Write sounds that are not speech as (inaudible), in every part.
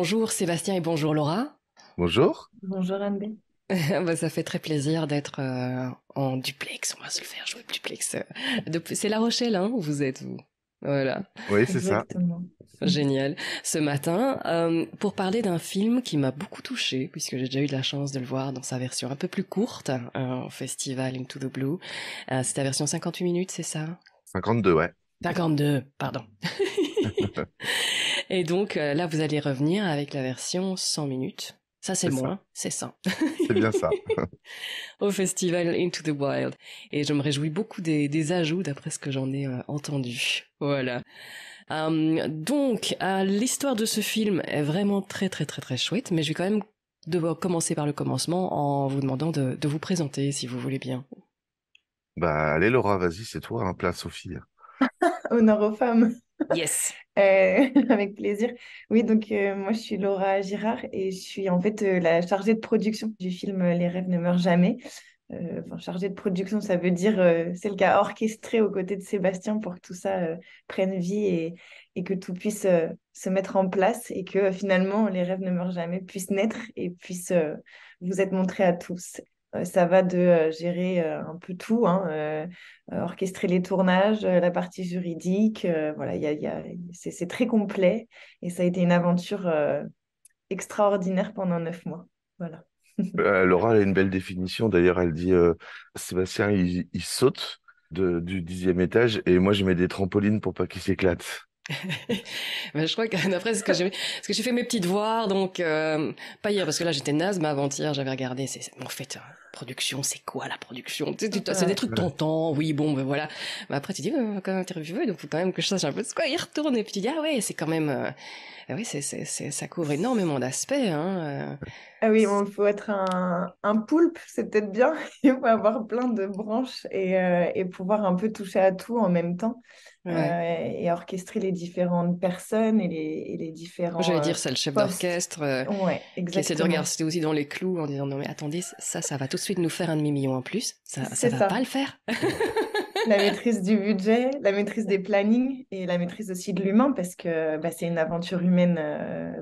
Bonjour Sébastien et bonjour Laura. Bonjour. Bonjour Anne. (laughs) Bah, ça fait très plaisir d'être euh, en duplex. On va se le faire jouer duplex. Euh, c'est La Rochelle, hein, où vous êtes, vous. Voilà. Oui, c'est ça. Génial. Ce matin, euh, pour parler d'un film qui m'a beaucoup touchée, puisque j'ai déjà eu de la chance de le voir dans sa version un peu plus courte, au festival Into the Blue. c'est la version 58 minutes, c'est ça 52, ouais. 52, pardon. (laughs) (laughs) Et donc euh, là, vous allez revenir avec la version 100 minutes. Ça, c'est moi, c'est ça. Hein, c'est bien ça. (laughs) Au festival Into the Wild. Et je me réjouis beaucoup des, ajouts d'après ce que j'en ai euh, entendu. Voilà. Hum, donc, euh, l'histoire de ce film est vraiment très, très, très, très chouette, mais je vais quand même devoir commencer par le commencement en vous demandant de, de vous présenter, si vous voulez bien. Bah, allez, Laura, vas-y, c'est toi, hein, place Sophie honneur aux femmes. Yes. (laughs) Euh, avec plaisir. Oui, donc euh, moi je suis Laura Girard et je suis en fait euh, la chargée de production du film Les rêves ne meurent jamais. Enfin, chargée de production, ça veut dire celle qui a orchestré aux côtés de Sébastien pour que tout ça prenne vie et, et, que tout puisse se mettre en place et que finalement les rêves ne meurent jamais puissent naître et puissent vous être montrés à tous. Euh, ça va de euh, gérer euh, un peu tout, hein, orchestrer les tournages, la partie juridique. voilà, il y a, c'est très complet et ça a été une aventure extraordinaire pendant neuf mois. Voilà. (laughs) Bah, Laura a une belle définition. D'ailleurs, elle dit Sébastien, il, saute du dixième étage et moi, je mets des trampolines pour pas qu'il s'éclate. Ben, je crois qu'après, (laughs) ce que j'ai, ce que j'ai fait mes petites devoirs, donc euh, pas hier parce que là j'étais naze, mais avant-hier j'avais regardé. C'est en fait euh, production, c'est quoi la production C'est des trucs t'entends, oui, bon, ben voilà. Mais après tu dis, quand même donc faut quand même que je sache un peu de quoi il retourne. Et puis tu dis, ah ouais, c'est quand même, euh, oui c'est, c'est, ça couvre énormément d'aspects. Hein, ah oui, il faut être un, un poulpe, c'est peut-être bien. (laughs) il faut avoir plein de branches et, et pouvoir un peu toucher à tout en même temps. Euh, et orchestrer les différentes personnes et les, et les différents. J'allais dire, euh, c'est le chef d'orchestre euh, ouais, qui essaie de regarder aussi dans les clous en disant non, mais attendez, ça, ça va tout de suite nous faire un demi-million en plus. Ça, ça va pas le faire. la maîtrise du budget, la maîtrise des plannings et la maîtrise aussi de l'humain parce que bah, c'est une aventure humaine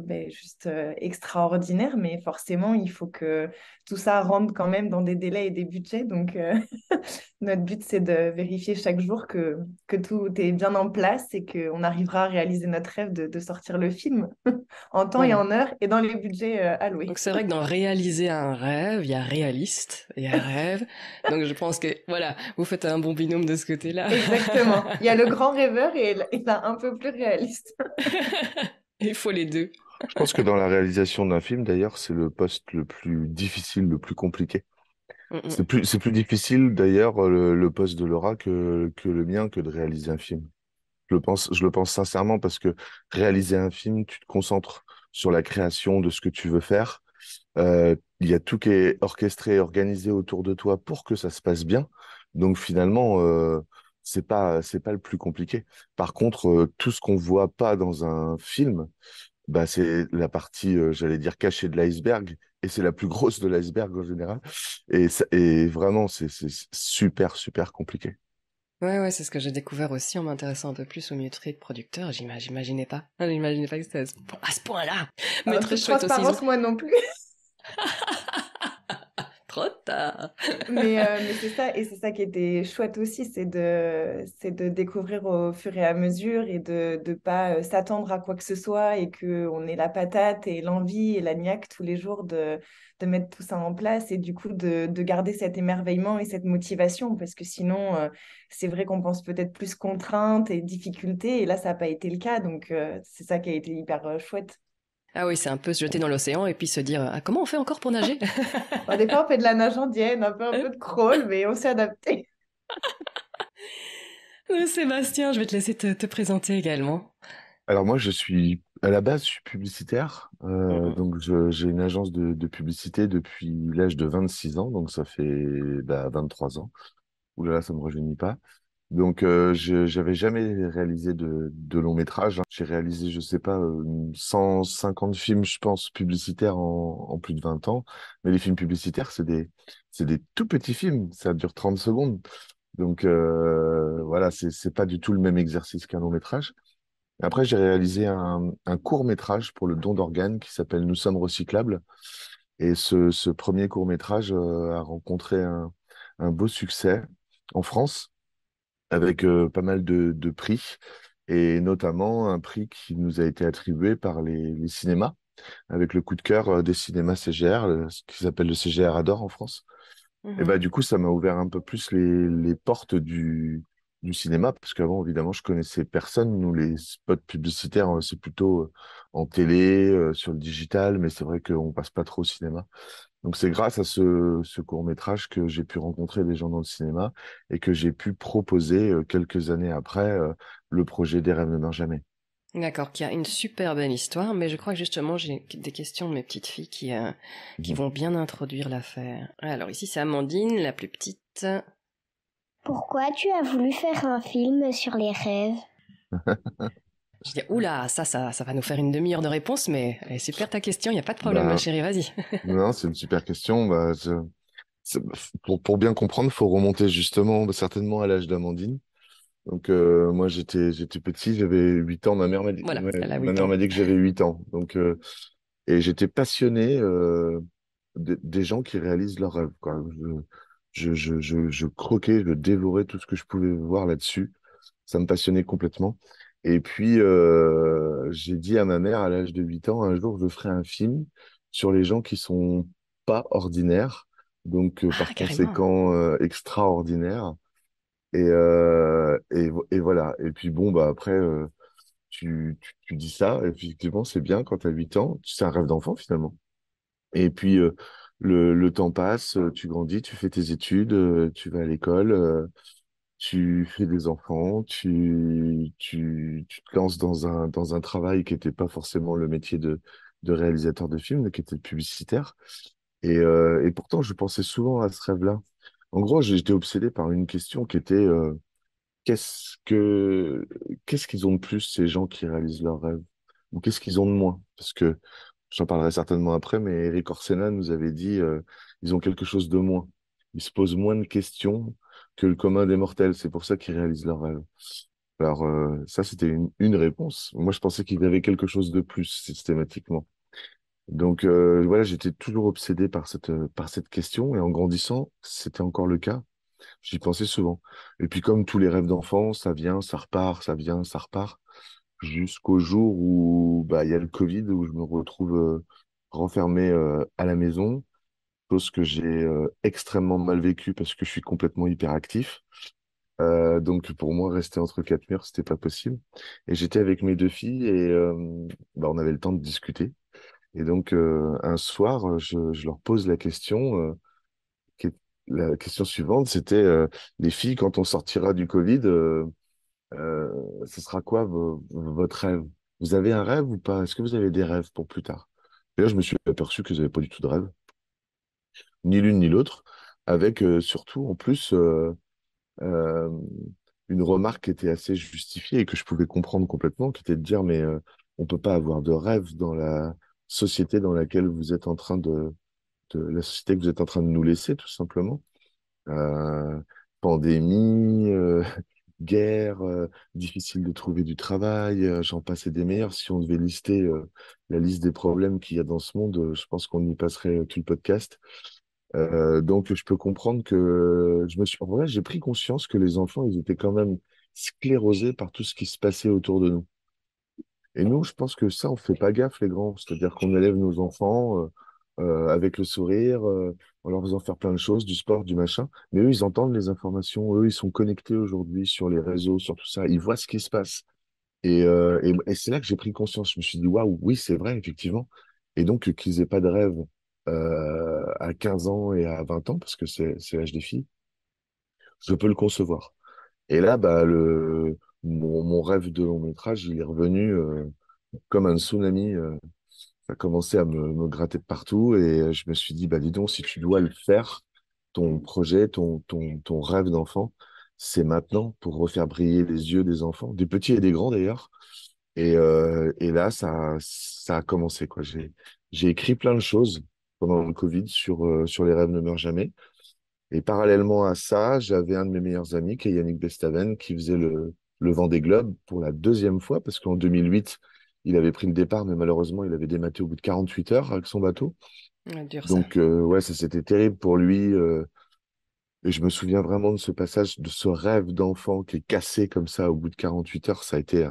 ben, juste extraordinaire, mais forcément il faut que tout ça rentre quand même dans des délais et des budgets. Donc, euh, (laughs) notre but, c'est de vérifier chaque jour que, que tout est bien en place et qu'on arrivera à réaliser notre rêve de, sortir le film (laughs) en temps et en heure et dans les budgets euh, alloués. Donc, c'est vrai que dans réaliser un rêve, il y a réaliste, et un rêve. Donc, je pense que, voilà, vous faites un bon binôme de ce côté-là. Exactement. Il y a le (laughs) grand rêveur et, et un peu plus réaliste. il faut les deux. Je pense que dans la réalisation d'un film, d'ailleurs, c'est le poste le plus difficile, le plus compliqué. Mm, mm. C'est plus, C'est plus, difficile, d'ailleurs, le, poste de Laura que, que, le mien que de réaliser un film. Je le, pense, je le pense sincèrement parce que réaliser un film, tu te concentres sur la création de ce que tu veux faire. Euh, il y a tout qui est orchestré, organisé autour de toi pour que ça se passe bien. Donc finalement, euh, c'est pas c'est pas le plus compliqué. Par contre, euh, tout ce qu'on voit pas dans un film, bah, c'est la partie, euh, j'allais dire, cachée de l'iceberg, et c'est la plus grosse de l'iceberg en général. Et, ça, et vraiment, c'est super, super compliqué. Ouais, ouais, c'est ce que j'ai découvert aussi en m'intéressant un peu plus au métier de producteur. J'imaginais pas. (laughs) J'imaginais pas que c'était à ce, point-là. Ah, Mais très chouette aussi. moi non plus. (laughs) Euh, (laughs) mais, c'est ça, et c'est ça qui était chouette aussi, c'est de, c'est de découvrir au fur et à mesure et de ne pas euh, s'attendre à quoi que ce soit et qu'on ait la patate et l'envie et la niaque tous les jours de, de mettre tout ça en place et du coup de, de garder cet émerveillement et cette motivation parce que sinon, euh, c'est vrai qu'on pense peut-être plus contraintes et difficultés et là, ça n'a pas été le cas. Donc, c'est ça qui a été hyper chouette. Ah oui, c'est un peu se jeter dans l'océan et puis se dire ah, comment on fait encore pour nager (laughs) bah, des départ, on fait de la nage indienne, un peu, un peu de crawl, mais on s'est adapté. (laughs) Euh, Sébastien, je vais te laisser te, présenter également. Alors moi, je suis à la base, je suis publicitaire, euh, mhm. donc j'ai une agence de, de publicité depuis l'âge de 26 ans, donc ça fait 23 bah, ans. Ouh là là, ça me rajeunit pas. Donc, euh, j'avais jamais réalisé de, de long métrage. Hein. J'ai réalisé, je sais pas, 150 euh, films, je pense, publicitaires en, plus de 20 ans. Mais les films publicitaires, c'est des, c'est des tout petits films. Ça dure 30 secondes. Donc, euh, voilà, c'est, n'est pas du tout le même exercice qu'un long métrage. Après, j'ai réalisé un, court métrage pour le don d'organes qui s'appelle Nous sommes recyclables. Et ce, premier court métrage euh, a rencontré un beau succès en France avec pas mal de, prix, et notamment un prix qui nous a été attribué par les, cinémas, avec le coup de cœur des cinémas CGR, ce qui s'appelle le CGR Adore en France. Et mmh bah, du coup, ça m'a ouvert un peu plus les, portes du, cinéma, parce qu'avant, évidemment, je connaissais personne. Nous, les spots publicitaires, c'est plutôt en télé, sur le digital, mais c'est vrai qu'on ne passe pas trop au cinéma. Donc c'est grâce à ce, court métrage que j'ai pu rencontrer des gens dans le cinéma et que j'ai pu proposer euh, quelques années après euh, le projet Des rêves ne meurent jamais. D'accord, qui a une super belle histoire, mais je crois que justement j'ai des questions de mes petites filles qui euh, mhm. vont bien introduire l'affaire. Alors ici c'est Amandine, la plus petite. Pourquoi tu as voulu faire un film sur les rêves (laughs) Je dis, oula, ça, ça, va nous faire une demi-heure de réponse, mais eh, c'est super ta question, il n'y a pas de problème, bah. chérie, vas-y. (laughs) non, c'est une super question. Bah, pour, bien comprendre, il faut remonter justement bah, certainement à l'âge d'Amandine. Donc, euh, moi, j'étais, petit, j'avais 8 ans. Ma mère m'a dit, ma, dit que j'avais 8 ans. Donc, euh, et j'étais passionné euh, des gens qui réalisent leurs rêves. Je, je, croquais, je dévorais tout ce que je pouvais voir là-dessus. Ça me passionnait complètement. Et puis, euh, j'ai dit à ma mère à l'âge de 8 ans, un jour, je ferai un film sur les gens qui sont pas ordinaires, donc euh, par ah, conséquent euh, extraordinaires. Et, voilà. Et puis bon, bah après, tu, dis ça, effectivement, c'est bien quand tu as 8 ans, c'est un rêve d'enfant finalement. Et puis, le, le, temps passe, tu grandis, tu fais tes études, tu vas à l'école tu fais des enfants, tu, tu, te lances dans un, dans un travail qui n'était pas forcément le métier de, réalisateur de films, mais qui était publicitaire. Euh, et, pourtant, je pensais souvent à ce rêve-là. En gros, j'étais obsédé par une question qui était euh, qu'est-ce que qu'est-ce qu'ils ont de plus ces gens qui réalisent leurs rêves ou qu'est-ce qu'ils ont de moins Parce que j'en parlerai certainement après, mais Eric Orsena nous avait dit euh, ils ont quelque chose de moins. Ils se posent moins de questions que le commun des mortels. C'est pour ça qu'ils réalisent leurs rêves. Alors euh, ça, c'était une, réponse. Moi, je pensais qu'il y avait quelque chose de plus systématiquement. Donc euh, voilà, j'étais toujours obsédé par cette euh, par cette question et en grandissant, c'était encore le cas. J'y pensais souvent. Et puis comme tous les rêves d'enfant, ça vient, ça repart, ça vient, ça repart, jusqu'au jour où bah, il y a le Covid où je me retrouve renfermé à la maison chose que j'ai euh, extrêmement mal vécu parce que je suis complètement hyperactif. Euh, donc pour moi, rester entre quatre murs, c'était pas possible. Et j'étais avec mes deux filles et euh, bah, on avait le temps de discuter. Et donc un soir, je, leur pose la question. Qui est, la question suivante, c'était les filles, quand on sortira du Covid, ce sera quoi votre rêve Vous avez un rêve ou pas Est-ce que vous avez des rêves pour plus tard D'ailleurs, je me suis aperçu que vous n'avez pas du tout de rêve ni l'une ni l'autre, avec euh, surtout en plus euh, euh, une remarque qui était assez justifiée et que je pouvais comprendre complètement, qui était de dire mais on ne peut pas avoir de rêve dans la société dans laquelle vous êtes en train de, la société que vous êtes en train de nous laisser tout simplement. pandémie, (laughs) guerre, difficile de trouver du travail, j'en passais des meilleurs. Si on devait lister la liste des problèmes qu'il y a dans ce monde, je pense qu'on y passerait tout le podcast. Euh, donc, je peux comprendre que euh, je me suis, en vrai, j'ai pris conscience que les enfants, ils étaient quand même sclérosés par tout ce qui se passait autour de nous. Et nous, je pense que ça, on fait pas gaffe, les grands. C'est-à-dire qu'on élève nos enfants euh, avec le sourire, en leur faisant faire plein de choses, du sport, du machin. Mais eux, ils entendent les informations. Eux, ils sont connectés aujourd'hui sur les réseaux, sur tout ça. Ils voient ce qui se passe. Et, c'est là que j'ai pris conscience. Je me suis dit, waouh, oui, c'est vrai, effectivement. Et donc, qu'ils aient pas de rêve euh, à 15 ans et à 20 ans, parce que c'est l'âge des filles, je peux le concevoir. Et là, bah, le, mon, rêve de long métrage, il est revenu euh, comme un tsunami. ça euh, a commencé à me, me, gratter de partout et je me suis dit, bah, dis donc, si tu dois le faire, ton projet, ton, ton, ton rêve d'enfant, c'est maintenant pour refaire briller les yeux des enfants, des petits et des grands d'ailleurs. Et, et, là, ça, ça a commencé. J'ai écrit plein de choses pendant le Covid sur, euh, sur Les rêves ne meurent jamais. Et parallèlement à ça, j'avais un de mes meilleurs amis, qui est Yannick Bestaven, qui faisait le, le des globes pour la deuxième fois, parce qu'en 2008, il avait pris le départ, mais malheureusement, il avait dématé au bout de 48 heures avec son bateau. Donc, euh, ouais, ça c'était terrible pour lui. Euh. et je me souviens vraiment de ce passage, de ce rêve d'enfant qui est cassé comme ça au bout de 48 heures. Ça a été,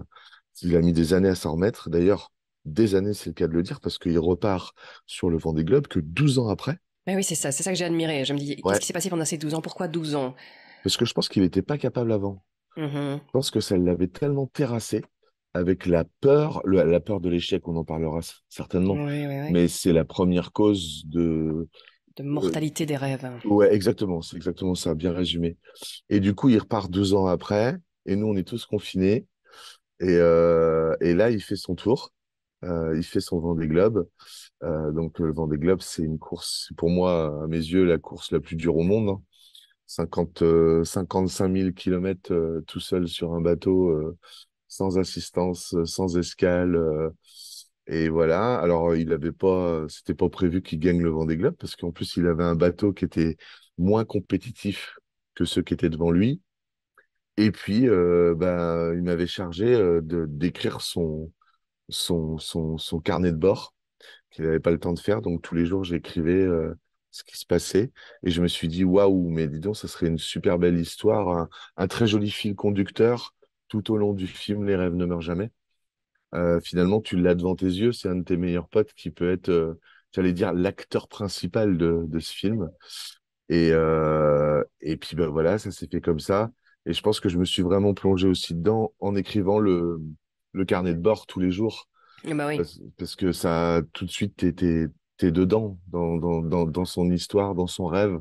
il a mis des années à s'en remettre. D'ailleurs, des années, c'est le cas de le dire, parce qu'il repart sur le vent des globes que 12 ans après. Mais bah oui, c'est ça, c'est ça que j'ai admiré. Je me dis, qu'est-ce qui s'est passé pendant ces 12 ans Pourquoi 12 ans Parce que je pense qu'il n'était pas capable avant. Mmh je pense que ça l'avait tellement terrassé avec la peur, la peur de l'échec, on en parlera certainement, mais c'est la première cause de... De euh, mortalité des rêves. Ouais, exactement, c'est exactement ça, bien résumé. Et du coup, il repart 12 ans après, et nous, on est tous confinés, et, euh, et là, il fait son tour, euh, il fait son Vendée Globe. Euh, donc le Vendée Globe, c'est une course, pour moi, à mes yeux, la course la plus dure au monde. 50, 55 000 kilomètres euh, tout seul sur un bateau, sans assistance, sans escale. Et voilà. Alors, il n'avait pas, c'était pas prévu qu'il gagne le Vendée Globe parce qu'en plus, il avait un bateau qui était moins compétitif que ceux qui étaient devant lui. Et puis, ben, il m'avait chargé de d'écrire son son, carnet de bord qu'il n'avait pas le temps de faire. Donc tous les jours, j'écrivais euh, ce qui se passait. Et je me suis dit, waouh, mais dis donc, ça serait une super belle histoire, un, très joli fil conducteur tout au long du film Les rêves ne meurent jamais. Euh, finalement, tu l'as devant tes yeux, c'est un de tes meilleurs potes qui peut être, euh, j'allais dire, l'acteur principal de, ce film. Et, et puis ben, voilà, ça s'est fait comme ça. Et je pense que je me suis vraiment plongé aussi dedans en écrivant le, le carnet de bord tous les jours. Eh ben parce, que ça, tout de suite, tu es, dedans, dans, dans, son histoire, dans son rêve.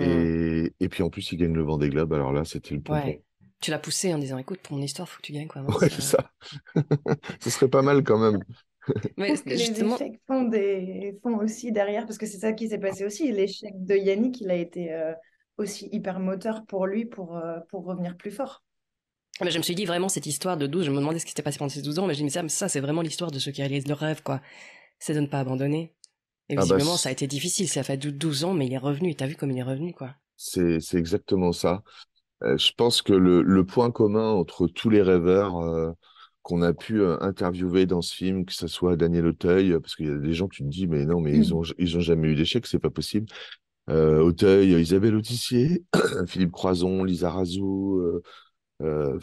Et, hmm. puis en plus, il gagne le vent des globes Alors là, c'était le point. Ouais. Tu l'as poussé en disant écoute, pour mon histoire, faut que tu gagnes. Quoi. c'est ça. (laughs) Ce serait pas mal quand même. (laughs) Mais justement... Les échecs font, des... font aussi derrière, parce que c'est ça qui s'est passé aussi. L'échec de Yannick, il a été euh, aussi hyper moteur pour lui pour, euh, pour revenir plus fort mais bah, je me suis dit vraiment cette histoire de 12, je me demandais ce qui s'était passé pendant ces 12 ans, mais je me suis ça c'est vraiment l'histoire de ceux qui réalisent leur rêve, quoi. C'est de ne pas abandonner. Et ah, bah, visiblement, ça a été difficile, ça fait 12 ans, mais il est revenu, t'as vu comme il est revenu, quoi. C'est exactement ça. Euh, je pense que le, le, point commun entre tous les rêveurs euh, qu'on a pu euh, interviewer dans ce film, que ce soit Daniel Auteuil, parce qu'il y a des gens, tu te dis, mais non, mais ils, mmh. ont, ils ont jamais eu d'échec, c'est pas possible. Auteuil, Isabelle Autissier, (coughs) Philippe Croison, Lisa Razou, euh,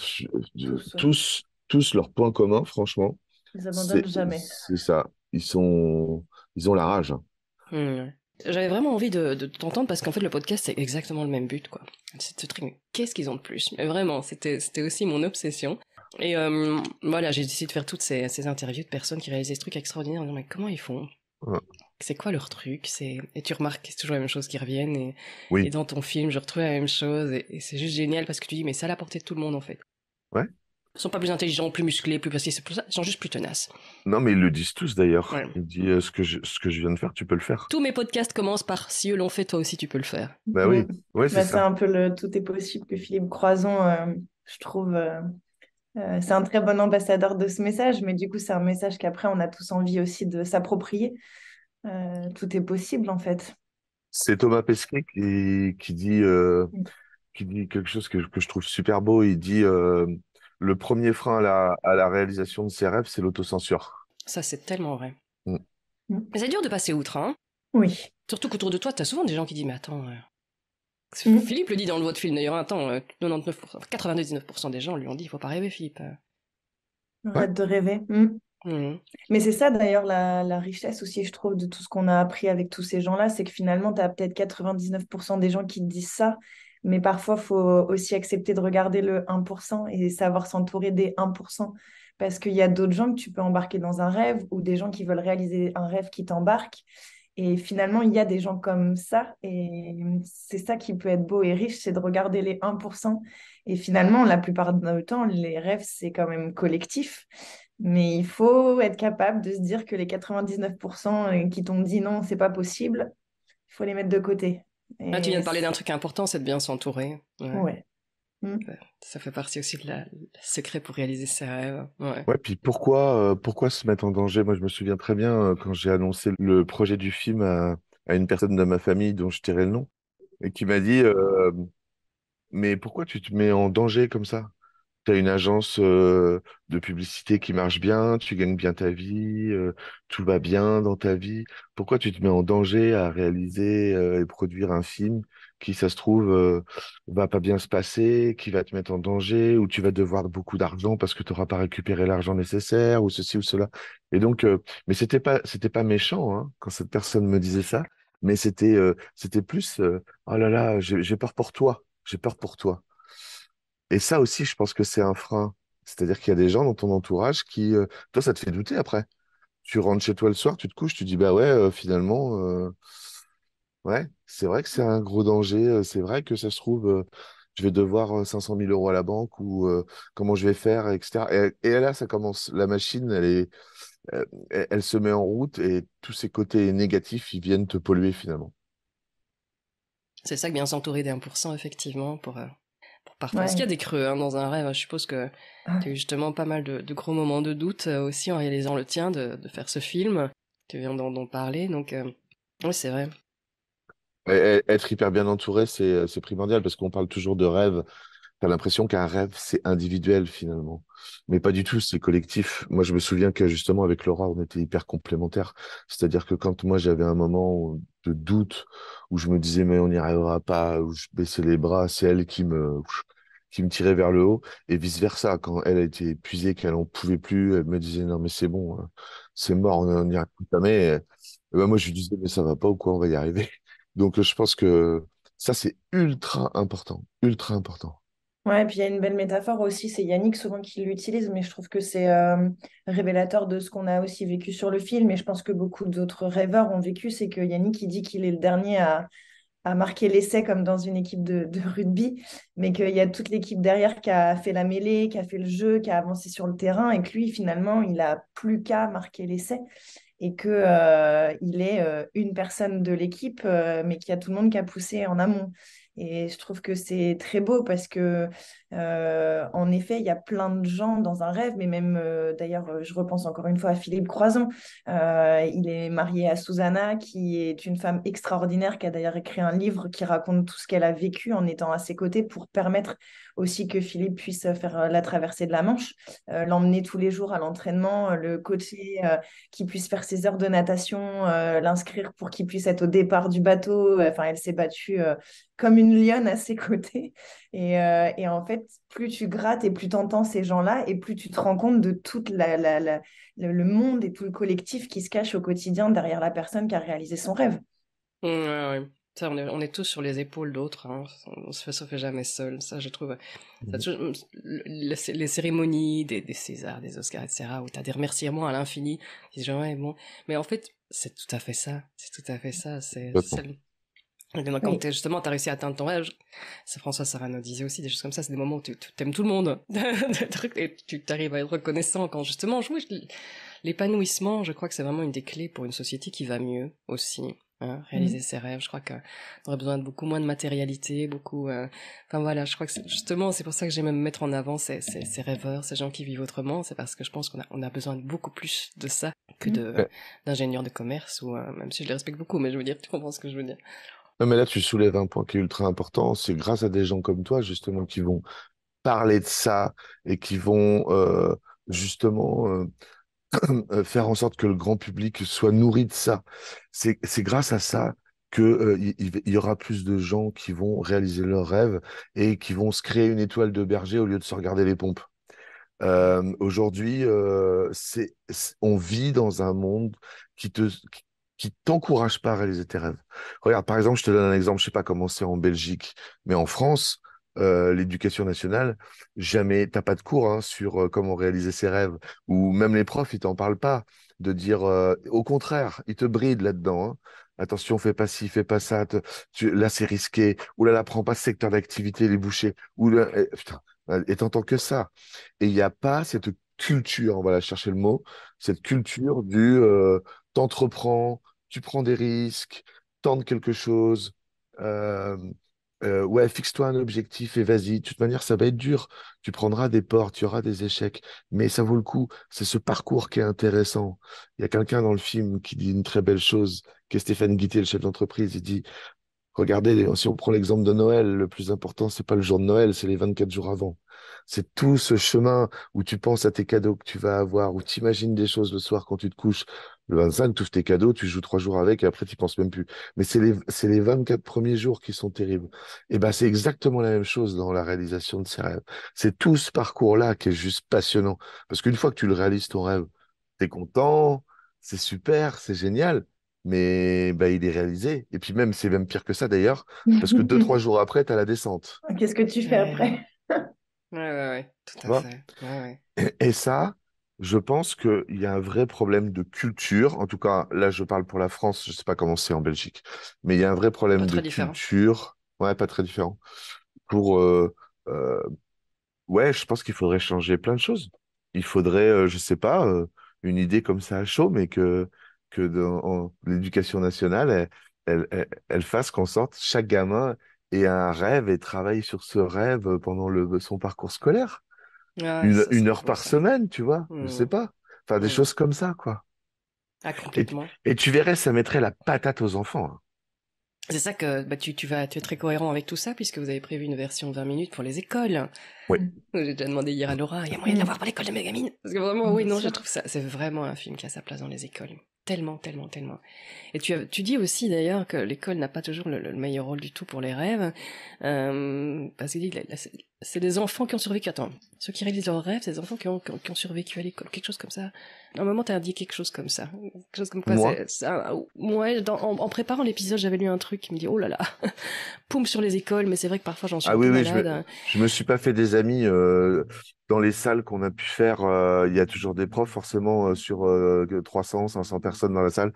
tous, tous leurs points communs, franchement. Ils abandonnent jamais. C'est ça. Ils, sont, ils ont la rage. Hmm. J'avais vraiment envie de, t'entendre parce qu'en fait le podcast c'est exactement le même but quoi. C'est qu'est-ce qu'ils ont de plus Mais vraiment, c'était c'était aussi mon obsession. Et euh, voilà, j'ai décidé de faire toutes ces, interviews de personnes qui réalisent des trucs extraordinaires. comment ils font c'est quoi leur truc c'est et tu remarques que c'est toujours la même chose qui reviennent et, dans ton film je retrouve la même chose et, c'est juste génial parce que tu dis mais ça à la portée tout le monde en fait ouais ils sont pas plus intelligents, plus musclés, plus que Ils sont juste plus tenaces. Non, mais ils le disent tous d'ailleurs. Ils disent euh, ce, que je, ce que je viens de faire, tu peux le faire. Tous mes podcasts commencent par si eux l'ont fait, toi aussi tu peux le faire. Bah oui, ouais, c'est bah, un peu le tout est possible que Philippe Croison, euh, je trouve, euh, c'est un très bon ambassadeur de ce message, mais du coup, c'est un message qu'après on a tous envie aussi de s'approprier. Euh, tout est possible en fait. C'est Thomas Pesquet qui, qui dit, euh, qui dit quelque chose que, je trouve super beau. Il dit euh, le premier frein à la, réalisation de ses rêves, c'est l'autocensure. Ça, c'est tellement vrai. Mm. Mm. Mais c'est dur de passer outre, hein. Oui. Surtout qu'autour de toi, tu as souvent des gens qui disent Mais attends, mm. Philippe le dit dans le vote de film d'ailleurs un temps 99%, 99% des gens lui ont dit Il faut pas rêver, Philippe. Arrête de rêver. Mmh. Mais c'est ça d'ailleurs la, la, richesse aussi, je trouve, de tout ce qu'on a appris avec tous ces gens-là, c'est que finalement, tu as peut-être 99% des gens qui te disent ça, mais parfois, il faut aussi accepter de regarder le 1% et savoir s'entourer des 1%, parce qu'il y a d'autres gens que tu peux embarquer dans un rêve ou des gens qui veulent réaliser un rêve qui t'embarque. Et finalement, il y a des gens comme ça, et c'est ça qui peut être beau et riche, c'est de regarder les 1%. Et finalement, la plupart du temps, les rêves, c'est quand même collectif. Mais il faut être capable de se dire que les 99% euh, qui t'ont dit non, c'est pas possible, il faut les mettre de côté. Ah, tu viens de parler d'un truc important, c'est de bien s'entourer. Ouais. Mmh. Ça fait partie aussi de la, secret pour réaliser ses rêves. Ouais. ouais puis pourquoi, euh, pourquoi se mettre en danger Moi, je me souviens très bien euh, quand j'ai annoncé le projet du film à, une personne de ma famille dont je tirais le nom et qui m'a dit Mais pourquoi tu te mets en danger comme ça tu une agence de publicité qui marche bien, tu gagnes bien ta vie, tout va bien dans ta vie. Pourquoi tu te mets en danger à réaliser et produire un film qui, ça se trouve, va pas bien se passer, qui va te mettre en danger, où tu vas devoir beaucoup d'argent parce que tu n'auras pas récupéré l'argent nécessaire, ou ceci ou cela. Et donc, mais c'était pas, c'était pas méchant hein, quand cette personne me disait ça, mais c'était, c'était plus, oh là là, j'ai peur pour toi, j'ai peur pour toi. Et ça aussi, je pense que c'est un frein. C'est-à-dire qu'il y a des gens dans ton entourage qui... Euh, toi, ça te fait douter après. Tu rentres chez toi le soir, tu te couches, tu dis, bah ouais, euh, finalement, euh, ouais, c'est vrai que c'est un gros danger. C'est vrai que ça se trouve, je vais devoir 500 000 euros à la banque ou comment je vais faire, etc. Et, là, ça commence. La machine, elle est, se met en route et tous ces côtés négatifs, ils viennent te polluer finalement. C'est ça que bien s'entourer d'un pour effectivement, pour Parfois, ouais. qu'il y a des creux hein, dans un rêve. Hein, je suppose que ah. tu as eu justement pas mal de, gros moments de doute euh, aussi en réalisant le tien, de, faire ce film. Tu viens d'en parler, donc euh, oui, c'est vrai. être hyper bien entouré, euh, c'est primordial parce qu'on parle toujours de rêve T'as l'impression qu'un rêve, c'est individuel finalement. Mais pas du tout, c'est collectif. Moi, je me souviens que justement, avec Laura, on était hyper complémentaires. C'est-à-dire que quand moi, j'avais un moment de doute où je me disais, mais on n'y arrivera pas, où je baissais les bras, c'est elle qui me, qui me tirait vers le haut et vice versa. Quand elle a été épuisée, qu'elle en pouvait plus, elle me disait, non, mais c'est bon, hein, c'est mort, on n'y arrivera plus jamais. Et ben, moi, je lui disais, mais ça va pas ou quoi, on va y arriver. Donc, je pense que ça, c'est ultra important, ultra important. Ouais, puis il y a une belle métaphore aussi, c'est Yannick souvent qui l'utilise, mais je trouve que c'est euh, révélateur de ce qu'on a aussi vécu sur le film, et je pense que beaucoup d'autres rêveurs ont vécu, c'est que Yannick, il dit qu'il est le dernier à, marquer l'essai comme dans une équipe de, rugby, mais qu'il y a toute l'équipe derrière qui a fait la mêlée, qui a fait le jeu, qui a avancé sur le terrain, et que lui, finalement, il a plus qu'à marquer l'essai, et qu'il euh, est euh, une personne de l'équipe, mais qu'il y a tout le monde qui a poussé en amont. Et je trouve que c'est très beau parce que euh, en effet, il y a plein de gens dans un rêve, mais même euh, d'ailleurs, euh, je repense encore une fois à Philippe Croison. il est marié à Susanna, qui est une femme extraordinaire, qui a d'ailleurs écrit un livre qui raconte tout ce qu'elle a vécu en étant à ses côtés pour permettre aussi que Philippe puisse faire la traversée de la Manche, l'emmener tous les jours à l'entraînement, le côté qui puisse faire ses heures de natation, l'inscrire pour qu'il puisse être au départ du bateau. Enfin, elle s'est battue comme une lionne à ses côtés. et en fait, plus tu grattes et plus tu entends ces gens-là, et plus tu te rends compte de tout le monde et tout le collectif qui se cache au quotidien derrière la personne qui a réalisé son rêve. Mmh, on, est, tous sur les épaules d'autres. Hein. On se fait, jamais seul. Ça, je trouve. Mmh. Mmh, les cérémonies des, des, Césars, des Oscars, etc., où as des remerciements à l'infini. Genre, bon. Mais en fait, c'est tout à fait ça. C'est tout à fait ça. C'est quand es, justement, t'as réussi à atteindre ton âge, c'est François Sarano disait aussi des choses comme ça, c'est des moments où tu t'aimes tout le monde, (laughs) et tu t'arrives à être reconnaissant quand justement, je, l'épanouissement, je crois que c'est vraiment une des clés pour une société qui va mieux aussi. Hein, réaliser mmh. ses rêves. Je crois qu'on aurait besoin de beaucoup moins de matérialité, beaucoup. Euh, enfin voilà, je crois que justement c'est pour ça que j'aime même mettre en avant ces, ces, ces, rêveurs, ces gens qui vivent autrement. C'est parce que je pense qu'on a, on a besoin de beaucoup plus de ça que mmh. de d'ingénieurs de commerce ou euh, même si je les respecte beaucoup, mais je veux dire, tu comprends ce que je veux dire mais là, tu soulèves un point qui est ultra important. C'est grâce à des gens comme toi, justement, qui vont parler de ça et qui vont euh, justement euh, (clears throat) euh, faire en sorte que le grand public soit nourri de ça. C'est grâce à ça qu'il il y, y, aura plus de gens qui vont réaliser leurs rêves et qui vont se créer une étoile de berger au lieu de se regarder les pompes. Aujourd'hui, on vit dans un monde qui te, qui t'encouragent pas à réaliser tes rêves. Regarde, par exemple, je te donne un exemple, je sais pas comment c'est en Belgique, mais en France, euh, l'éducation nationale, jamais, t'as pas de cours hein, sur euh, comment réaliser ses rêves, ou même les profs, ils t'en parlent pas, de dire, euh, au contraire, ils te brident là-dedans. Hein. Attention, fais pas ci, fais pas ça, tu, là c'est risqué, ou là là, prends pas ce secteur d'activité, les bouchers, ou là, eh, et, putain, et que ça. Et il n'y a pas cette culture, on va chercher le mot, cette culture du t'entreprends, tu prends des risques, tente quelque chose. Euh, euh, ouais, fixe-toi un objectif et vas-y. De toute manière, ça va être dur. Tu prendras des portes, tu auras des échecs, mais ça vaut le coup. C'est ce parcours qui est intéressant. Il y a quelqu'un dans le film qui dit une très belle chose, qui est Stéphane Guittet, le chef d'entreprise. Il dit Regardez, si on prend l'exemple de Noël, le plus important, c'est pas le jour de Noël, c'est les 24 jours avant. C'est tout ce chemin où tu penses à tes cadeaux que tu vas avoir, où tu imagines des choses le soir quand tu te couches, le 25, tu tes cadeaux, tu joues trois jours avec et après, tu penses même plus. Mais c'est les, c'est les 24 premiers jours qui sont terribles. Et ben, c'est exactement la même chose dans la réalisation de ces rêves. C'est tout ce parcours-là qui est juste passionnant. Parce qu'une fois que tu le réalises, ton rêve, tu es content, c'est super, c'est génial mais ben il est réalisé. Et puis même, c'est même pire que ça d'ailleurs, parce que deux, trois (laughs) jours après, tu as la descente. Qu'est-ce que tu fais après Ouais, ouais, ouais, tout à fait. et, ça, je pense qu'il y a un vrai problème de culture. En tout cas, là, je parle pour la France, je ne sais pas comment c'est en Belgique, mais il y a un vrai problème de culture. Ouais, pas très différent. Pour. Euh, euh, ouais, je pense qu'il faudrait changer plein de choses. Il faudrait, euh, je ne sais pas, euh, une idée comme ça à chaud, mais que, que dans l'éducation nationale, elle, fasse qu'en sorte chaque gamin ait un rêve et travaille sur ce rêve pendant le, son parcours scolaire une, heure par semaine, tu vois, je mm. sais pas. Enfin, des mm. choses comme ça, quoi. Ah, complètement. Et, tu verrais, ça mettrait la patate aux enfants. Hein. C'est ça que bah, tu, tu, vas, tu es très cohérent avec tout ça, puisque vous avez prévu une version 20 minutes pour les écoles. Oui. (laughs) J'ai déjà demandé hier à Laura, il y a moyen de l'avoir pour l'école de mes gamines Parce que vraiment, oui, mm. non, je trouve ça, c'est vraiment un film qui a sa place dans les écoles. Tellement, tellement, tellement. Et tu, tu dis aussi d'ailleurs que l'école n'a pas toujours le, meilleur rôle du tout pour les rêves, euh, parce que c'est des enfants qui ont survécu. Attends, ceux qui réalisent leurs rêves, c'est enfants qui ont, qui ont, survécu à l'école, quelque chose comme ça. Normalement, un moment, t'as dit quelque chose comme ça. Quelque chose comme quoi, moi, en, préparant l'épisode, j'avais lu un truc qui me dit, oh là là, (laughs) poum sur les écoles, mais c'est vrai que parfois j'en suis ah, oui, Oui, je, me, hein. me suis pas fait des amis euh, dans les salles qu'on a pu faire. Euh, il y a toujours des profs, forcément, euh, sur 300, 500 personnes dans la salle.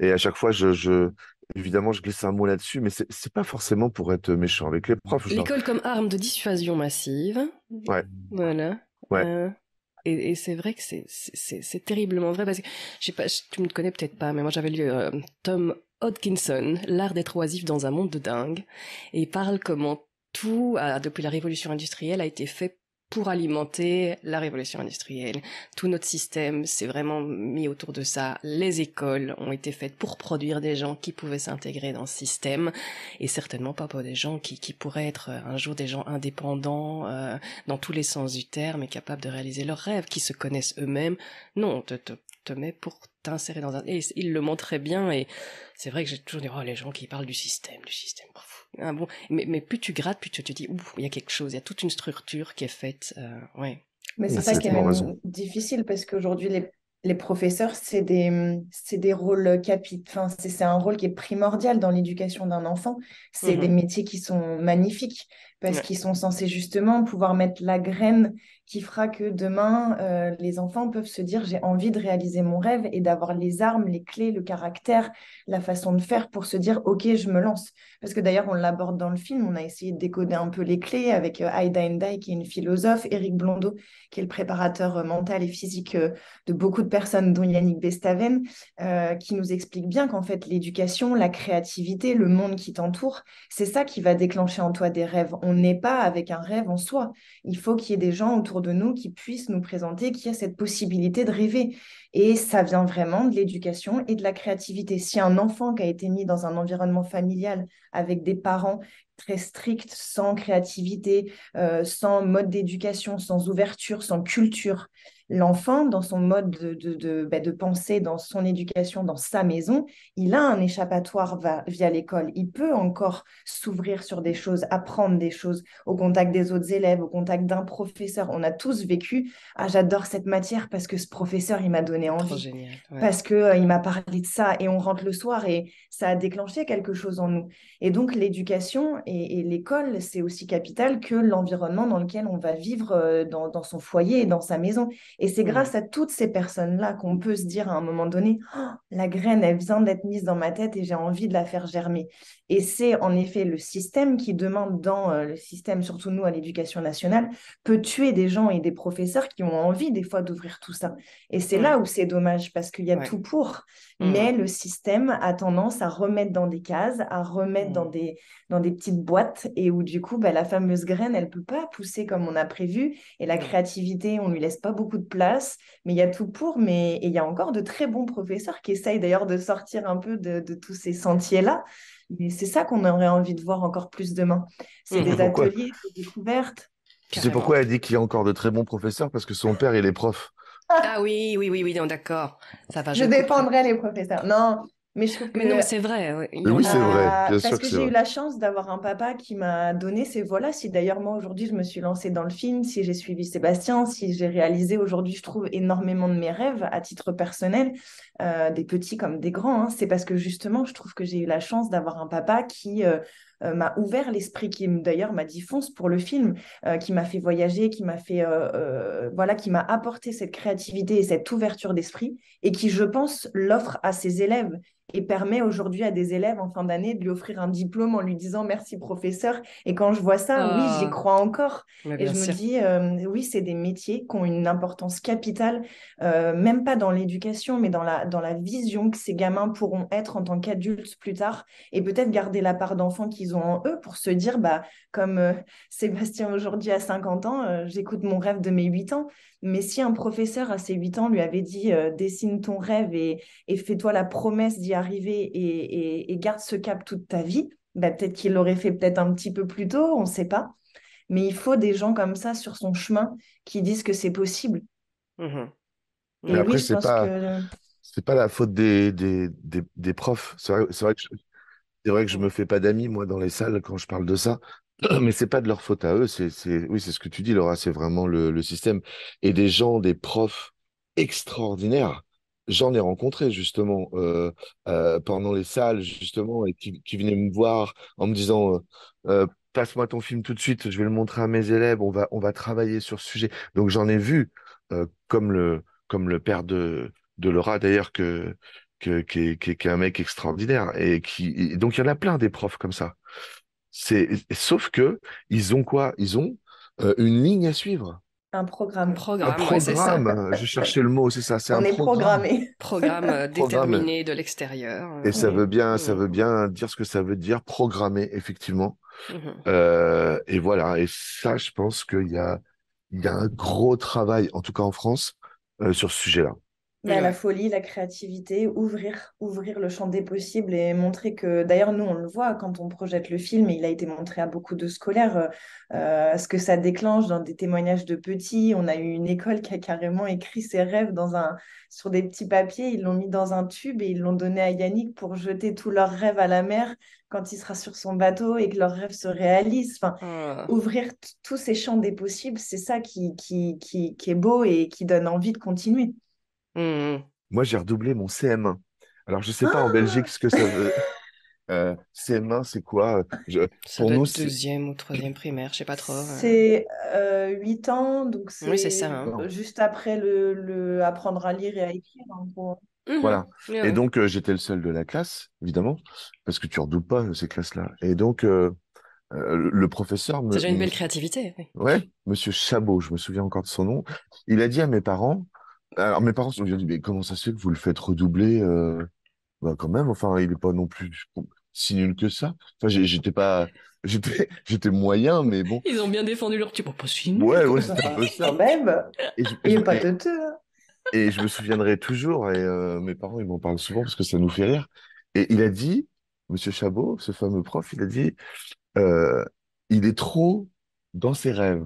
Et à chaque fois, je, je, Évidemment, je glisse un mot là-dessus, mais c'est pas forcément pour être méchant avec les profs. L'école comme arme de dissuasion massive. Ouais. Voilà. Ouais. Euh, et, c'est vrai que c'est terriblement vrai parce que je sais pas, tu me connais peut-être pas, mais moi j'avais lu euh, Tom Hodkinson, L'art d'être oisif dans un monde de dingue, et il parle comment tout, depuis la révolution industrielle, a été fait pour alimenter la révolution industrielle. Tout notre système s'est vraiment mis autour de ça. Les écoles ont été faites pour produire des gens qui pouvaient s'intégrer dans ce système et certainement pas pour des gens qui, qui pourraient être euh, un jour des gens indépendants euh, dans tous les sens du terme et capables de réaliser leurs rêves, qui se connaissent eux-mêmes. Non, te, te, te mets pour t'insérer dans un... Et il le montrait bien et c'est vrai que j'ai toujours dit, oh les gens qui parlent du système, du système. Ah bon, mais, plus tu grattes, plus tu te dis, il y a quelque chose, il y a toute une structure qui est faite. Euh, ouais. Mais c'est ça qui est difficile parce qu'aujourd'hui, les, professeurs, c'est des, des rôles capitaux. Enfin, c'est un rôle qui est primordial dans l'éducation d'un enfant. C'est des mhm. métiers qui sont magnifiques parce qu'ils sont censés justement pouvoir mettre la graine qui fera que demain, euh, les enfants peuvent se dire j'ai envie de réaliser mon rêve et d'avoir les armes, les clés, le caractère, la façon de faire pour se dire ok, je me lance. Parce que d'ailleurs, on l'aborde dans le film, on a essayé de décoder un peu les clés avec euh, Aida Endai, qui est une philosophe, Eric Blondeau, qui est le préparateur euh, mental et physique de beaucoup de personnes, dont Yannick Bestaven, qui nous explique bien qu'en fait, l'éducation, la créativité, le monde qui t'entoure, c'est ça qui va déclencher en toi des rêves. On n'est pas avec un rêve en soi. Il faut qu'il y ait des gens autour de nous qui puissent nous présenter qu'il y a cette possibilité de rêver. Et ça vient vraiment de l'éducation et de la créativité. Si un enfant qui a été mis dans un environnement familial avec des parents très stricts, sans créativité, euh, sans mode d'éducation, sans ouverture, sans culture, l'enfant, dans son mode de, de, de, bah, pensée, dans son éducation, dans sa maison, il a un échappatoire via l'école. Il peut encore s'ouvrir sur des choses, apprendre des choses au contact des autres élèves, au contact d'un professeur. On a tous vécu, ah j'adore cette matière parce que ce professeur, il m'a donné envie. Génial, Parce qu'il euh, il m'a parlé de ça et on rentre le soir et ça a déclenché quelque chose en nous. Et donc l'éducation et, l'école, c'est aussi capital que l'environnement dans lequel on va vivre euh, dans, dans son foyer et dans sa maison. Et c'est grâce à toutes ces personnes-là qu'on peut se dire à un moment donné, «Oh, la graine, elle vient d'être mise dans ma tête et j'ai envie de la faire germer. Et c'est en effet le système qui demande dans euh, le système, surtout nous à l'éducation nationale, peut tuer des gens et des professeurs qui ont envie des fois d'ouvrir tout ça. Et c'est là où c'est dommage parce qu'il y a tout pour. Mmh. Mais le système a tendance à remettre dans des cases, à remettre dans, mmh. des, dans des petites boîtes et où du coup, bah, la fameuse graine, elle peut pas pousser comme on a prévu. Et la créativité, on lui laisse pas beaucoup de place. Mais il y a tout pour. Mais il y a encore de très bons professeurs qui essayent d'ailleurs de sortir un peu de, de tous ces sentiers-là. Mais c'est ça qu'on aurait envie de voir encore plus demain. C'est mmh. des ateliers, des découvertes. C'est pourquoi elle dit qu'il y a encore de très bons professeurs Parce que son père, il est prof. Ah oui, oui, oui, oui, d'accord. Je, je dépendrai les professeurs. Non, mais non, c'est vrai. oui, c'est vrai. Parce que, j'ai eu la chance d'avoir un papa qui m'a donné ces voix-là. Si d'ailleurs, moi, aujourd'hui, je me suis lancée dans le film, si j'ai suivi Sébastien, si j'ai réalisé aujourd'hui, je trouve énormément de mes rêves à titre personnel, euh, des petits comme des grands. Hein. C'est parce que justement, je trouve que j'ai eu la chance d'avoir un papa qui... Euh, euh, m'a ouvert l'esprit, qui d'ailleurs m'a dit fonce pour le film, euh, qui m'a fait voyager, qui m'a fait euh, voilà, qui m'a apporté cette créativité et cette ouverture d'esprit, et qui je pense l'offre à ses élèves et permet aujourd'hui à des élèves en fin d'année de lui offrir un diplôme en lui disant merci professeur. Et quand je vois ça, ah. oui, j'y crois encore. Et je me dis, oui, c'est des métiers qui ont une importance capitale, même pas dans l'éducation, mais dans la, dans la vision que ces gamins pourront être en tant qu'adultes plus tard et peut-être garder la part d'enfant qu'ils ont en eux pour se dire, bah, comme euh, (laughs) Sébastien aujourd'hui à 50 ans, euh, j'écoute mon rêve de mes 8 ans. Mais si un professeur à ses 8 ans lui avait dit, euh, dessine ton rêve et, fais-toi la promesse d'y arriver et, garde ce cap toute ta vie, bah, peut-être qu'il l'aurait fait peut-être un petit peu plus tôt, on ne sait pas. Mais il faut des gens comme ça sur son chemin qui disent que c'est possible. Mmh Mais oui, pas... c'est pas la faute des, des, profs. C'est vrai, vrai, que c'est vrai que je me fais pas d'amis, moi, dans les salles quand je parle de ça. (clears throat) Mais c'est pas de leur faute à eux. C'est, oui, c'est ce que tu dis, Laura. C'est vraiment le, système. Et des gens, des profs extraordinaires. J'en ai rencontré justement euh, euh, pendant les salles justement et qui, venaient me voir en me disant euh, passe-moi ton film tout de suite, je vais le montrer à mes élèves, on va on va travailler sur ce sujet. Donc j'en ai vu comme le comme le père de de Laura d'ailleurs que qui, est, un mec extraordinaire. Et qui, donc, il y en a plein des profs comme ça. C'est, sauf que ils ont quoi Ils ont euh, une ligne à suivre. Un programme. programme programme, je cherchais le mot, c'est ça. C'est On est programmé. Euh, (laughs) programme déterminé de l'extérieur. Et ça, veut bien, ça hmm. veut bien dire ce que ça veut dire, programmer, effectivement. Hmm. Euh, et voilà, et ça, je pense qu'il y a, il y a un gros travail, en tout cas en France, sur ce sujet-là la folie, la créativité, ouvrir, ouvrir le champ des possibles et montrer que, d'ailleurs, nous, on le voit quand on projette le film, et il a été montré à beaucoup de scolaires, euh, euh, ce que ça déclenche dans des témoignages de petits. On a eu une école qui a carrément écrit ses rêves dans un, sur des petits papiers, ils l'ont mis dans un tube et ils l'ont donné à Yannick pour jeter tous leurs rêves à la mer quand il sera sur son bateau et que leurs rêves se réalisent. Ah. Ouvrir tous ces champs des possibles, c'est ça qui, qui, qui est beau et qui donne envie de continuer. Mmh. Moi, j'ai redoublé mon CM1. Alors, je ne sais pas en Belgique ah ce que ça veut. (laughs) Euh, CM1, c'est quoi Pour doit nous, être deuxième ou troisième primaire, je sais pas trop. C'est euh, 8 ans, donc c'est ça, hein. juste après le, apprendre à lire et à écrire. Mmh. Voilà. Et donc, euh, j'étais le seul de la classe, évidemment, parce que tu redoubles pas euh, ces classes-là. Et donc, le professeur me. C'est déjà une belle créativité. Oui. Ouais, Monsieur Chabot, je me souviens encore de son nom. Il a dit à mes parents alors mes parents se sont dit, mais comment ça se fait que vous le faites redoubler euh, Bah quand même, enfin, il est pas non plus si nul que ça. Enfin, j'étais pas, (laughs) j'étais, moyen, mais bon. Ils ont bien défendu leur petit nul. Ouais, ouais, (laughs) c'était un peu même, Et je, il pas hein. et je me souviendrai toujours, et euh, mes parents, ils m'en parlent souvent parce que ça nous fait rire. Et il a dit, Monsieur Chabot, ce fameux prof, il a dit, euh, il est trop dans ses rêves.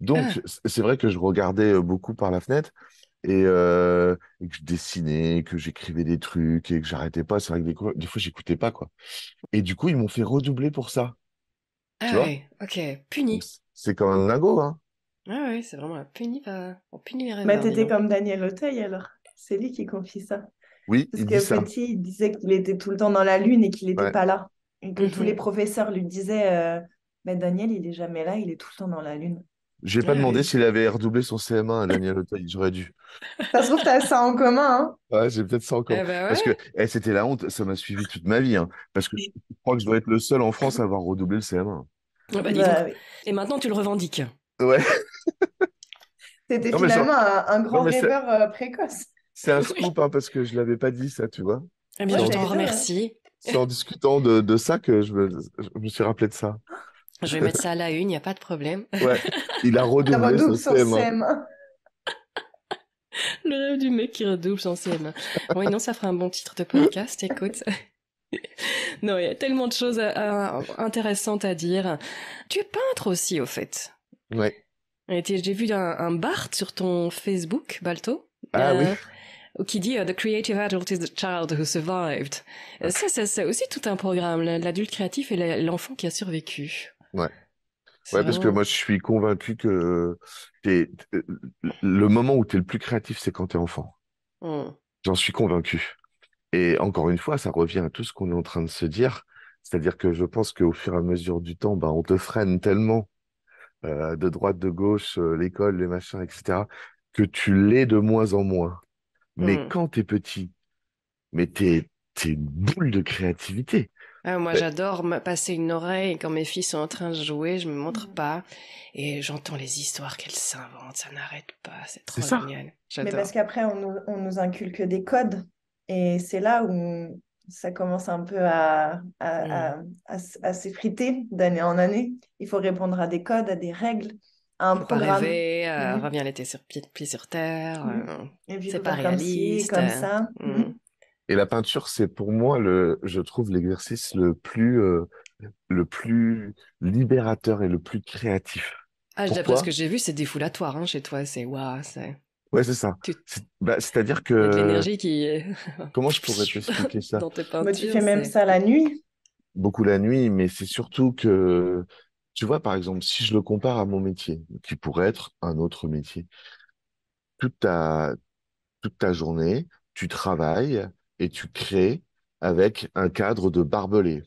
Donc, ah. c'est vrai que je regardais beaucoup par la fenêtre euh, et, que je dessinais, que j'écrivais des trucs et que j'arrêtais pas. C'est vrai que des, des fois, j'écoutais pas, quoi. Et du coup, ils m'ont fait redoubler pour ça. Ah tu vois ok, puni. C'est comme un dingo, hein. Ouais, ah ouais, c'est vraiment puni, on punit les bah, t'étais comme Daniel Auteuil, alors. C'est lui qui confie ça. Oui, Parce il petit, il disait qu'il était tout le temps dans la lune et qu'il n'était pas là. Et que tous les mhm. professeurs lui disaient Mais euh, bah, Daniel, il n'est jamais là, il est tout le temps dans la lune. J'ai pas demandé s'il avait redoublé son CM1 à Daniel Auteuil, j'aurais dû. Ça se trouve, as ça en commun. Hein ouais, j'ai peut-être ça en commun. Eh ben parce que eh, c'était la honte, ça m'a suivi toute ma vie. Hein. parce que je crois que je dois être le seul en France à avoir redoublé le CM1. Ah bah, bah Et maintenant, tu le revendiques. Ouais. C'était finalement un, grand rêveur euh, précoce. C'est un scoop, hein, parce que je l'avais pas dit, ça, tu vois. Eh ah, bien, je t'en remercie. C'est en discutant de, ça que je me, je me suis rappelé de ça. Ah, je vais mettre ça à la une, il n'y a pas de problème. il a (laughs) redoublé son, hein. Le rêve du mec qui redouble son CM. Oui, non, ça fera un bon titre de podcast, écoute. (laughs) non, il y a tellement de choses intéressantes à dire. Tu es peintre aussi, au fait. Oui. J'ai vu un, Bart sur ton Facebook, Balto. Ah euh, qui dit euh, The creative adult is the child who survived. Euh, ça, c'est aussi tout un programme, l'adulte créatif et l'enfant qui a survécu. Ouais. parce que moi, je suis convaincu que le moment où tu es le plus créatif, c'est quand tu es enfant. Mmh. J'en suis convaincu. Et encore une fois, ça revient à tout ce qu'on est en train de se dire. C'est-à-dire que je pense qu'au fur et à mesure du temps, bah, on te freine tellement euh, de droite, de gauche, euh, l'école, les machins, etc., que tu l'es de moins en moins. Mais mmh. quand tu es petit, mais tu es, une boule de créativité. Ah, moi, j'adore passer une oreille quand mes filles sont en train de jouer, je me montre pas et j'entends les histoires qu'elles s'inventent, ça n'arrête pas, c'est trop génial. Mais parce qu'après, on nous, on nous, inculque des codes et c'est là où ça commence un peu à, à, mm. s'effriter d'année en année. Il faut répondre à des codes, à des règles. À un faut programme. Pas rêver, euh, mm-hmm. revient l'été sur pied, pied sur terre. Mm. Euh, c'est pas Comme, comme ça. Mm. Mm-hmm. Et la peinture, c'est pour moi, le, je trouve, l'exercice le plus, euh, le plus libérateur et le plus créatif. Ah, d'après ce que j'ai vu, c'est défoulatoire hein, chez toi. C'est waouh, c'est. Ouais, c'est ça. Bah, c'est-à-dire que. l'énergie qui. (laughs) Comment je pourrais (laughs) t'expliquer ça bah, Tu fais même ça la nuit Beaucoup la nuit, mais c'est surtout que. Tu vois, par exemple, si je le compare à mon métier, qui pourrait être un autre métier, toute ta, toute ta journée, tu travailles, et tu crées avec un cadre de barbelé,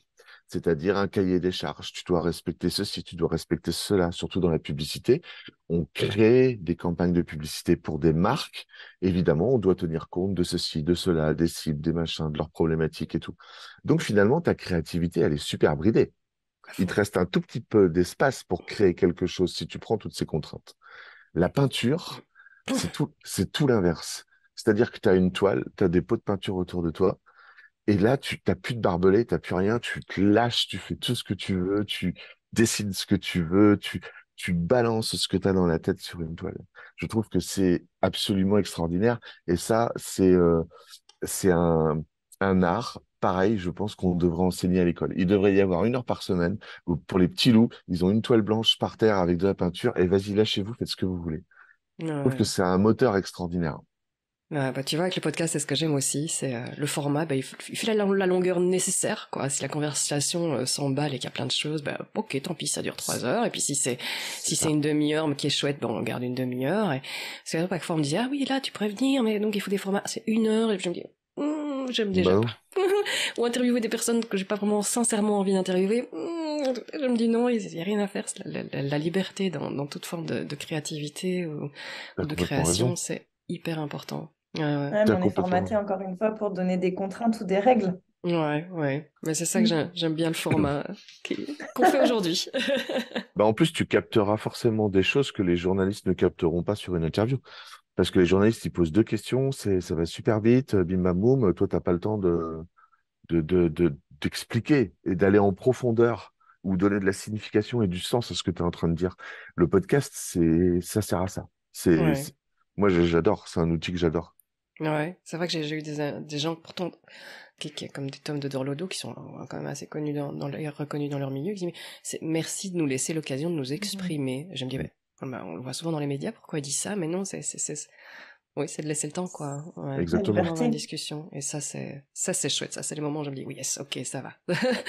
c'est-à-dire un cahier des charges. Tu dois respecter ceci, tu dois respecter cela, surtout dans la publicité. On crée des campagnes de publicité pour des marques. Évidemment, on doit tenir compte de ceci, de cela, des cibles, des machins, de leurs problématiques et tout. Donc finalement, ta créativité, elle est super bridée. Il te reste un tout petit peu d'espace pour créer quelque chose si tu prends toutes ces contraintes. La peinture, c'est tout, tout l'inverse. C'est-à-dire que tu as une toile, tu as des pots de peinture autour de toi, et là, tu n'as plus de barbelé, tu n'as plus rien, tu te lâches, tu fais tout ce que tu veux, tu décides ce que tu veux, tu, balances ce que tu as dans la tête sur une toile. Je trouve que c'est absolument extraordinaire, et ça, c'est euh, un, art, pareil, je pense qu'on devrait enseigner à l'école. Il devrait y avoir une heure par semaine où pour les petits loups, ils ont une toile blanche par terre avec de la peinture et vas-y, lâchez-vous, faites ce que vous voulez. Je trouve que c'est un moteur extraordinaire bah, tu vois, avec le podcast, c'est ce que j'aime aussi, c'est euh, le format, bah, il, fait la, longueur nécessaire, quoi. Si la conversation euh, s'emballe et qu'il y a plein de choses, bah, ok, tant pis, ça dure trois heures. Et puis si c'est si c'est une demi-heure, mais qui est chouette, bon, bah, on garde une demi-heure. Et... Parce que parfois on me dit, ah oui, là, tu pourrais venir, mais donc il faut des formats, c'est une heure. Et puis je me dis, hmm, j'aime déjà bah (laughs) Ou interviewer des personnes que j'ai pas vraiment sincèrement envie d'interviewer, hmm, je me dis non, il y a rien à faire. La, liberté dans, toute forme de, créativité ou de création, c'est hyper important on est formaté encore une fois pour donner des contraintes ou des règles. Ouais, ouais. Mais c'est ça que mm. j'aime bien le format (laughs) qu'on fait aujourd'hui. (laughs) bah en plus, tu capteras forcément des choses que les journalistes ne capteront pas sur une interview. Parce que les journalistes, ils posent deux questions, c'est, ça va super vite, euh, bim bam boum, toi, t'as pas le temps de, d'expliquer de, de, et d'aller en profondeur ou donner de la signification et du sens à ce que tu es en train de dire. Le podcast, c'est, ça sert à ça. C'est, moi, j'adore, c'est un outil que j'adore. Ouais, c'est vrai que j'ai eu des, euh, des gens pourtant qui, qui, comme des tomes de Dorlodo qui sont euh, quand même assez connus dans, dans reconnus dans leur milieu, qui disent mais merci de nous laisser l'occasion de nous exprimer. Je me dis ah bah, on le voit souvent dans les médias, pourquoi il dit ça Mais non, c'est oui, c'est de laisser le temps quoi. Ouais, Exactement. Dans la discussion et ça c'est ça c'est chouette, ça c'est les moments où je me dis oui yes, ok ça va,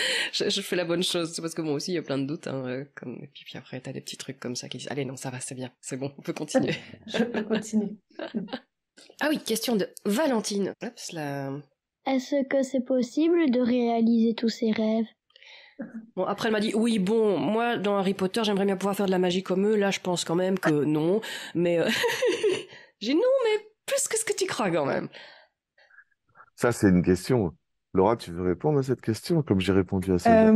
(laughs) je, fais la bonne chose. C'est parce que moi aussi il y a plein de doutes hein, euh, comme... et puis, puis après t'as des petits trucs comme ça qui disent allez non ça va c'est bien, c'est bon on peut continuer. (laughs) je peux continuer. (laughs) Ah oui, question de Valentine. Est-ce que c'est possible de réaliser tous ses rêves Bon, après, elle m'a dit, oui, bon, moi, dans Harry Potter, j'aimerais bien pouvoir faire de la magie comme eux. Là, je pense quand même que (laughs) non. Mais euh, (laughs) j'ai non, mais plus que ce que tu crois quand même. Ça, c'est une question. Laura, tu veux répondre à cette question, comme j'ai répondu à euh, celle-là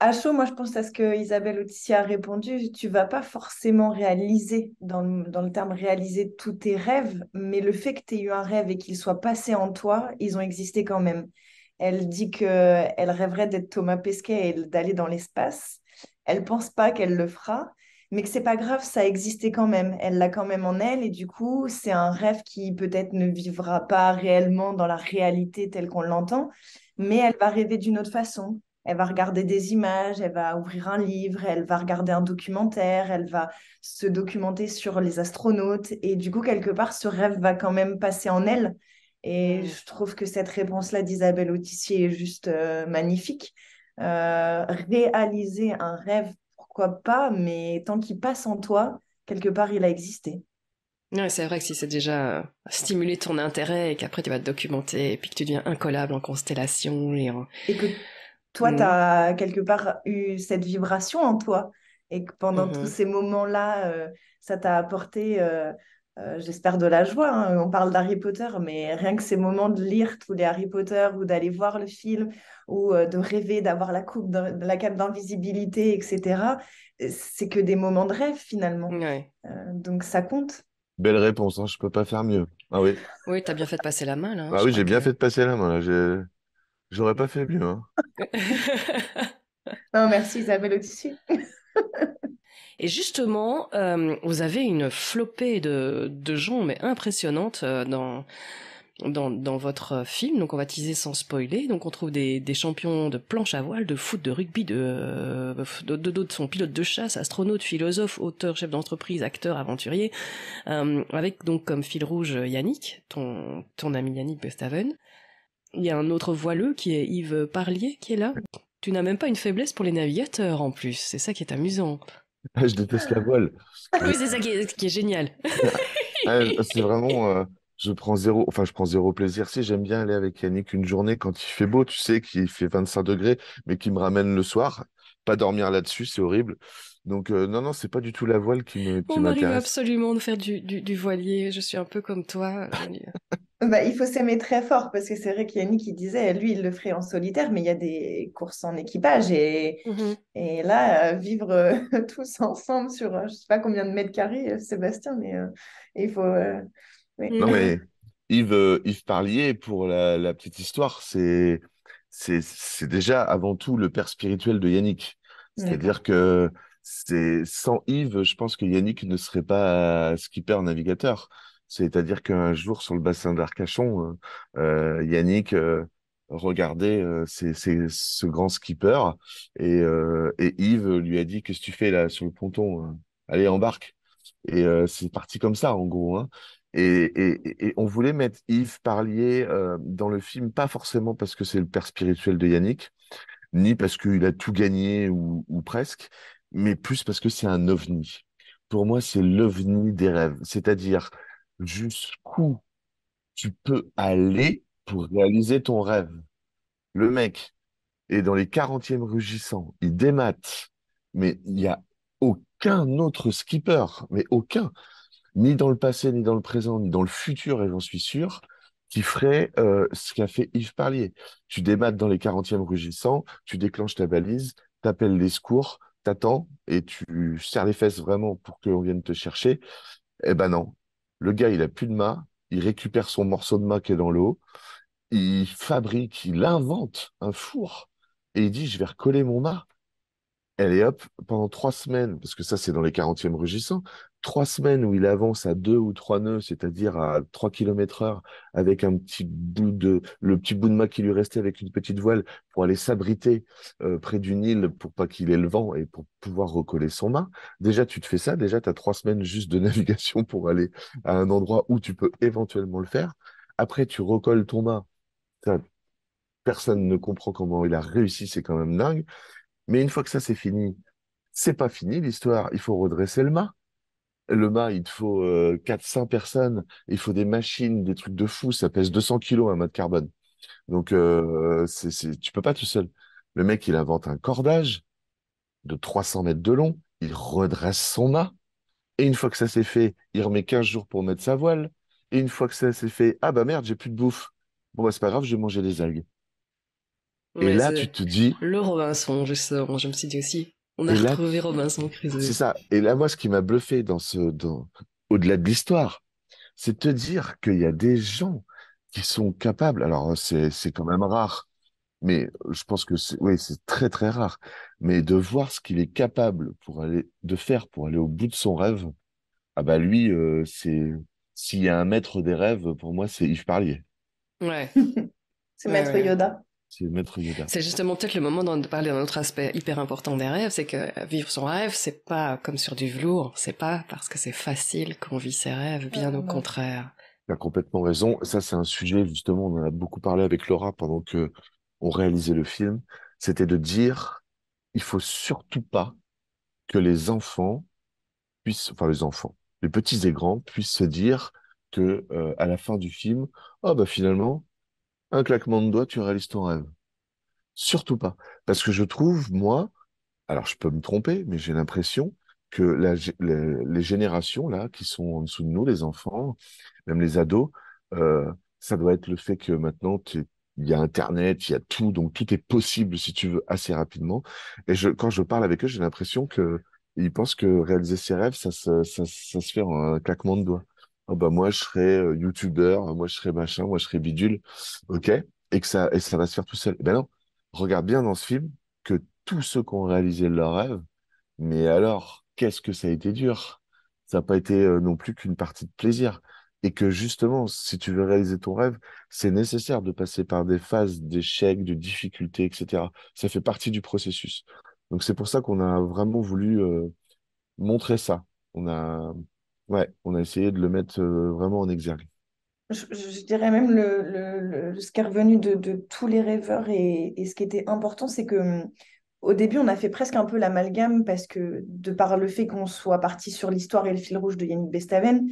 à chaud, moi, je pense à ce que Isabelle a répondu. Tu vas pas forcément réaliser, dans le, terme réaliser, tous tes rêves, mais le fait que tu aies eu un rêve et qu'il soit passé en toi, ils ont existé quand même. Elle dit qu'elle rêverait d'être Thomas Pesquet et d'aller dans l'espace. Elle pense pas qu'elle le fera, mais que c'est pas grave, ça a existé quand même. Elle l'a quand même en elle et du coup, c'est un rêve qui peut-être ne vivra pas réellement dans la réalité telle qu'on l'entend, mais elle va rêver d'une autre façon elle va regarder des images, elle va ouvrir un livre, elle va regarder un documentaire, elle va se documenter sur les astronautes. Et du coup, quelque part, ce rêve va quand même passer en elle. Et mm. je trouve que cette réponse-là d'Isabelle Autissier est juste euh, magnifique. Euh, réaliser un rêve, pourquoi pas, mais tant qu'il passe en toi, quelque part, il a existé. Ouais, c'est vrai que si c'est déjà euh, stimulé ton intérêt et qu'après tu vas te documenter et puis que tu deviens incollable en constellation et en... Et toi, mmh. tu as quelque part eu cette vibration en toi et que pendant tous mmh ces moments-là, euh, ça t'a apporté, euh, euh, j'espère, de la joie. Hein. On parle d'Harry Potter, mais rien que ces moments de lire tous les Harry Potter ou d'aller voir le film ou de rêver d'avoir la, coupe de, la cape d'invisibilité, etc., c'est que des moments de rêve finalement. Mmh, donc ça compte. Belle réponse, hein. je ne peux pas faire mieux. Ah oui. Oui, tu as bien fait de passer la main Ah oui, j'ai bien fait de passer la main là. Hein, ah J'aurais pas fait mieux. Hein. (laughs) non, merci Isabelle au-dessus. (laughs) Et justement, euh, vous avez une flopée de, de gens, mais impressionnante, euh, dans, dans, dans, votre film. Donc, on va teaser sans spoiler. Donc, on trouve des, des champions de planche à voile, de foot, de rugby, de, de, de, de, son pilote de chasse, astronaute, philosophe, auteur, chef d'entreprise, acteur, aventurier. Euh, avec donc comme fil rouge Yannick, ton, ton ami Yannick Bestaven. Il y a un autre voileux qui est Yves Parlier qui est là. Tu n'as même pas une faiblesse pour les navigateurs en plus, c'est ça qui est amusant. Ah, je déteste la voile. Ah c'est ça qui est, génial. (laughs) Ah, c'est vraiment. Euh, je prends zéro, enfin je prends zéro plaisir. Si j'aime bien aller avec Yannick une journée quand il fait beau, tu sais, qu'il fait 25 degrés, mais qui me ramène le soir. Pas dormir là-dessus, c'est horrible. Donc euh, non, non, c'est pas du tout la voile qui me. On m'arrive absolument de faire du, voilier. Je suis un peu comme toi. (laughs) Bah, il faut s'aimer très fort parce que c'est vrai qu'Yannick qui disait, lui, il le ferait en solitaire, mais il y a des courses en équipage et, mhm. et là, euh, vivre euh, (laughs) tous ensemble sur je euh, je sais pas combien de mètres carrés, Sébastien, mais il faut. Non, mhm. mais Yves, Parlier, pour la, la petite histoire, c'est déjà avant tout le père spirituel de Yannick. C'est-à-dire que sans Yves, je pense que Yannick ne serait pas skipper navigateur. C'est-à-dire qu'un jour, sur le bassin d'Arcachon, euh, euh, Yannick euh, regardait ce grand skipper et, Yves lui a dit Qu'est-ce que tu fais là sur le ponton Allez, embarque. Et c'est parti comme ça, en gros. Hein. Et, on voulait mettre Yves Parlier dans le film, pas forcément parce que c'est le père spirituel de Yannick, ni parce qu'il a tout gagné ou, ou presque, mais plus parce que c'est un ovni. Pour moi, c'est l'ovni des rêves. C'est-à-dire, jusqu'où tu peux aller pour réaliser ton rêve. Le mec est dans les 40e rugissants, il démate, mais il n'y a aucun autre skipper, mais aucun, ni dans le passé, ni dans le présent, ni dans le futur, et j'en suis sûr, qui ferait euh, ce qu'a fait Yves Parlier. Tu démates dans les 40e rugissants, tu déclenches ta balise, t'appelles les secours, t'attends et tu serres les fesses vraiment pour qu'on vienne te chercher. Eh ben non, le gars, il a plus de mât, il récupère son morceau de mât qui est dans l'eau, il fabrique, il invente un four et il dit je vais recoller mon mât. Elle est hop pendant trois semaines, parce que ça c'est dans les 40e rugissants, trois semaines où il avance à deux ou trois nœuds, c'est-à-dire à 3 km heure, avec un petit bout de, le petit bout de mât qui lui restait avec une petite voile pour aller s'abriter euh, près d'une île pour pas qu'il ait le vent et pour pouvoir recoller son mât. Déjà, tu te fais ça. Déjà, tu as trois semaines juste de (laughs) navigation pour aller à un endroit où tu peux éventuellement le faire. Après, tu recolles ton mât. Personne ne comprend comment il a réussi. C'est quand même dingue. Mais une fois que ça, c'est fini, c'est pas fini l'histoire. Il faut redresser le mât le mât, il te faut 400 euh, 4 personnes, il faut des machines, des trucs de fou, ça pèse 200 kilos un mât de carbone. Donc, euh, c'est, tu peux pas tout seul. Le mec, il invente un cordage de 300 mètres de long, il redresse son mât, et une fois que ça s'est fait, il remet 15 jours pour mettre sa voile, et une fois que ça s'est fait, ah bah merde, j'ai plus de bouffe. Bon bah c'est pas grave, je vais manger des algues. et là, tu te dis... Le Robinson, justement, je me suis dit aussi. On a retrouvé Robinson Crusoe. C'est ça. Et là, moi, ce qui m'a bluffé dans ce, dans, au-delà de l'histoire, c'est de te dire qu'il y a des gens qui sont capables. Alors, c'est, c'est quand même rare, mais je pense que c'est, oui, c'est très très rare. Mais de voir ce qu'il est capable pour aller, de faire pour aller au bout de son rêve. Ah bah lui, euh, c'est s'il y a un maître des rêves, pour moi, c'est Yves Parlier. Ouais. (laughs) c'est maître Yoda. C'est justement peut-être le moment de parler d'un autre aspect hyper important des rêves, c'est que vivre son rêve, c'est pas comme sur du velours, c'est pas parce que c'est facile qu'on vit ses rêves, bien au contraire. Tu a complètement raison. Ça, c'est un sujet, justement, on en a beaucoup parlé avec Laura pendant que on réalisait le film. C'était de dire, il faut surtout pas que les enfants puissent, enfin, les enfants, les petits et grands puissent se dire que, euh, à la fin du film, oh, bah, finalement, un claquement de doigts, tu réalises ton rêve. Surtout pas. Parce que je trouve, moi, alors je peux me tromper, mais j'ai l'impression que les, générations là qui sont en dessous de nous, les enfants, même les ados, euh, ça doit être le fait que maintenant il y a Internet, il y a tout, donc tout est possible si tu veux assez rapidement. Et je, quand je parle avec eux, j'ai l'impression que ils pensent que réaliser ses rêves, ça se, ça se fait en un claquement de doigts. Ah bah moi je serais euh, youtubeur, moi je serais machin, moi je serais bidule, ok, et que ça, et ça va se faire tout seul. Eh ben non, regarde bien dans ce film que tous ceux qui ont réalisé leur rêve, mais alors qu'est-ce que ça a été dur Ça n'a pas été euh, non plus qu'une partie de plaisir. Et que justement, si tu veux réaliser ton rêve, c'est nécessaire de passer par des phases d'échecs, de difficultés, etc. Ça fait partie du processus. Donc c'est pour ça qu'on a vraiment voulu euh, montrer ça. On a Ouais, on a essayé de le mettre euh, vraiment en exergue. Je, dirais même le, ce qui est revenu de, tous les rêveurs et, ce qui était important, c'est que hum, au début, on a fait presque un peu l'amalgame parce que de par le fait qu'on soit parti sur l'histoire et le fil rouge de Yannick Bestaven,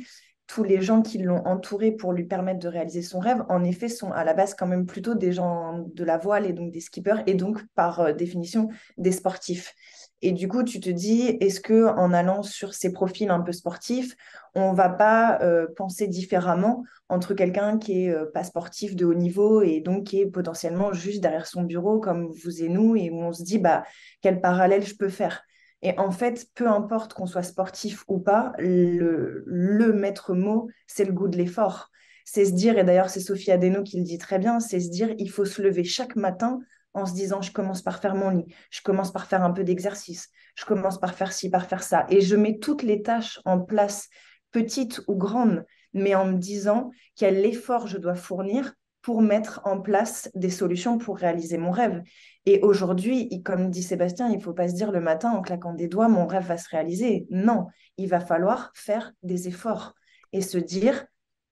tous les gens qui l'ont entouré pour lui permettre de réaliser son rêve, en effet, sont à la base quand même plutôt des gens de la voile et donc des skippers et donc par euh, définition des sportifs. Et du coup, tu te dis, est-ce que en allant sur ces profils un peu sportifs, on va pas euh, penser différemment entre quelqu'un qui est euh, pas sportif de haut niveau et donc qui est potentiellement juste derrière son bureau comme vous et nous et où on se dit bah quel parallèle je peux faire. Et en fait, peu importe qu'on soit sportif ou pas, le, le maître mot, c'est le goût de l'effort. C'est se dire, et d'ailleurs c'est Sophie Adeno qui le dit très bien, c'est se dire, il faut se lever chaque matin en se disant je commence par faire mon lit, je commence par faire un peu d'exercice, je commence par faire ci, par faire ça. Et je mets toutes les tâches en place, petites ou grandes, mais en me disant quel effort je dois fournir pour mettre en place des solutions pour réaliser mon rêve. Et aujourd'hui, comme dit Sébastien, il ne faut pas se dire le matin en claquant des doigts, mon rêve va se réaliser. Non, il va falloir faire des efforts et se dire,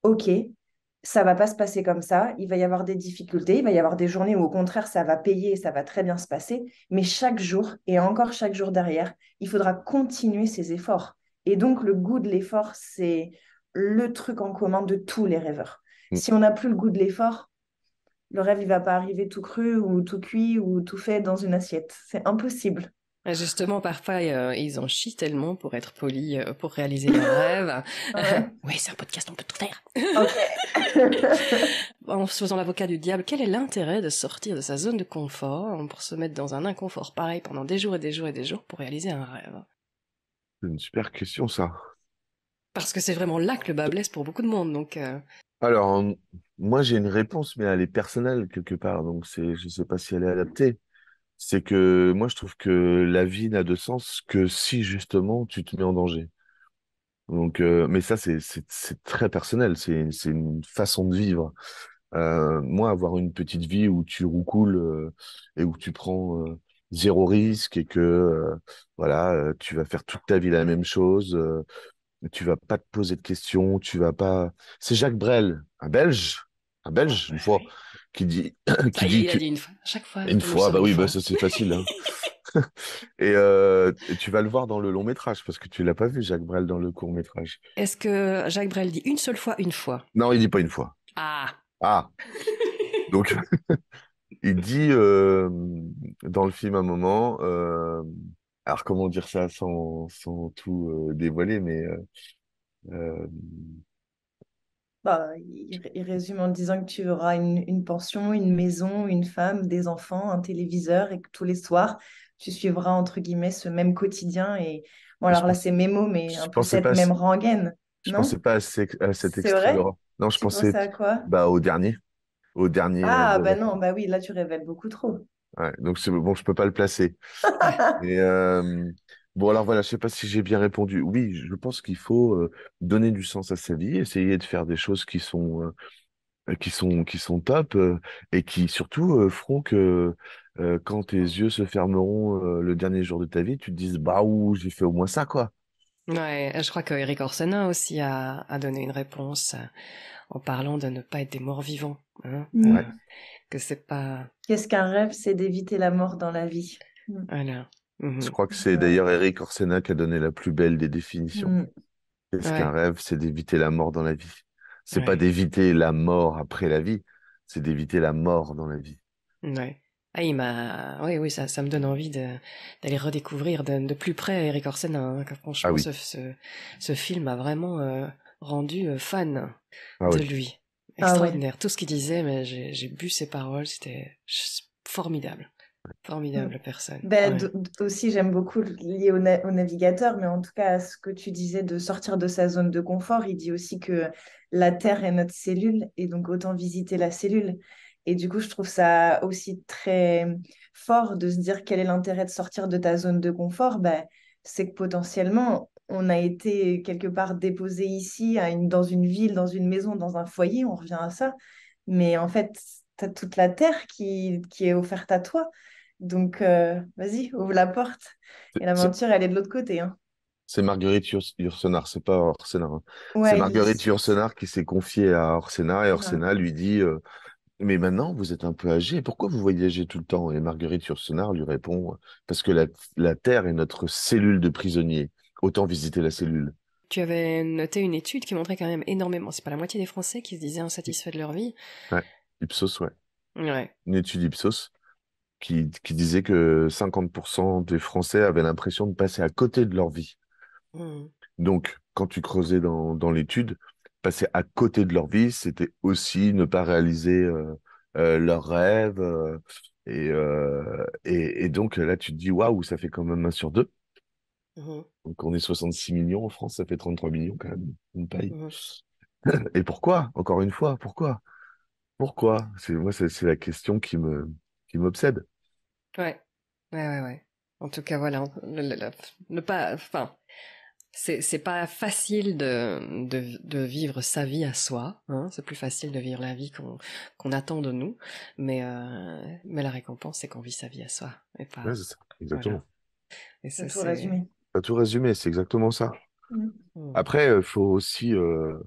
OK, ça va pas se passer comme ça, il va y avoir des difficultés, il va y avoir des journées où au contraire ça va payer et ça va très bien se passer, mais chaque jour et encore chaque jour derrière, il faudra continuer ses efforts. Et donc le goût de l'effort, c'est le truc en commun de tous les rêveurs. Mm. Si on n'a plus le goût de l'effort, le rêve il va pas arriver tout cru ou tout cuit ou tout fait dans une assiette, c'est impossible. Ah, justement, parfois, euh, ils en chient tellement pour être polis, euh, pour réaliser leurs (laughs) rêves. oui, euh, c'est un podcast, on peut tout faire. (laughs) en se faisant l'avocat du diable, quel est l'intérêt de sortir de sa zone de confort pour se mettre dans un inconfort pareil pendant des jours et des jours et des jours pour réaliser un rêve C'est une super question, ça. Parce que c'est vraiment là que le bas blesse pour beaucoup de monde, donc... Alors, moi, j'ai une réponse, mais elle est personnelle, quelque part, donc je ne sais pas si elle est adaptée c'est que moi, je trouve que la vie n'a de sens que si justement tu te mets en danger. Euh, mais ça, c'est très personnel, c'est une façon de vivre. Euh, moi, avoir une petite vie où tu roucoules euh, et où tu prends zéro risque et que voilà, tu vas faire toute ta vie la même chose, tu vas pas te poser de questions, tu vas pas. C'est Jacques Brel, un Belge, un Belge une fois, qui dit (clears throat) qui dit, une fois, chaque fois. Une bah fois, bah oui, ça c'est facile. Hein. (laughs) (laughs) Euh, et tu vas le voir dans le long métrage parce que tu l'as pas vu Jacques Brel dans le court métrage. Est-ce que Jacques Brel dit une seule fois une fois Non, il dit pas une fois. Ah. Ah. (laughs) Donc il dit euh, dans le film un moment. Euh, alors comment dire ça sans sans tout dévoiler, mais bah, il, résume en disant que tu auras une, pension, une maison, une femme, des enfants, un téléviseur et que tous les soirs, tu suivras entre guillemets ce même quotidien. Et bon, alors là, c'est mes mots, mais un peu cette même rengaine. Je ne pensais pas à, cet extrait. non, je pensais bah, au dernier. Au dernier. Ah, ben bah non, bah oui, là, tu révèles beaucoup trop. donc, bon, je ne peux pas le placer. (laughs) et, euh, Bon, alors voilà, je sais pas si j'ai bien répondu. Oui, je pense qu'il faut euh, donner du sens à sa vie, essayer de faire des choses qui sont, euh, euh, qui sont, qui sont top et qui surtout feront que quand tes yeux se fermeront le dernier jour de ta vie, tu te dises, bah, ouh, j'ai fait au moins ça, quoi. Ouais, je crois que Eric Orsenin aussi a, donné une réponse en parlant de ne pas être des morts vivants. hein, mm. que c'est pas. Qu'est-ce qu'un rêve C'est d'éviter la mort dans la vie. Mm. Voilà. Je mmh. crois que c'est d'ailleurs Eric Orsena qui a donné la plus belle des définitions. Mmh. Qu'est-ce qu'un rêve C'est d'éviter la mort dans la vie. C'est pas d'éviter la mort après la vie, c'est d'éviter la mort dans la vie. Ouais. Ah, il Oui, oui, ça, ça me donne envie d'aller redécouvrir de, plus près Eric Orsena hein, franchement, ah ce, film a vraiment euh, rendu euh, fan ah de lui. Ah Extraordinaire. Tout ce qu'il disait, mais j'ai bu ses paroles, c'était formidable. Formidable mm. personne. Ben, Aussi, j'aime beaucoup lié au, navigateur, mais en tout cas, ce que tu disais de sortir de sa zone de confort, il dit aussi que la Terre est notre cellule, et donc autant visiter la cellule. Et du coup, je trouve ça aussi très fort de se dire quel est l'intérêt de sortir de ta zone de confort. Ben, C'est que potentiellement, on a été quelque part déposé ici, à une, dans une ville, dans une maison, dans un foyer, on revient à ça. Mais en fait, tu as toute la Terre qui, qui est offerte à toi. Donc, euh, vas-y, ouvre la porte. Et l'aventure, elle est de l'autre côté. Hein. C'est Marguerite Ursenar, c'est pas Orsena. Hein. c'est Marguerite Ursenard qui s'est confiée à Orsena et Orsena lui dit euh, Mais maintenant, vous êtes un peu âgé, pourquoi vous voyagez tout le temps Et Marguerite Ursenard lui répond Parce que la, Terre est notre cellule de prisonnier. Autant visiter la cellule. Tu avais noté une étude qui montrait quand même énormément, c'est pas la moitié des Français qui se disaient insatisfaits de leur vie. Ouais, Ipsos, ouais. ouais. Une étude Ipsos qui, disait que 50% des Français avaient l'impression de passer à côté de leur vie. Mmh. Donc, quand tu creusais dans, l'étude, passer à côté de leur vie, c'était aussi ne pas réaliser euh, euh, leurs rêves. Euh, et, et, donc là, tu te dis, waouh, ça fait quand même un sur deux. Mmh. Donc on est 66 millions en France, ça fait 33 millions quand même, une paille. Mmh. (laughs) et pourquoi Encore une fois, pourquoi Pourquoi C'est moi, c'est la question qui me qui m'obsède. Ouais. Ouais, ouais, En tout cas, voilà. Ne pas, enfin, c'est, c'est pas facile de, de, de, vivre sa vie à soi. Hein. C'est plus facile de vivre la vie qu'on, qu'on attend de nous. Mais, euh, mais la récompense, c'est qu'on vit sa vie à soi. Et ça. Exactement. Et ça, tout résumé. T'as tout résumé, c'est exactement ça. Mm. Mm. Après, il euh, faut aussi, euh,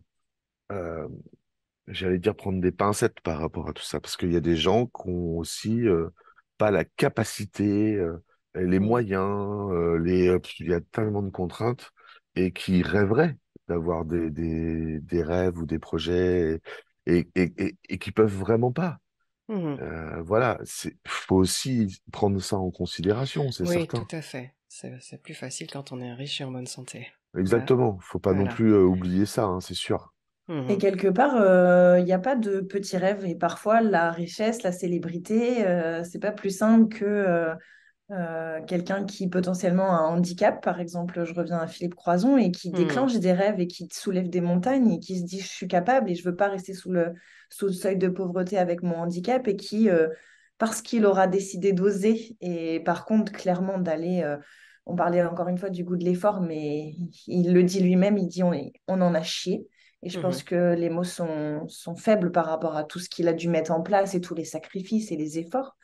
j'allais dire, prendre des pincettes par rapport à tout ça, parce qu'il y a des gens qui ont aussi pas la capacité, euh, les moyens, euh, les, euh, il y a tellement de contraintes et qui rêveraient d'avoir des, des, rêves ou des projets et, et, et, qui peuvent vraiment pas. Mmh voilà, il faut aussi prendre ça en considération, c'est certain. tout à fait. C'est plus facile quand on est riche et en bonne santé. Hein Exactement, il ne faut pas non plus oublier ça, hein, c'est sûr. Mmh et quelque part, euh, il n'y a pas de petits rêves. Et parfois, la richesse, la célébrité, euh, c'est pas plus simple que euh, quelqu'un qui potentiellement a un handicap. Par exemple, je reviens à Philippe Croison et qui mmh. déclenche des rêves et qui soulève des montagnes et qui se dit je suis capable et je veux pas rester sous le, seuil de pauvreté avec mon handicap et qui, parce qu'il aura décidé d'oser et par contre, clairement, d'aller on parlait encore une fois du goût de l'effort, mais il le dit lui-même, il dit on, on en a chié je mmh pense que les mots sont, faibles par rapport à tout ce qu'il a dû mettre en place et tous les sacrifices et les efforts.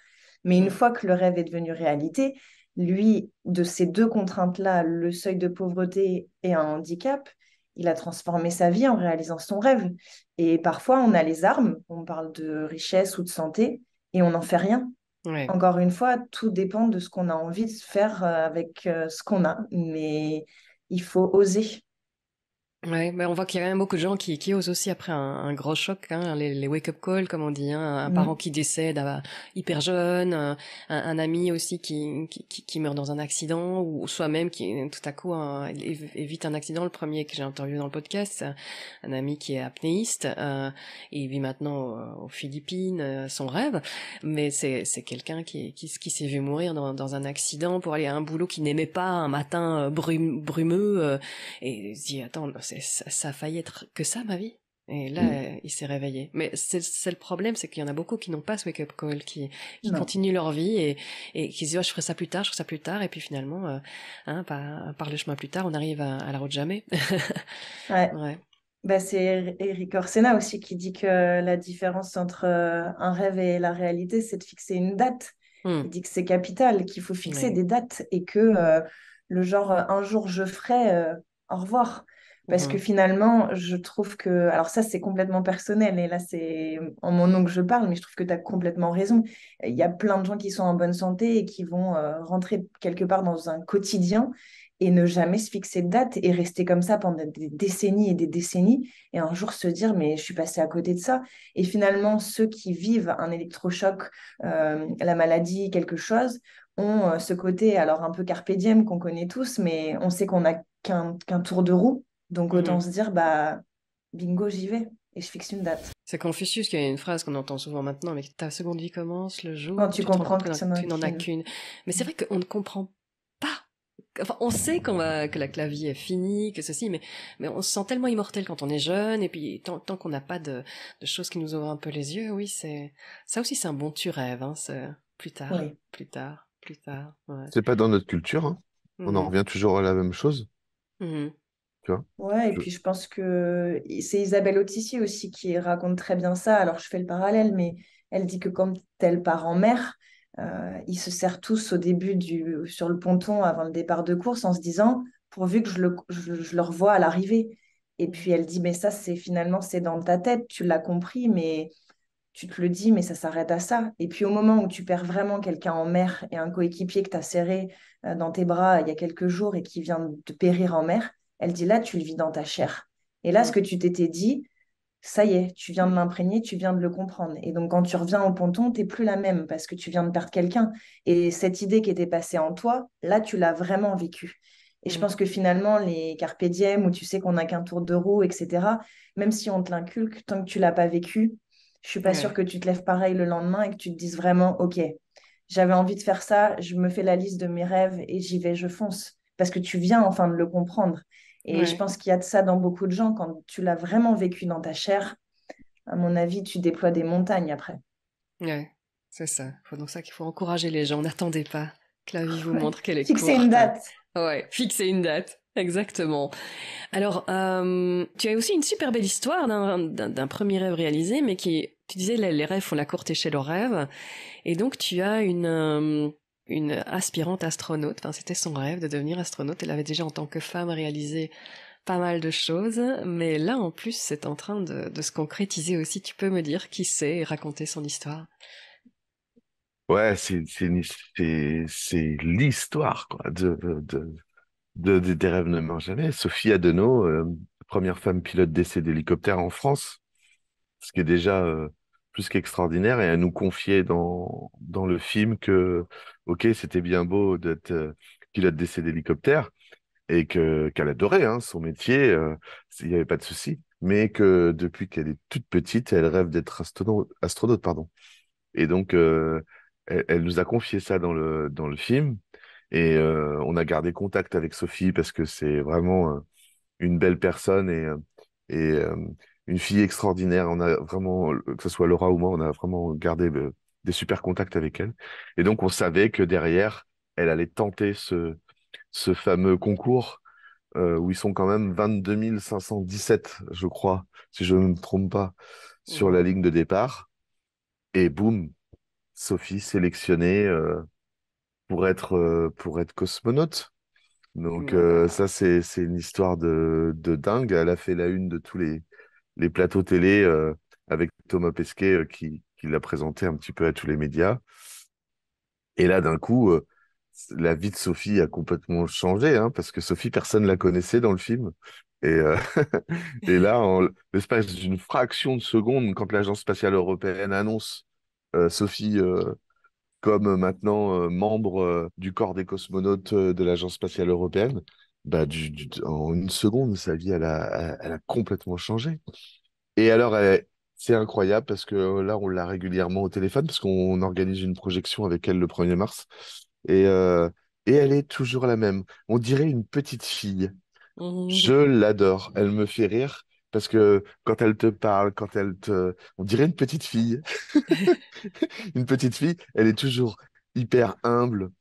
Mais une mmh. fois que le rêve est devenu réalité, lui, de ces deux contraintes-là, le seuil de pauvreté et un handicap, il a transformé sa vie en réalisant son rêve. Et parfois, on a les armes, on parle de richesse ou de santé, et on n'en fait rien. Encore une fois, tout dépend de ce qu'on a envie de faire euh, avec euh, ce qu'on a, mais il faut oser. Ouais, on voit qu'il y a même beaucoup de gens qui, qui osent aussi après un, un gros choc, hein, les, wake-up calls, comme on dit, hein, un mm. parent qui décède hyper jeune, un, ami aussi qui, qui, qui, meurt dans un accident, ou soi-même qui tout à coup hein, évite un accident, le premier que j'ai interviewé dans le podcast, un ami qui est apnéiste, euh, et il vit maintenant euh, aux Philippines, euh, son rêve, mais c'est, c'est quelqu'un qui, qui, qui s'est vu mourir dans, dans un accident pour aller à un boulot qu'il n'aimait pas un matin brumeux, et il dit, attends, c'est ça, a failli être que ça ma vie. Et là, mm. euh, il s'est réveillé. Mais c'est le problème, c'est qu'il y en a beaucoup qui n'ont pas ce wake-up call, qui, qui continuent leur vie et, et qui se disent oh, je ferai ça plus tard, je ferai ça plus tard. Et puis finalement, euh, hein, par, le chemin plus tard, on arrive à, la route jamais. (laughs) ouais. Bah, c'est Eric Orsena aussi qui dit que la différence entre euh, un rêve et la réalité, c'est de fixer une date. Hmm. Il dit que c'est capital, qu'il faut fixer des dates et que le genre un jour je ferai, au revoir. Parce que mmh. finalement, je trouve que. Alors, ça, c'est complètement personnel. Et là, c'est en mon nom que je parle, mais je trouve que tu as complètement raison. Il y a plein de gens qui sont en bonne santé et qui vont euh, rentrer quelque part dans un quotidien et ne jamais se fixer de date et rester comme ça pendant des décennies et des décennies et un jour se dire mais je suis passé à côté de ça et finalement ceux qui vivent un électrochoc euh, la maladie quelque chose ont euh, ce côté alors un peu carpe diem qu'on connaît tous mais on sait qu'on n'a qu'un tour de roue donc mm. autant se dire, bah, bingo, j'y vais et je fixe une date. C'est Confucius qui a une phrase qu'on entend souvent maintenant, mais ta seconde vie commence le jour. Quand tu, comprends que, tu n'en as euh. qu'une. Mais c'est vrai qu'on ne comprend pas. Enfin, on sait qu'on que la, clavier est finie, que ceci, mais mais on se sent tellement immortel quand on est jeune, et puis tant, qu'on n'a pas de, choses qui nous ouvrent un peu les yeux, oui, c'est ça aussi, c'est un bon tu rêves. Hein, plus tard, plus tard, plus tard. C'est pas dans notre culture, hein. on en mhm. revient toujours à la même chose. Mhm ouais, et puis je pense que c'est Isabelle Autissier aussi qui raconte très bien ça. Alors je fais le parallèle, mais elle dit que quand elle part en mer, euh, ils se serrent tous au début du, sur le ponton avant le départ de course en se disant pourvu que je le, je, revoie à l'arrivée. Et puis elle dit mais ça c'est finalement c'est dans ta tête, tu l'as compris, mais tu te le dis, mais ça s'arrête à ça. Et puis au moment où tu perds vraiment quelqu'un en mer et un coéquipier que tu as serré euh, dans tes bras il y a quelques jours et qui vient de périr en mer, elle dit là, tu le vis dans ta chair. Et là, ce que tu t'étais dit, ça y est, tu viens de m'imprégner tu viens de le comprendre. Et donc, quand tu reviens au ponton, tu n'es plus la même parce que tu viens de perdre quelqu'un. Et cette idée qui était passée en toi, là, tu l'as vraiment vécue. Et je mm. pense que finalement, les carpe où tu sais qu'on n'a qu'un tour de roue, etc., même si on te l'inculque, tant que tu l'as pas vécu, je suis pas sûre que tu te lèves pareil le lendemain et que tu te dises vraiment, OK, j'avais envie de faire ça, je me fais la liste de mes rêves et j'y vais, je fonce parce que tu viens enfin de le comprendre. Et je pense qu'il y a de ça dans beaucoup de gens. Quand tu l'as vraiment vécu dans ta chair, à mon avis, tu déploies des montagnes après. Ouais, c'est ça. Faut donc ça qu'il faut encourager les gens. N'attendez pas. que la vie vous (laughs) montre qu'elle est Fixer une date. (laughs) Ouais, fixer une date. Exactement. Alors, euh, tu as aussi une super belle histoire d'un premier rêve réalisé, mais qui, tu disais, les, les rêves font la courte échelle aux rêves. Et donc, tu as une, euh, une aspirante astronaute. Enfin, c'était son rêve de devenir astronaute. Elle avait déjà en tant que femme réalisé pas mal de choses, mais là en plus c'est en train de, se concrétiser aussi. Tu peux me dire qui c'est et raconter son histoire. Ouais, c'est l'histoire quoi, de, de, des rêves ne meurent jamais. Sophie Adenau, euh, première femme pilote d'essai d'hélicoptère en France, ce qui est déjà euh, plus qu'extraordinaire, et à nous confier dans, dans le film que ok, c'était bien beau d'être euh, pilote d'essai d'hélicoptère et que qu'elle adorait hein, son métier, euh, il n'y avait pas de souci, mais que depuis qu'elle est toute petite, elle rêve d'être astronaute, astronaute, pardon. Et donc, euh, elle, nous a confié ça dans le dans le film, et on a gardé contact avec Sophie parce que c'est vraiment une belle personne et et une fille extraordinaire. On a vraiment, que ce soit Laura ou moi, on a vraiment gardé des super contacts avec elle. Et donc, on savait que derrière, elle allait tenter ce, ce fameux concours euh, où ils sont quand même 22 517, je crois, si je ne me trompe pas, sur la ligne de départ. Et boum, Sophie sélectionnée euh, pour, être, euh, pour être cosmonaute. Donc ça, c'est une histoire de, dingue. Elle a fait la une de tous les, les plateaux télé avec Thomas Pesquet qui, il l'a présenté un petit peu à tous les médias. Et là, d'un coup, euh, la vie de Sophie a complètement changé, hein, parce que Sophie, personne ne la connaissait dans le film. Et, euh, (laughs) là, en l'espace d'une fraction de seconde, quand l'Agence spatiale européenne annonce euh, Sophie comme maintenant membre du corps des cosmonautes de l'Agence spatiale européenne, bah, en une seconde, sa vie, elle a, elle a complètement changé. Et alors, elle, c'est incroyable parce que euh, là, on l'a régulièrement au téléphone parce qu'on organise une projection avec elle le 1er mars. Et, euh, et elle est toujours la même. On dirait une petite fille. Mmh. Je l'adore. Elle me fait rire parce que quand elle te parle, quand elle te... On dirait une petite fille. (laughs) (laughs) une petite fille, elle est toujours hyper humble.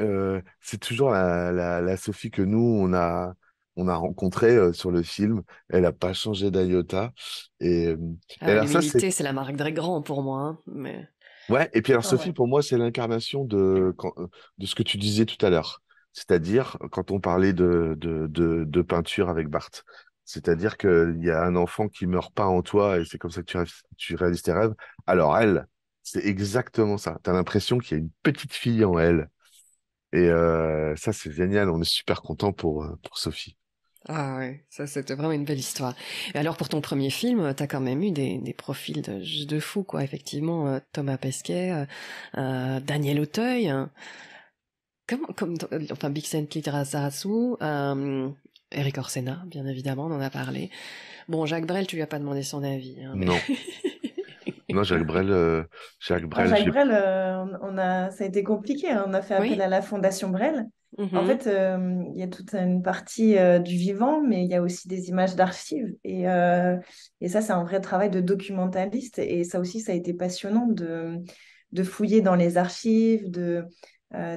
Euh, c'est toujours la, la, Sophie que nous, on a, on a rencontré euh, sur le film. Elle n'a pas changé d'iota. Et, euh, ah et alors c'est la marque très grand pour moi. Hein, ouais. Et puis alors ah Sophie, pour moi, c'est l'incarnation de de ce que tu disais tout à l'heure. C'est-à-dire quand on parlait de, de, peinture avec Bart. C'est-à-dire qu'il y a un enfant qui meurt pas en toi et c'est comme ça que tu, tu réalises tes rêves. Alors elle, c'est exactement ça. Tu as l'impression qu'il y a une petite fille en elle. Et euh, ça, c'est génial. On est super content pour, pour Sophie. Ah ouais, ça c'était vraiment une belle histoire. Et alors pour ton premier film, t'as quand même eu des, profils de, de fou, quoi. Effectivement, euh, Thomas Pesquet, euh, euh, Daniel Auteuil, comme, comme enfin Bixen Kitrazarasu, euh, Eric Orsena, bien évidemment, on en a parlé. Bon, Jacques Brel, tu lui as pas demandé son avis. Hein, non. (laughs) (laughs) non, Jacques Brel, euh, Jacques ah, Brel, euh, on a, ça a été compliqué. Hein. On a fait appel à la Fondation Brel. Mhm. En fait, euh, il y a toute une partie du vivant, mais il y a aussi des images d'archives. Et, ça, c'est un vrai travail de documentaliste. Et ça aussi, ça a été passionnant de, fouiller dans les archives, de,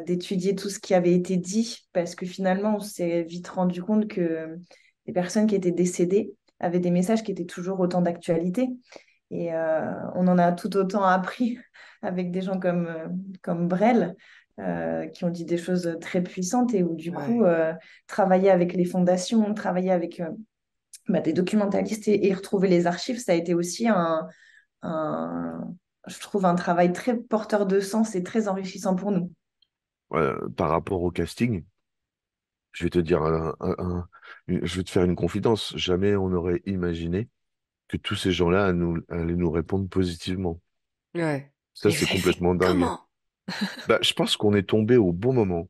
d'étudier tout ce qui avait été dit, parce que finalement, on s'est vite rendu compte que les personnes qui étaient décédées avaient des messages qui étaient toujours autant d'actualité. Et euh, on en a tout autant appris (laughs) avec des gens comme, euh, comme Brel. Euh, qui ont dit des choses très puissantes et où du coup, travailler avec les fondations, travailler avec bah, des documentalistes et, retrouver les archives, ça a été aussi un, je trouve, un travail très porteur de sens et très enrichissant pour nous. par rapport au casting, je vais te dire, je vais te faire une confidence, jamais on aurait imaginé que tous ces gens-là allaient nous répondre positivement. Ouais. Ça, c'est complètement dingue. (laughs) bah, je pense qu'on est tombé au bon moment.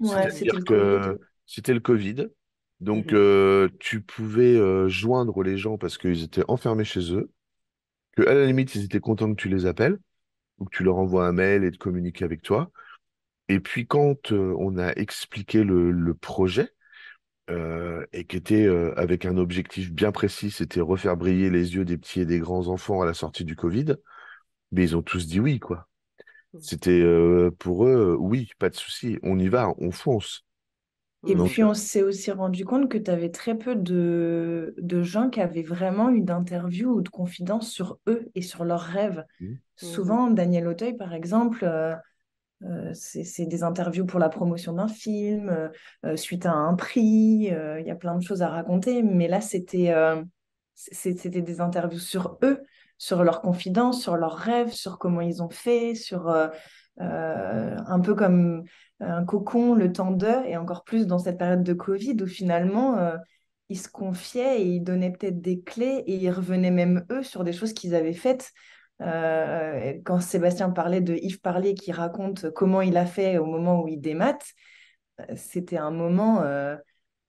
Ouais, C'est-à-dire que c'était le Covid. Donc, mm-hmm. euh, tu pouvais euh, joindre les gens parce qu'ils étaient enfermés chez eux, que à la limite, ils étaient contents que tu les appelles ou que tu leur envoies un mail et de communiquer avec toi. Et puis, quand euh, on a expliqué le projet, euh, et qui était euh, avec un objectif bien précis, c'était refaire briller les yeux des petits et des grands enfants à la sortie du Covid. Mais ils ont tous dit oui, quoi. Mmh. C'était euh, pour eux, oui, pas de souci, on y va, on fonce. Et puis on s'est aussi rendu compte que tu avais très peu de... gens qui avaient vraiment eu d'interviews ou de confidences sur eux et sur leurs rêves. Mmh. Souvent, Daniel Auteuil, par exemple, euh, c'est des interviews pour la promotion d'un film, euh, euh, suite à un prix. Il y a plein de choses à raconter. Mais là, c'était c'était des interviews sur eux, sur leurs confidences, sur leurs rêves, sur comment ils ont fait, sur un peu comme un cocon, le temps d'eux, et encore plus dans cette période de Covid où finalement ils se confiaient et ils donnaient peut-être des clés et ils revenaient même eux sur des choses qu'ils avaient faites euh, quand Sébastien parlait de Yves Parlier qui raconte comment il a fait au moment où il démate, euh, c'était un moment euh,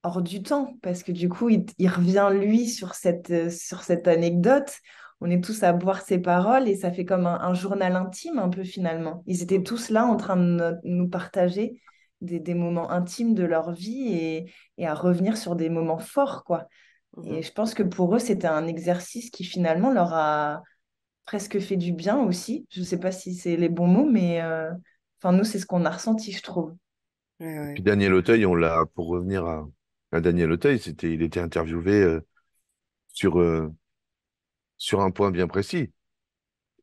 hors du temps parce que du coup, il, revient lui sur cette, sur cette anecdote. On est tous à boire ses paroles et ça fait comme un, journal intime un peu finalement. Ils étaient tous là en train de nous partager des, des moments intimes de leur vie et, et, à revenir sur des moments forts quoi. Mmh et je pense que pour eux, c'était un exercice qui finalement leur a, presque fait du bien aussi. Je ne sais pas si c'est les bons mots, mais euh, enfin nous, c'est ce qu'on a ressenti, je trouve. Daniel Auteuil, on l'a, pour revenir à, Daniel Auteuil, c'était, il était interviewé euh, sur, euh, sur un point bien précis.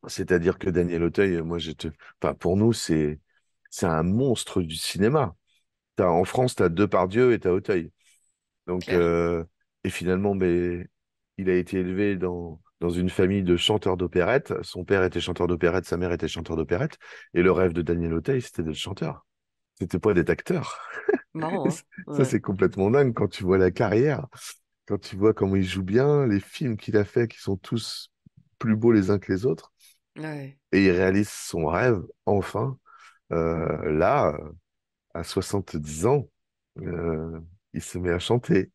C'est-à-dire que Daniel Auteuil, moi, je te... enfin, pour nous, c'est, c'est un monstre du cinéma. As, en France, tu as Depardieu et tu as Auteuil. Donc, et finalement, mais, il a été élevé dans, dans une famille de chanteurs d'opérette. Son père était chanteur d'opérette, sa mère était chanteur d'opérette. Et le rêve de Daniel Auteuil, c'était d'être chanteur. C'était pas d'être acteur. (laughs) Hein. Ça, c'est complètement dingue quand tu vois la carrière, quand tu vois comment il joue bien, les films qu'il a fait qui sont tous plus beaux les uns que les autres. Et il réalise son rêve, enfin, euh, là, à 70 ans, euh, il se met à chanter.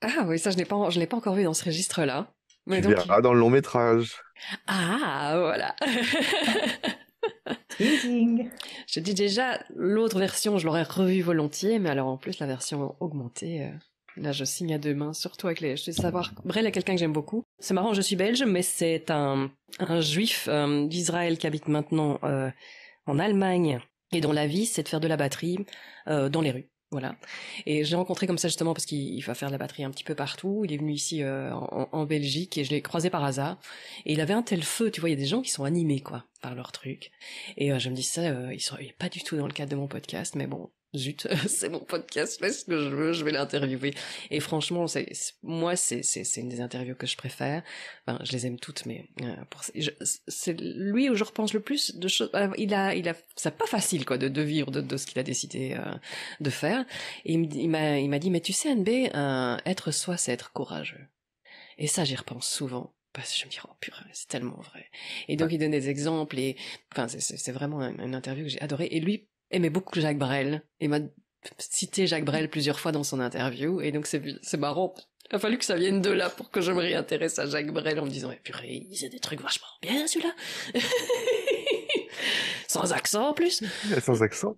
Ah oui, ça, je ne l'ai pas encore vu dans ce registre-là dans le long métrage. Ah, voilà. (laughs) je dis déjà, l'autre version, je l'aurais revue volontiers, mais alors en plus, la version augmentée, euh, Là, je signe à deux mains, surtout avec les. Je sais savoir. Brel est quelqu'un que j'aime beaucoup. C'est marrant, je suis belge, mais c'est un, un juif euh, d'Israël qui habite maintenant euh, en Allemagne et dont la vie, c'est de faire de la batterie dans les rues. Voilà. Et j'ai rencontré comme ça justement parce qu'il va faire de la batterie un petit peu partout. Il est venu ici euh, en, Belgique et je l'ai croisé par hasard. Et il avait un tel feu, tu vois, il y a des gens qui sont animés quoi par leur truc. Et euh, je me dis ça, euh, il, serait pas du tout dans le cadre de mon podcast, mais bon, zut, (laughs) c'est mon podcast, fais ce que je veux, je vais l'interviewer. Et franchement, c'est, moi, c'est, c'est, une des interviews que je préfère. Enfin, je les aime toutes, mais euh, pour, c'est lui où je repense le plus de choses. Euh, il a, il a, c'est pas facile quoi de, vivre de, ce qu'il a décidé euh, de faire. Et il, m'a, dit, mais tu sais, NB, être soi, c'est être courageux. Et ça, j'y repense souvent parce que je me dis oh purée c'est tellement vrai et donc il donne des exemples et enfin c'est, c'est vraiment une interview que j'ai adorée et lui aimait beaucoup Jacques Brel et m'a cité Jacques Brel plusieurs fois dans son interview. Et donc c'est, marrant. Il a fallu que ça vienne de là pour que je me réintéresse à Jacques Brel en me disant, eh purée, il disait des trucs vachement bien celui-là. (laughs) Sans accent en plus. (laughs) Sans accent.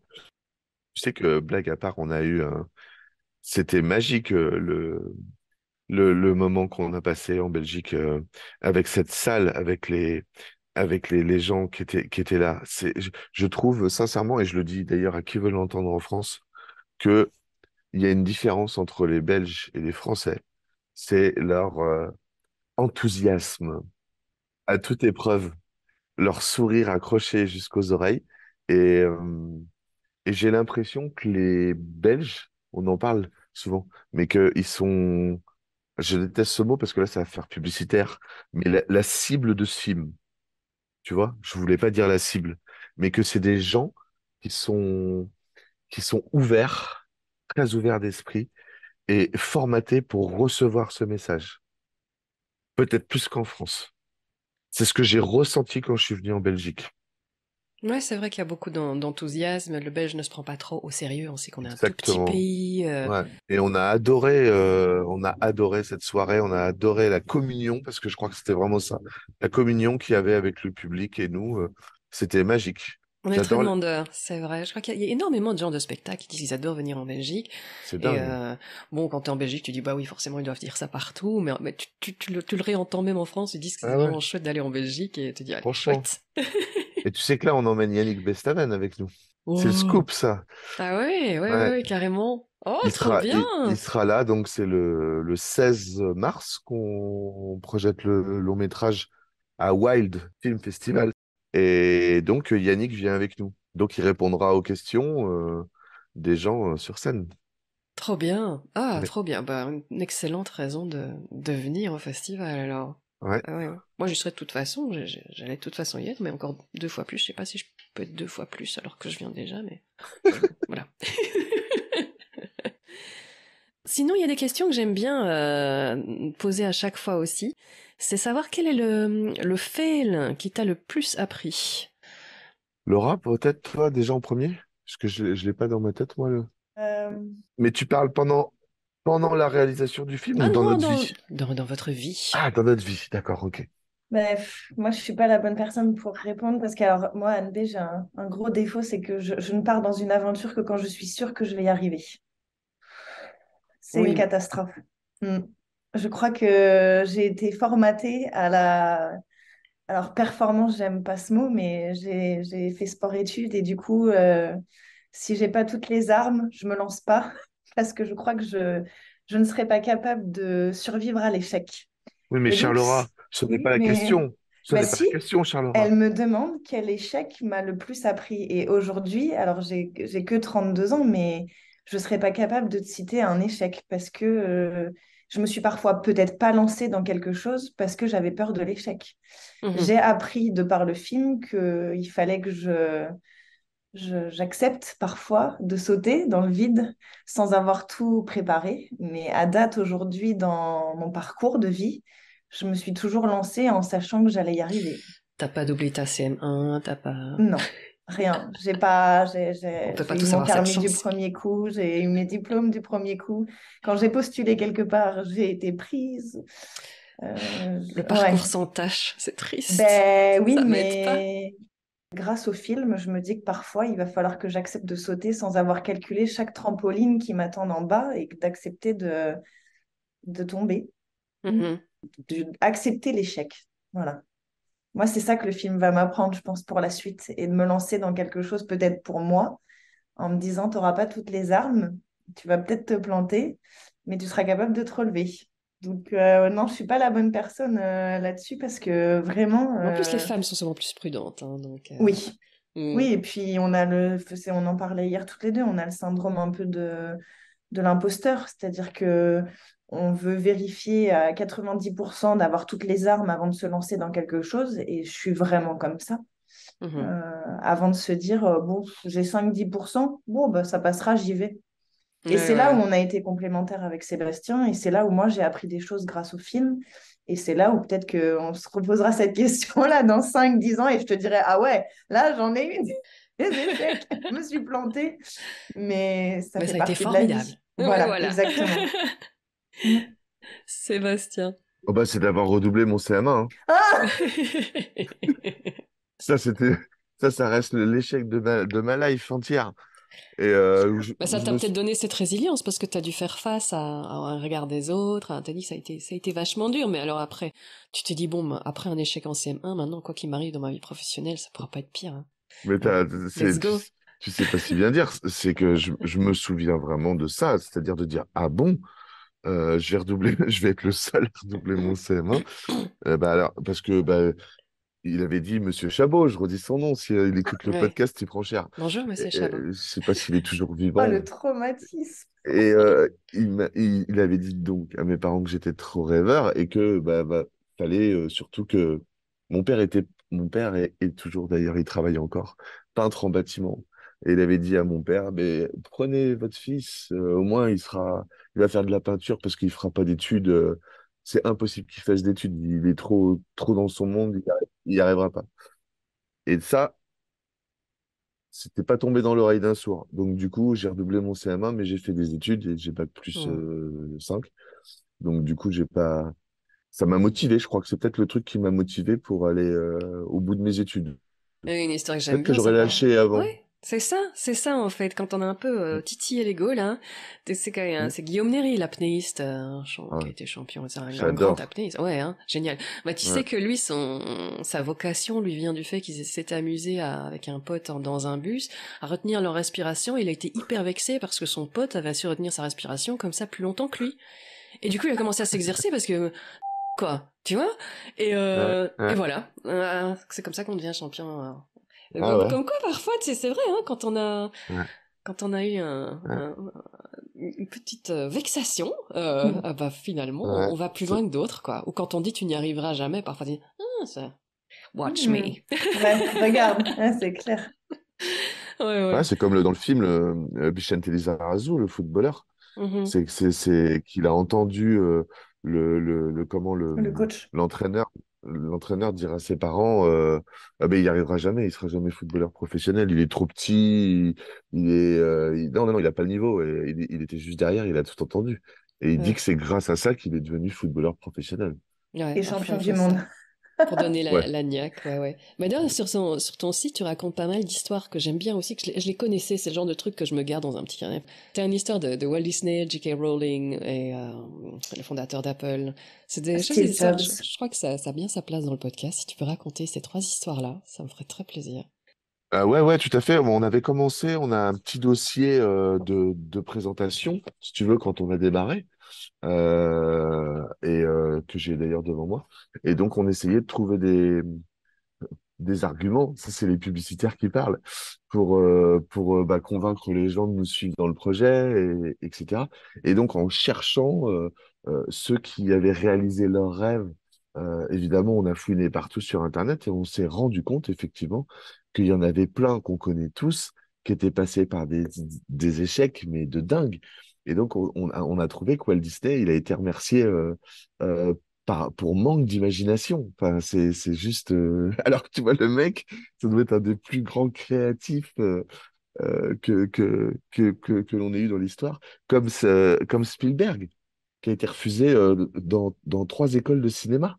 Je sais que blague à part, on a eu C'était magique euh, le... Le, moment qu'on a passé en Belgique euh, avec cette salle, avec les, avec les, les, gens qui étaient, qui étaient là. Je, je, trouve sincèrement, et je le dis d'ailleurs à qui veut l'entendre en France, qu'il y a une différence entre les Belges et les Français. C'est leur euh, enthousiasme à toute épreuve, leur sourire accroché jusqu'aux oreilles. Et, euh, et j'ai l'impression que les Belges, on en parle souvent, mais qu'ils sont... Je déteste ce mot parce que là, ça va faire publicitaire, mais la, cible de film tu vois, je voulais pas dire la cible, mais que c'est des gens qui sont, qui sont ouverts, très ouverts d'esprit et formatés pour recevoir ce message. Peut-être plus qu'en France. C'est ce que j'ai ressenti quand je suis venu en Belgique. Ouais, c'est vrai qu'il y a beaucoup d'enthousiasme. Le Belge ne se prend pas trop au sérieux. On sait qu'on est un petit pays. Euh. Et on a adoré, euh, on a adoré cette soirée. On a adoré la communion parce que je crois que c'était vraiment ça, la communion qu'il y avait avec le public et nous. Euh, c'était magique. On est très demandeurs, c'est vrai. Je crois qu'il y a énormément de gens de spectacle qui disent qu'ils adorent venir en Belgique. C'est dingue. bon, quand tu es en Belgique, tu dis bah oui, forcément ils doivent dire ça partout, mais, mais tu, le, réentends même en France, ils disent que c'est ah vraiment chouette d'aller en Belgique et tu dis ah, chouette. (laughs) Et tu sais que là, on emmène Yannick Bestaven avec nous. C'est le oh. scoop, ça. Ah oui, ouais, ouais. carrément. Oh, il sera, bien. Il, sera là, donc c'est le, le 16 mars qu'on projette le long métrage à Wild Film Festival. Et donc Yannick vient avec nous. Donc il répondra aux questions euh, des gens euh, sur scène. Trop bien. Ah, trop bien. Bah, une excellente raison de, de venir au festival alors. Ah moi, je serais de toute façon, j'allais de toute façon y être, mais encore deux fois plus. Je sais pas si je peux être deux fois plus alors que je viens déjà, mais (laughs) voilà. Sinon, il y a des questions que j'aime bien euh, poser à chaque fois aussi. C'est savoir quel est le, le qui t'a le plus appris. Laura, peut-être toi déjà en premier Parce que je ne l'ai pas dans ma tête, moi. Euh. Mais tu parles pendant pendant la réalisation du film ah ou dans votre notre vie dans, votre vie. Ah, dans notre vie, d'accord, ok. Bref, bah, moi, je suis pas la bonne personne pour répondre parce que alors, moi, Anne B, j'ai un, gros défaut, c'est que je, ne pars dans une aventure que quand je suis sûre que je vais y arriver. C'est une catastrophe. Hmm. Je crois que j'ai été formatée à la... Alors, performance, j'aime pas ce mot, mais j'ai fait sport-études et du coup, euh, si j'ai pas toutes les armes, je me lance pas parce que je crois que je, je ne serais pas capable de survivre à l'échec. Oui, mais chère Laura, ce n'est pas la question. Ce n'est pas la question, Laura. Elle me demande quel échec m'a le plus appris. Et aujourd'hui, alors j'ai que 32 ans, mais je ne serais pas capable de citer un échec parce que euh, je me suis parfois peut-être pas lancée dans quelque chose parce que j'avais peur de l'échec. Mmh j'ai appris de par le film qu'il fallait que je j'accepte parfois de sauter dans le vide sans avoir tout préparé. Mais à date, aujourd'hui, dans mon parcours de vie, je me suis toujours lancée en sachant que j'allais y arriver. T'as pas doublé ta CM1, t'as pas... Non, rien. J'ai pas... J'ai, pas eu mon permis du premier coup, j'ai eu mes diplômes du premier coup. Quand j'ai postulé quelque part, j'ai été prise. Euh, le parcours s'entache, sans tâche, c'est triste. Ben oui, mais grâce au film, je me dis que parfois, il va falloir que j'accepte de sauter sans avoir calculé chaque trampoline qui m'attend en bas et d'accepter de, de tomber. Mm-hmm. D'accepter l'échec. Voilà. Moi, c'est ça que le film va m'apprendre, je pense, pour la suite, et de me lancer dans quelque chose peut-être pour moi, en me disant, tu n'auras pas toutes les armes, tu vas peut-être te planter, mais tu seras capable de te relever. Donc euh, non, je suis pas la bonne personne euh, là-dessus parce que vraiment. En plus, les euh, femmes sont souvent plus prudentes, hein, Oui. Mm. Oui, et puis on a le, on en parlait hier toutes les deux, on a le syndrome un peu de de l'imposteur, c'est-à-dire que on veut vérifier à 90% d'avoir toutes les armes avant de se lancer dans quelque chose, et je suis vraiment comme ça. Mm-hmm. avant de se dire bon, j'ai 5-10%, bon bah, ça passera, j'y vais. Et c'est là où on a été complémentaires avec Sébastien, et c'est là où moi j'ai appris des choses grâce au film. Et c'est là où peut-être qu'on se reposera cette question-là dans 5-10 ans, et je te dirai Ah ouais, là j'en ai une, (laughs) des échecs, je me suis plantée. Mais ça, a été formidable. De la Voilà, exactement. (laughs) Sébastien. Oh bah, c'est d'avoir redoublé mon CM1. Hein. Ah ça, c'était. Ça, ça reste l'échec de ma... de ma life entière. Et euh, bah, ça t'a peut-être donné cette résilience parce que tu as dû faire face à, un regard des autres. t'as dit que ça a été, ça a été vachement dur. Mais alors après, tu te dis, bon, bah, après un échec en CM1, maintenant quoi qu'il m'arrive dans ma vie professionnelle, ça pourra pas être pire. Hein. Mais t'as, Tu, sais pas si bien dire. C'est que je, me souviens vraiment de ça, c'est-à-dire de dire ah bon. Euh, je vais (laughs) je vais être le seul à redoubler mon CM1. Euh, bah alors, parce que bah, il avait dit Monsieur Chabot, je redis son nom, si euh, il écoute le podcast, il prend cher. Bonjour Monsieur Chabot. Euh, je ne sais pas s'il est toujours (laughs) oh, vivant. oh, le traumatisme. Et euh, il, avait dit donc à mes parents que j'étais trop rêveur et que bah, bah fallait surtout que mon père était mon père est, toujours d'ailleurs il travaille encore peintre en bâtiment et il avait dit à mon père mais prenez votre fils au moins il sera il va faire de la peinture parce qu'il fera pas d'études c'est impossible qu'il fasse d'études. Il est trop, trop dans son monde, il n'y arrivera pas. Et ça, c'était pas tombé dans l'oreille d'un sourd. Donc, du coup, j'ai redoublé mon CMA, mais j'ai fait des études et j'ai pas plus de mmh. euh, 5. Donc, du coup, j'ai pas. Ça m'a motivé. Je crois que c'est peut-être le truc qui m'a motivé pour aller euh, au bout de mes études. une histoire que j'aime que j'aurais lâché avant. C'est ça, c'est ça en fait. Quand on a un peu Titi euh, mm. titillé les là, hein. c'est mm. c'est Guillaume Nery l'apnéiste, euh, qui a été champion, c'est un, grand apnéiste. Ouais, hein, génial. Bah tu sais que lui, son sa vocation lui vient du fait qu'il s'est amusé avec un pote dans un bus à retenir leur respiration. Il a été hyper vexé parce que son pote avait su retenir sa respiration comme ça plus longtemps que lui. Et du coup, il a commencé à s'exercer parce que quoi, tu vois Et, euh, et voilà, c'est comme ça qu'on devient champion ah bah, comme quoi, parfois, c'est vrai, hein, quand on a, quand on a eu une petite euh, vexation, euh, mmh. ah bah finalement, on va plus loin que d'autres, quoi. Ou quand on dit tu n'y arriveras jamais, parfois tu dis, ah, watch mmh. me. (laughs) regarde, c'est clair. c'est comme dans le film le, euh, le footballeur. Mmh c'est qu'il a entendu le, comment le, l'entraîneur l'entraîneur dira à ses parents euh, ah ben, il n'y arrivera jamais, il sera jamais footballeur professionnel, il est trop petit, il, est euh, non non non, il n'a pas le niveau, il, était juste derrière, il a tout entendu et il dit que c'est grâce à ça qu'il est devenu footballeur professionnel. et champion du monde pour donner la, ouais. niaque. Ouais, ouais. Mais d'ailleurs, sur, sur ton site, tu racontes pas mal d'histoires que j'aime bien aussi, que je, les connaissais. C'est le genre de truc que je me garde dans un petit tu T'as une histoire de, Walt Disney, J.K. Rowling et euh, le fondateur d'Apple. C'est des ah, choses. je, crois que ça, a bien sa place dans le podcast. Si tu peux raconter ces trois histoires-là, ça me ferait très plaisir. Ah ouais, ouais, tout à fait. On avait commencé, on a un petit dossier euh, de, présentation, si tu veux, quand on va démarrer. Euh, et euh, que j'ai d'ailleurs devant moi. Et donc, on essayait de trouver des, des arguments, ça c'est les publicitaires qui parlent, pour, euh, pour bah, convaincre les gens de nous suivre dans le projet, et, etc. Et donc, en cherchant ceux qui avaient réalisé leurs rêves, évidemment, on a fouiné partout sur Internet et on s'est rendu compte, effectivement, qu'il y en avait plein qu'on connaît tous, qui étaient passés par des, des échecs, mais de dingue. Et donc, on, on a trouvé que Walt Disney, il a été remercié euh, euh, par, pour manque d'imagination. Enfin, c'est juste. Euh, (laughs) alors que tu vois, le mec, ça doit être un des plus grands créatifs. que, que, que, que, l'on ait eu dans l'histoire, comme, comme Spielberg, qui a été refusé dans, dans, trois écoles de cinéma.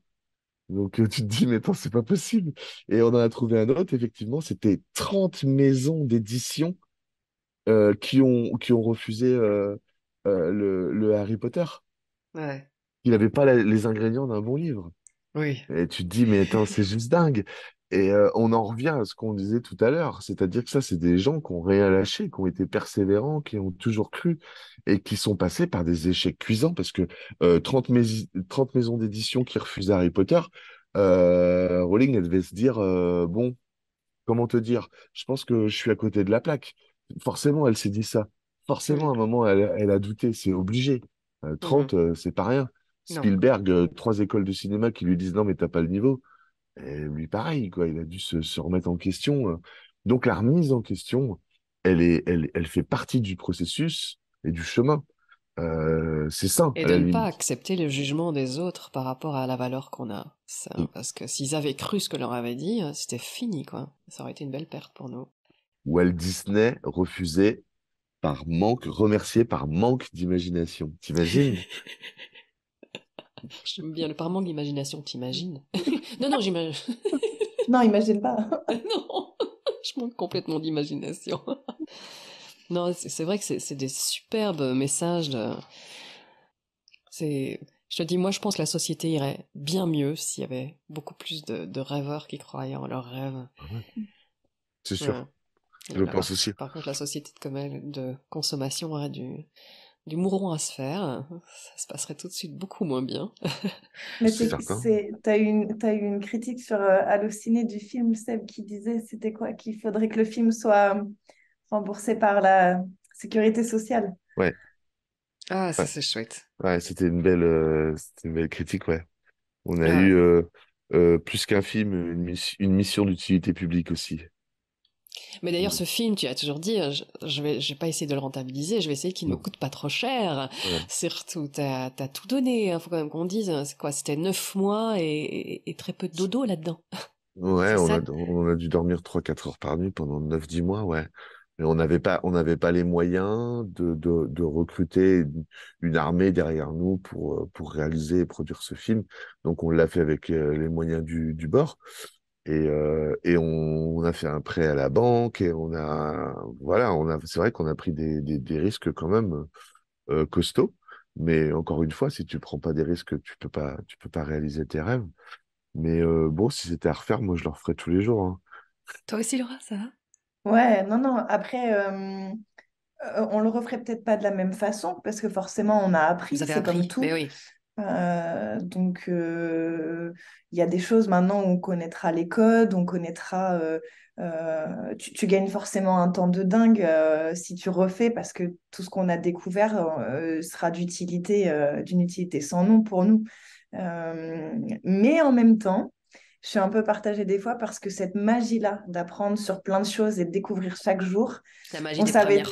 Donc tu te dis, mais attends, c'est pas possible. Et on en a trouvé un autre, effectivement, c'était 30 maisons d'édition qui, ont, qui ont refusé euh, le, Harry Potter. Il n'avait pas les ingrédients d'un bon livre. Oui. Et tu te dis, mais attends, c'est juste dingue. Et euh, on en revient à ce qu'on disait tout à l'heure, c'est-à-dire que ça, c'est des gens qui ont rien lâché, qui ont été persévérants, qui ont toujours cru et qui sont passés par des échecs cuisants parce que 30, euh, 30 maisons d'édition qui refusent Harry Potter, Rowling, elle devait se dire, bon, comment te dire, je pense que je suis à côté de la plaque. Forcément, elle s'est dit ça. Forcément, à un moment, elle, a douté, c'est obligé. 30, euh, mhm. euh, c'est pas rien. Spielberg, euh, trois écoles de cinéma qui lui disent non, mais t'as pas le niveau. Et lui, pareil, quoi, il a dû se, remettre en question. Donc, la remise en question, elle, est, elle, fait partie du processus et du chemin. c'est ça. Et de ne pas accepter le jugement des autres par rapport à la valeur qu'on a. Mm. Parce que s'ils avaient cru ce que leur avait dit, c'était fini, quoi. Ça aurait été une belle perte pour nous. Walt Disney refusait par manque, remercié par manque d'imagination. T'imagines (laughs) J'aime bien le par manque d'imagination, t'imagines (laughs) Non, non, j'imagine. non, imagine pas. (laughs) non, je manque complètement d'imagination. non, c'est vrai que c'est des superbes messages. C'est. Je te dis, moi, je pense que la société irait bien mieux s'il y avait beaucoup plus de, rêveurs qui croyaient en leurs rêves. Ah c'est sûr pense aussi. Par contre, la société euh, de, consommation aurait du, du mouron à se faire, ça se passerait tout de suite beaucoup moins bien. Mais tu as, une, une critique sur euh, Allociné du film, Seb, qui disait c'était quoi Qu'il faudrait que le film soit remboursé par la sécurité sociale. Ouais. Ah, ça c'est chouette. Ouais, c'était une, belle, euh, une belle critique, ouais. On a ah eu, plus qu'un film, une mission d'utilité publique aussi. Mais d'ailleurs, mm. ce film, tu as toujours dit, euh, je, vais, pas essayer de le rentabiliser, je vais essayer qu'il ne me mm. coûte pas trop cher. Surtout, tu as tout donné. Il hein. faut quand même qu'on dise, hein, c'est quoi C'était neuf mois et, très peu de dodo là-dedans. (laughs) Ouais, on a, dû dormir trois quatre heures par nuit pendant 9-10 mois, ouais. Mais on n'avait pas, on n'avait pas les moyens de, recruter une, armée derrière nous pour euh, pour réaliser et produire ce film. Donc on l'a fait avec euh, les moyens du bord. Et, euh, et on, a fait un prêt à la banque et on a, voilà, on a, c'est vrai qu'on a pris des, risques quand même euh, costauds. Mais encore une fois, si tu prends pas des risques, tu peux pas, tu peux pas réaliser tes rêves. Mais euh, bon, si c'était à refaire, moi je le referais tous les jours. Hein. Toi aussi, le Laura, ça va Ouais, non, non. Après, on le referait peut-être pas de la même façon parce que forcément on a appris. C'est comme tout. Mais ben oui. Euh, donc, euh, il y a des choses maintenant où on connaîtra les codes, on connaîtra. Euh, tu, gagnes forcément un temps de dingue si tu refais parce que tout ce qu'on a découvert sera d'utilité, d'une utilité sans nom pour nous. mais en même temps, je suis un peu partagée des fois parce que cette magie-là d'apprendre sur plein de choses et de découvrir chaque jour, la magie on des savait,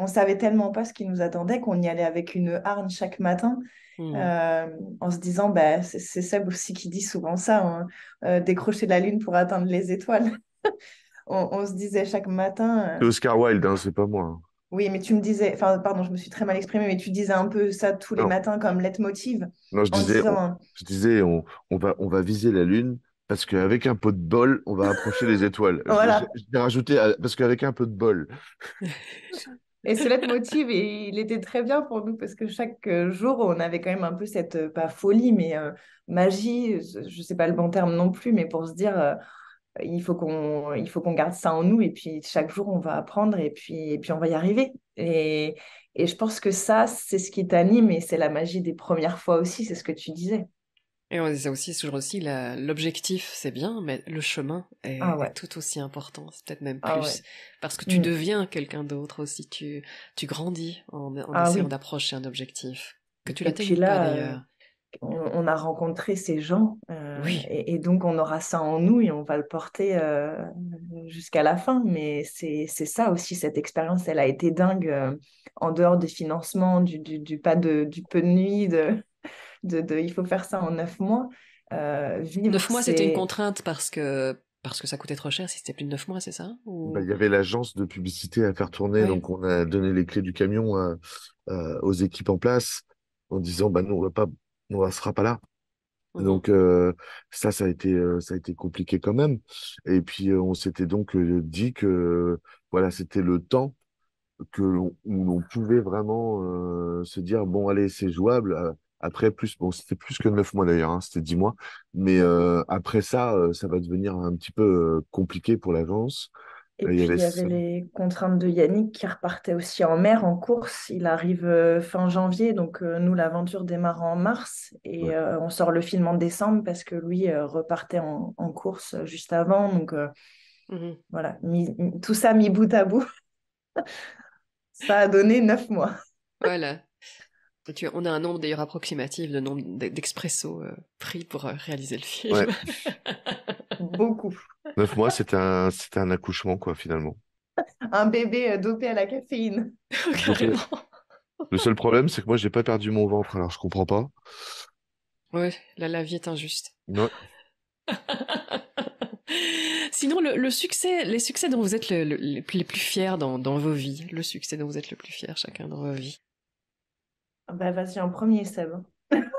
on savait tellement pas ce qui nous attendait qu'on y allait avec une harne chaque matin Mm. Euh, en se disant, bah, c'est Seb aussi qui dit souvent ça, hein, de euh, décrocher la lune pour atteindre les étoiles. (laughs) on, se disait chaque matin. Euh, Oscar Wilde, hein, c'est pas moi. Hein. Oui, mais tu me disais, enfin, pardon, je me suis très mal exprimée, mais tu disais un peu ça tous les matins comme leitmotiv. Non, je disais, on, je disais on, va, on va viser la lune parce qu'avec un pot de bol, on va approcher les étoiles. (laughs) Voilà. J'ai rajouté parce qu'avec un peu de bol. (laughs) Et cela te motive et il était très bien pour nous parce que chaque euh, jour, on avait quand même un peu cette, euh, pas folie, mais euh, magie, je ne sais pas le bon terme non plus, mais pour se dire, il faut qu'on garde ça en nous et puis chaque jour, on va apprendre et puis, et puis on va y arriver. Et, et je pense que ça, c'est ce qui t'anime et c'est la magie des premières fois aussi, c'est ce que tu disais. Et on disait aussi, toujours aussi, l'objectif, c'est bien, mais le chemin est ah tout aussi important, c'est peut-être même ah plus. Parce que tu mm. deviens quelqu'un d'autre aussi, tu, tu grandis en, ah essayant d'approcher un objectif. Que tu l'atteignes pas euh, d'ailleurs. On, a rencontré ces gens, euh, et, donc on aura ça en nous et on va le porter euh, jusqu'à la fin. Mais c'est ça aussi, cette expérience, elle a été dingue en dehors des financements, du, du, du, pas de, du peu de nuit, de, il faut faire ça en neuf mois. Euh, neuf mois, c'était une contrainte parce que parce que ça coûtait trop cher si c'était plus de neuf mois, c'est ça bah, Il y avait l'agence de publicité à faire tourner, donc on a donné les clés du camion euh, euh, aux équipes en place en disant bah, nous, on ne sera pas là. Mmh. Donc ça, ça a, été, ça a été compliqué quand même. Et puis on s'était donc dit que voilà, c'était le temps que où l'on pouvait vraiment se dire bon allez c'est jouable après, plus, bon, c'était plus que 9 mois d'ailleurs, hein, c'était 10 mois. Mais euh, après ça, euh, ça va devenir un petit peu euh, compliqué pour l'agence. il y avait, les contraintes de Yannick qui repartait aussi en mer, en course. Il arrive fin janvier, donc nous, l'aventure démarre en mars et on sort le film en décembre parce que lui repartait en, course juste avant. Donc mhm. voilà, tout ça mis bout à bout, (laughs) ça a donné neuf mois. voilà on a un nombre d'ailleurs approximatif de nombre d'expresso euh, pris pour euh, réaliser le film. (laughs) Beaucoup. Neuf mois, c'était un, c'était un accouchement, quoi, finalement. Un bébé euh, dopé à la caféine. (laughs) Oh, le seul problème, c'est que moi, j'ai pas perdu mon ventre, alors je comprends pas. Oui, là, la vie est injuste. Non. (laughs) Sinon, le, succès, les succès dont vous êtes les plus fiers dans, dans, vos vies, le succès dont vous êtes le plus fier chacun dans vos vies. Ah bah, vas-y, en premier, Seb.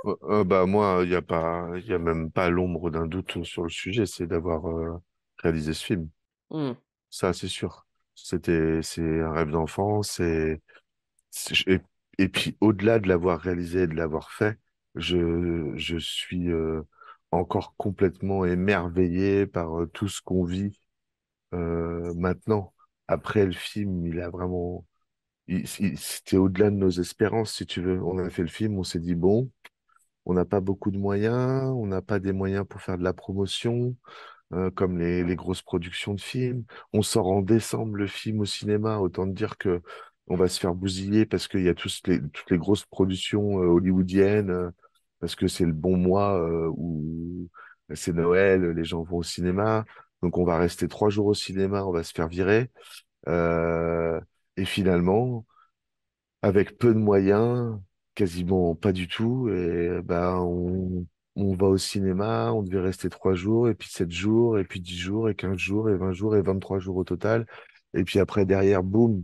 Euh, euh, bah moi, il n'y a pas, il a même pas l'ombre d'un doute sur le sujet, c'est d'avoir euh, réalisé ce film. Hmm. Ça, c'est sûr. C'était, c'est un rêve d'enfance. C'est, et, et, puis au-delà de l'avoir réalisé, et de l'avoir fait, je, je suis encore complètement émerveillé par tout ce qu'on vit maintenant. Après le film, il a vraiment c'était au-delà de nos espérances, si tu veux. On a fait le film, on s'est dit, bon, on n'a pas beaucoup de moyens, on n'a pas des moyens pour faire de la promotion, euh, comme les, les, grosses productions de films. On sort en décembre le film au cinéma, autant dire que on va se faire bousiller parce qu'il y a tous les, toutes les grosses productions euh, hollywoodiennes, euh, parce que c'est le bon mois où c'est Noël, les gens vont au cinéma. Donc on va rester trois jours au cinéma, on va se faire virer. Euh, et finalement, avec peu de moyens, quasiment pas du tout, et ben on, on va au cinéma, on devait rester trois jours, et puis sept jours, et puis dix jours, et quinze jours, et vingt jours, et vingt-trois jours au total. Et puis après, derrière, boum,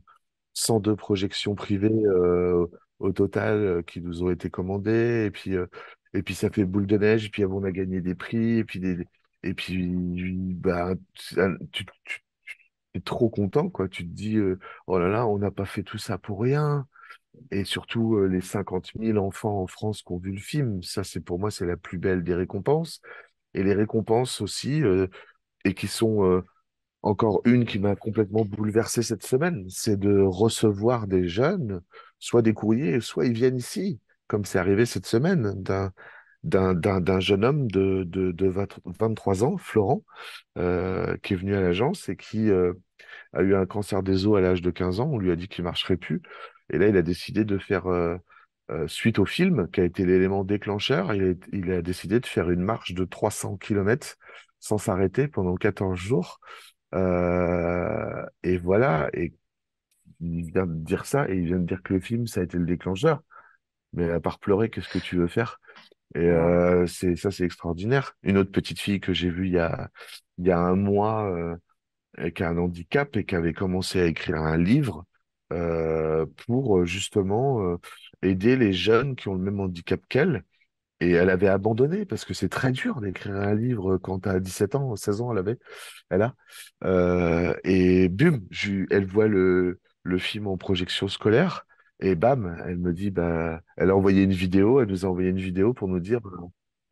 102 projections privées euh, au total euh, qui nous ont été commandées. Et puis, euh, et puis ça fait boule de neige, et puis on a gagné des prix, et puis des, et puis bah, tu, tu, trop content, quoi. Tu te dis, euh, oh là là, on n'a pas fait tout ça pour rien. Et surtout, euh, les 50 000 enfants en France qui ont vu le film, ça, c'est pour moi, c'est la plus belle des récompenses. Et les récompenses aussi, euh, et qui sont encore une qui m'a complètement bouleversé cette semaine, c'est de recevoir des jeunes, soit des courriers, soit ils viennent ici, comme c'est arrivé cette semaine, d'un d'un jeune homme de, 23 ans, Florent, euh, qui est venu à l'agence et qui euh, a eu un cancer des os à l'âge de 15 ans. On lui a dit qu'il ne marcherait plus. Et là, il a décidé de faire, euh, suite au film, qui a été l'élément déclencheur, il a, décidé de faire une marche de 300 km sans s'arrêter pendant 14 jours. et voilà, et il vient de dire ça, et il vient de dire que le film, ça a été le déclencheur. Mais à part pleurer, qu'est-ce que tu veux faire et euh, c'est ça, c'est extraordinaire. Une autre petite fille que j'ai vue il y a, il y a un mois, euh, qui a un handicap et qui avait commencé à écrire un livre euh, pour justement aider les jeunes qui ont le même handicap qu'elle. Et elle avait abandonné parce que c'est très dur d'écrire un livre quand à 17 ans, 16 ans, elle avait, elle a. et bum, elle voit le, le film en projection scolaire et bam, elle me dit, bah, elle a envoyé une vidéo, elle nous a envoyé une vidéo pour nous dire,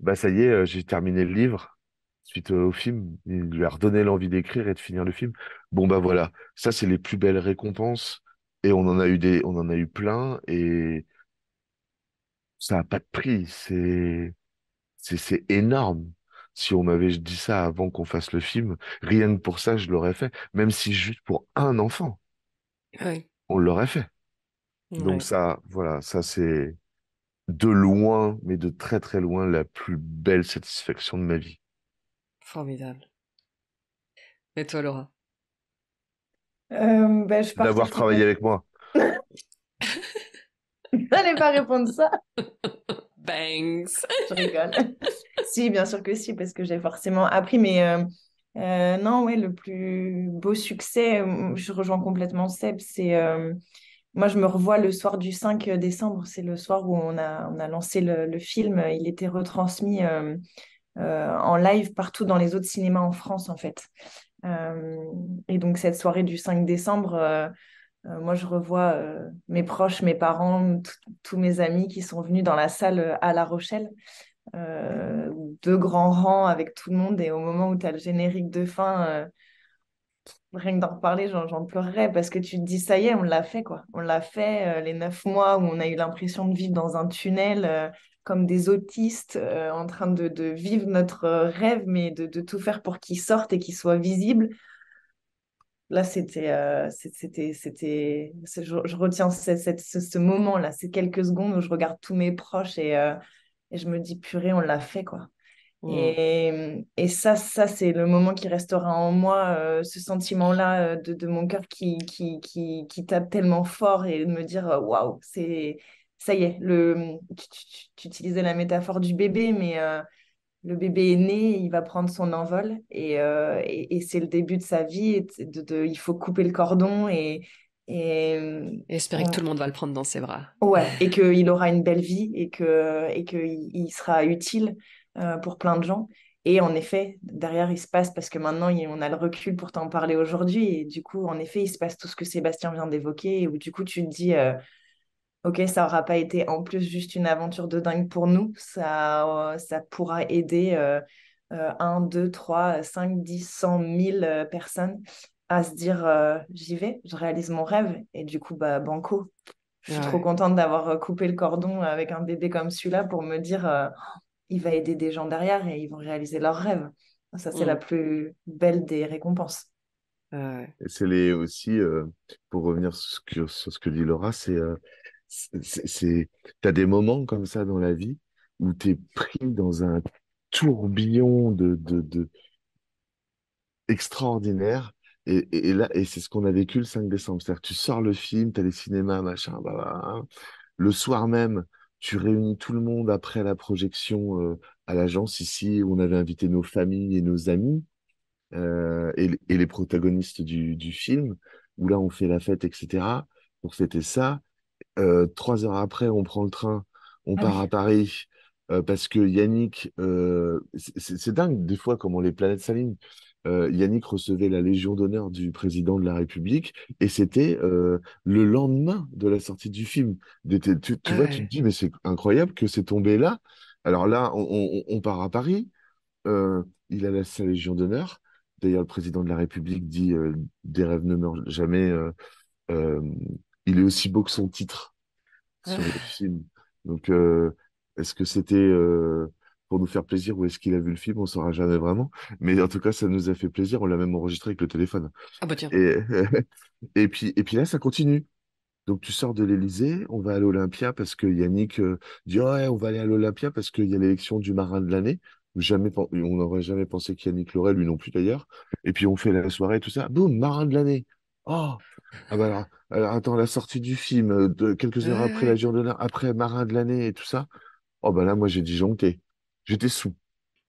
bah, ça y est, euh, j'ai terminé le livre suite euh, au film. Il lui a redonné l'envie d'écrire et de finir le film. Bon, bah voilà, ça, c'est les plus belles récompenses. Et on en a eu des, on en a eu plein. Et ça n'a pas de prix. C'est, c'est énorme. Si on m'avait dit ça avant qu'on fasse le film, rien que pour ça, je l'aurais fait. Même si juste pour un enfant, on l'aurait fait. Donc ça, voilà, ça c'est de loin, mais de très très loin, la plus belle satisfaction de ma vie. Formidable. Et toi, Laura euh, ben, D'avoir travaillé avec moi. N'allez (laughs) pas répondre ça. Bangs. (laughs) Je rigole. (laughs) si, bien sûr que si, parce que j'ai forcément appris, mais euh, euh, non, ouais, le plus beau succès, je rejoins complètement Seb, c'est moi, je me revois le soir du 5 euh, décembre, c'est le soir où on a, on a lancé le, film. Il était retransmis euh, euh, en live partout dans les autres cinémas en France, en fait. et donc, cette soirée du 5 décembre, moi, je revois mes proches, mes parents, tous mes amis qui sont venus dans la salle à La Rochelle. deux grands rangs avec tout le monde. Et au moment où tu as le générique de fin rien que d'en reparler, j'en pleurerais parce que tu te dis, ça y est, on l'a fait, quoi. On l'a fait euh, les neuf mois où on a eu l'impression de vivre dans un tunnel euh, comme des autistes euh, en train de, vivre notre rêve, mais de, tout faire pour qu'il sorte et qu'il soit visible. Là, c'était, c'était, c'était, je, retiens ce, moment-là, ces quelques secondes où je regarde tous mes proches et, et je me dis, purée, on l'a fait, quoi. Mm. Et, ça, ça c'est le moment qui restera en moi, euh, ce sentiment-là euh, de, de, mon cœur qui, qui, qui, qui, tape tellement fort et de me dire euh, waouh, ça y est, le, tu, utilisais la métaphore du bébé, mais le bébé est né, il va prendre son envol et, et, c'est le début de sa vie. de, de, il faut couper le cordon et, et, espérer que tout le monde va le prendre dans ses bras. Ouais, et qu'il aura une belle vie et et qu'il il sera utile. Euh, pour plein de gens. Et en effet, derrière, il se passe, parce que maintenant, on a le recul pour t'en parler aujourd'hui. Et du coup, en effet, il se passe tout ce que Sébastien vient d'évoquer, où du coup, tu te dis, euh, OK, ça n'aura pas été en plus juste une aventure de dingue pour nous. Ça, euh, ça pourra aider 1, 2, 3, 5, 10, 100, mille personnes à se dire, j'y vais, je réalise mon rêve. Et du coup, bah, banco, je suis trop contente d'avoir coupé le cordon avec un bébé comme celui-là pour me dire il va aider des gens derrière et ils vont réaliser leurs rêves. Ça, c'est la mm. plus belle des récompenses. C'est les aussi, euh, pour revenir sur ce, que, sur ce que dit Laura, c'est euh, c'est tu as des moments comme ça dans la vie où tu es pris dans un tourbillon de, de, de... extraordinaire et, et, là et c'est ce qu'on a vécu le 5 décembre c'est-à-dire tu sors le film tu as les cinémas machin bah, bah hein. le soir même tu réunis tout le monde après la projection à l'agence. Ici, on avait invité nos familles et nos amis et, les protagonistes du, film, où là, on fait la fête, etc. Pour c'était ça. trois heures après, on prend le train, on ah part à Paris, parce que Yannick, c'est dingue des fois comment les planètes s'alignent. Euh, Yannick recevait la Légion d'honneur du président de la République, et c'était euh, le lendemain de la sortie du film. Tu, ah vois, tu te dis, mais c'est incroyable que c'est tombé là. Alors là, on, part à Paris, euh, il a sa Légion d'honneur. D'ailleurs, le président de la République dit des rêves ne meurent jamais. il est aussi beau que son titre sur le ah. film. Donc, est-ce que c'était pour nous faire plaisir où est-ce qu'il a vu le film, on saura jamais vraiment. Mais en tout cas, ça nous a fait plaisir. On l'a même enregistré avec le téléphone. Ah bah tiens. Et, (laughs) puis, et puis là, ça continue. Donc tu sors de l'Elysée, on va à l'Olympia parce que Yannick euh, dit ouais, on va aller à l'Olympia parce qu'il y a l'élection du marin de l'année. Jamais, on n'aurait jamais pensé qu'Yannick l'aurait, lui non plus d'ailleurs. Et puis on fait la soirée, tout ça. Boum, marin de l'année. Oh ah bah alors, attends, la sortie du film, euh, quelques heures après euh. la journée, après marin de l'année et tout ça. Oh bah là, moi j'ai disjoncté. J'étais sous.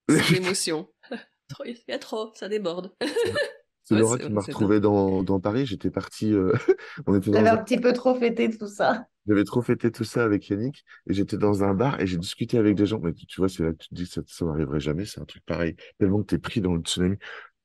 (laughs) L'émotion. (laughs) Il y a trop, ça déborde. C'est Laura (laughs) qui m'a retrouvé dans, Paris. J'étais parti. Euh, on était un... petit peu trop fêté tout ça. J'avais trop fêté tout ça avec Yannick. Et j'étais dans un bar et j'ai discuté avec des gens. Mais tu vois, c'est là tu dis que ça, ne m'arriverait jamais. C'est un truc pareil. Tellement que tu es pris dans le tsunami.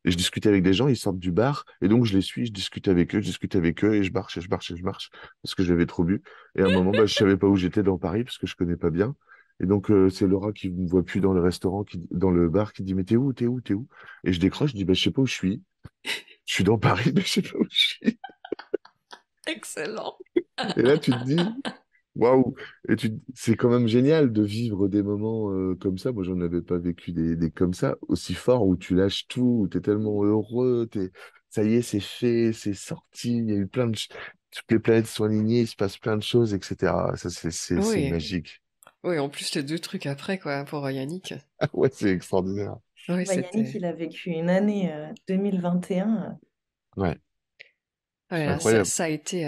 Et je discutais avec des gens, ils sortent du bar. Et donc, je les suis, je discute avec eux, je discute avec eux. Et je marche, et je marche, et je marche. Parce que j'avais trop bu. Et à un moment, je bah, je savais pas où j'étais dans Paris parce que je connais pas bien. Et donc, euh, c'est Laura qui ne me voit plus dans le restaurant, qui, dans le bar, qui dit Mais t'es où T'es où T'es où Et je décroche, je dis bah, Je sais pas où je suis. Je suis dans Paris, mais je sais pas où je suis. (laughs) Excellent. Et là, tu te dis Waouh Et tu, c'est quand même génial de vivre des moments euh, comme ça. Moi, j'en avais pas vécu des, comme ça, aussi fort où tu lâches tout, où tu es tellement heureux, es... ça y est, c'est fait, c'est sorti, il y a eu plein de. Toutes les planètes sont alignées, il se passe plein de choses, etc. Ça, c'est magique. Oui, en plus, les deux trucs après, quoi, pour euh, Yannick. Ah (laughs) ouais, c'est extraordinaire. Bah, Yannick, il a vécu une année 2021. Euh, euh. Ouais. ça, a été,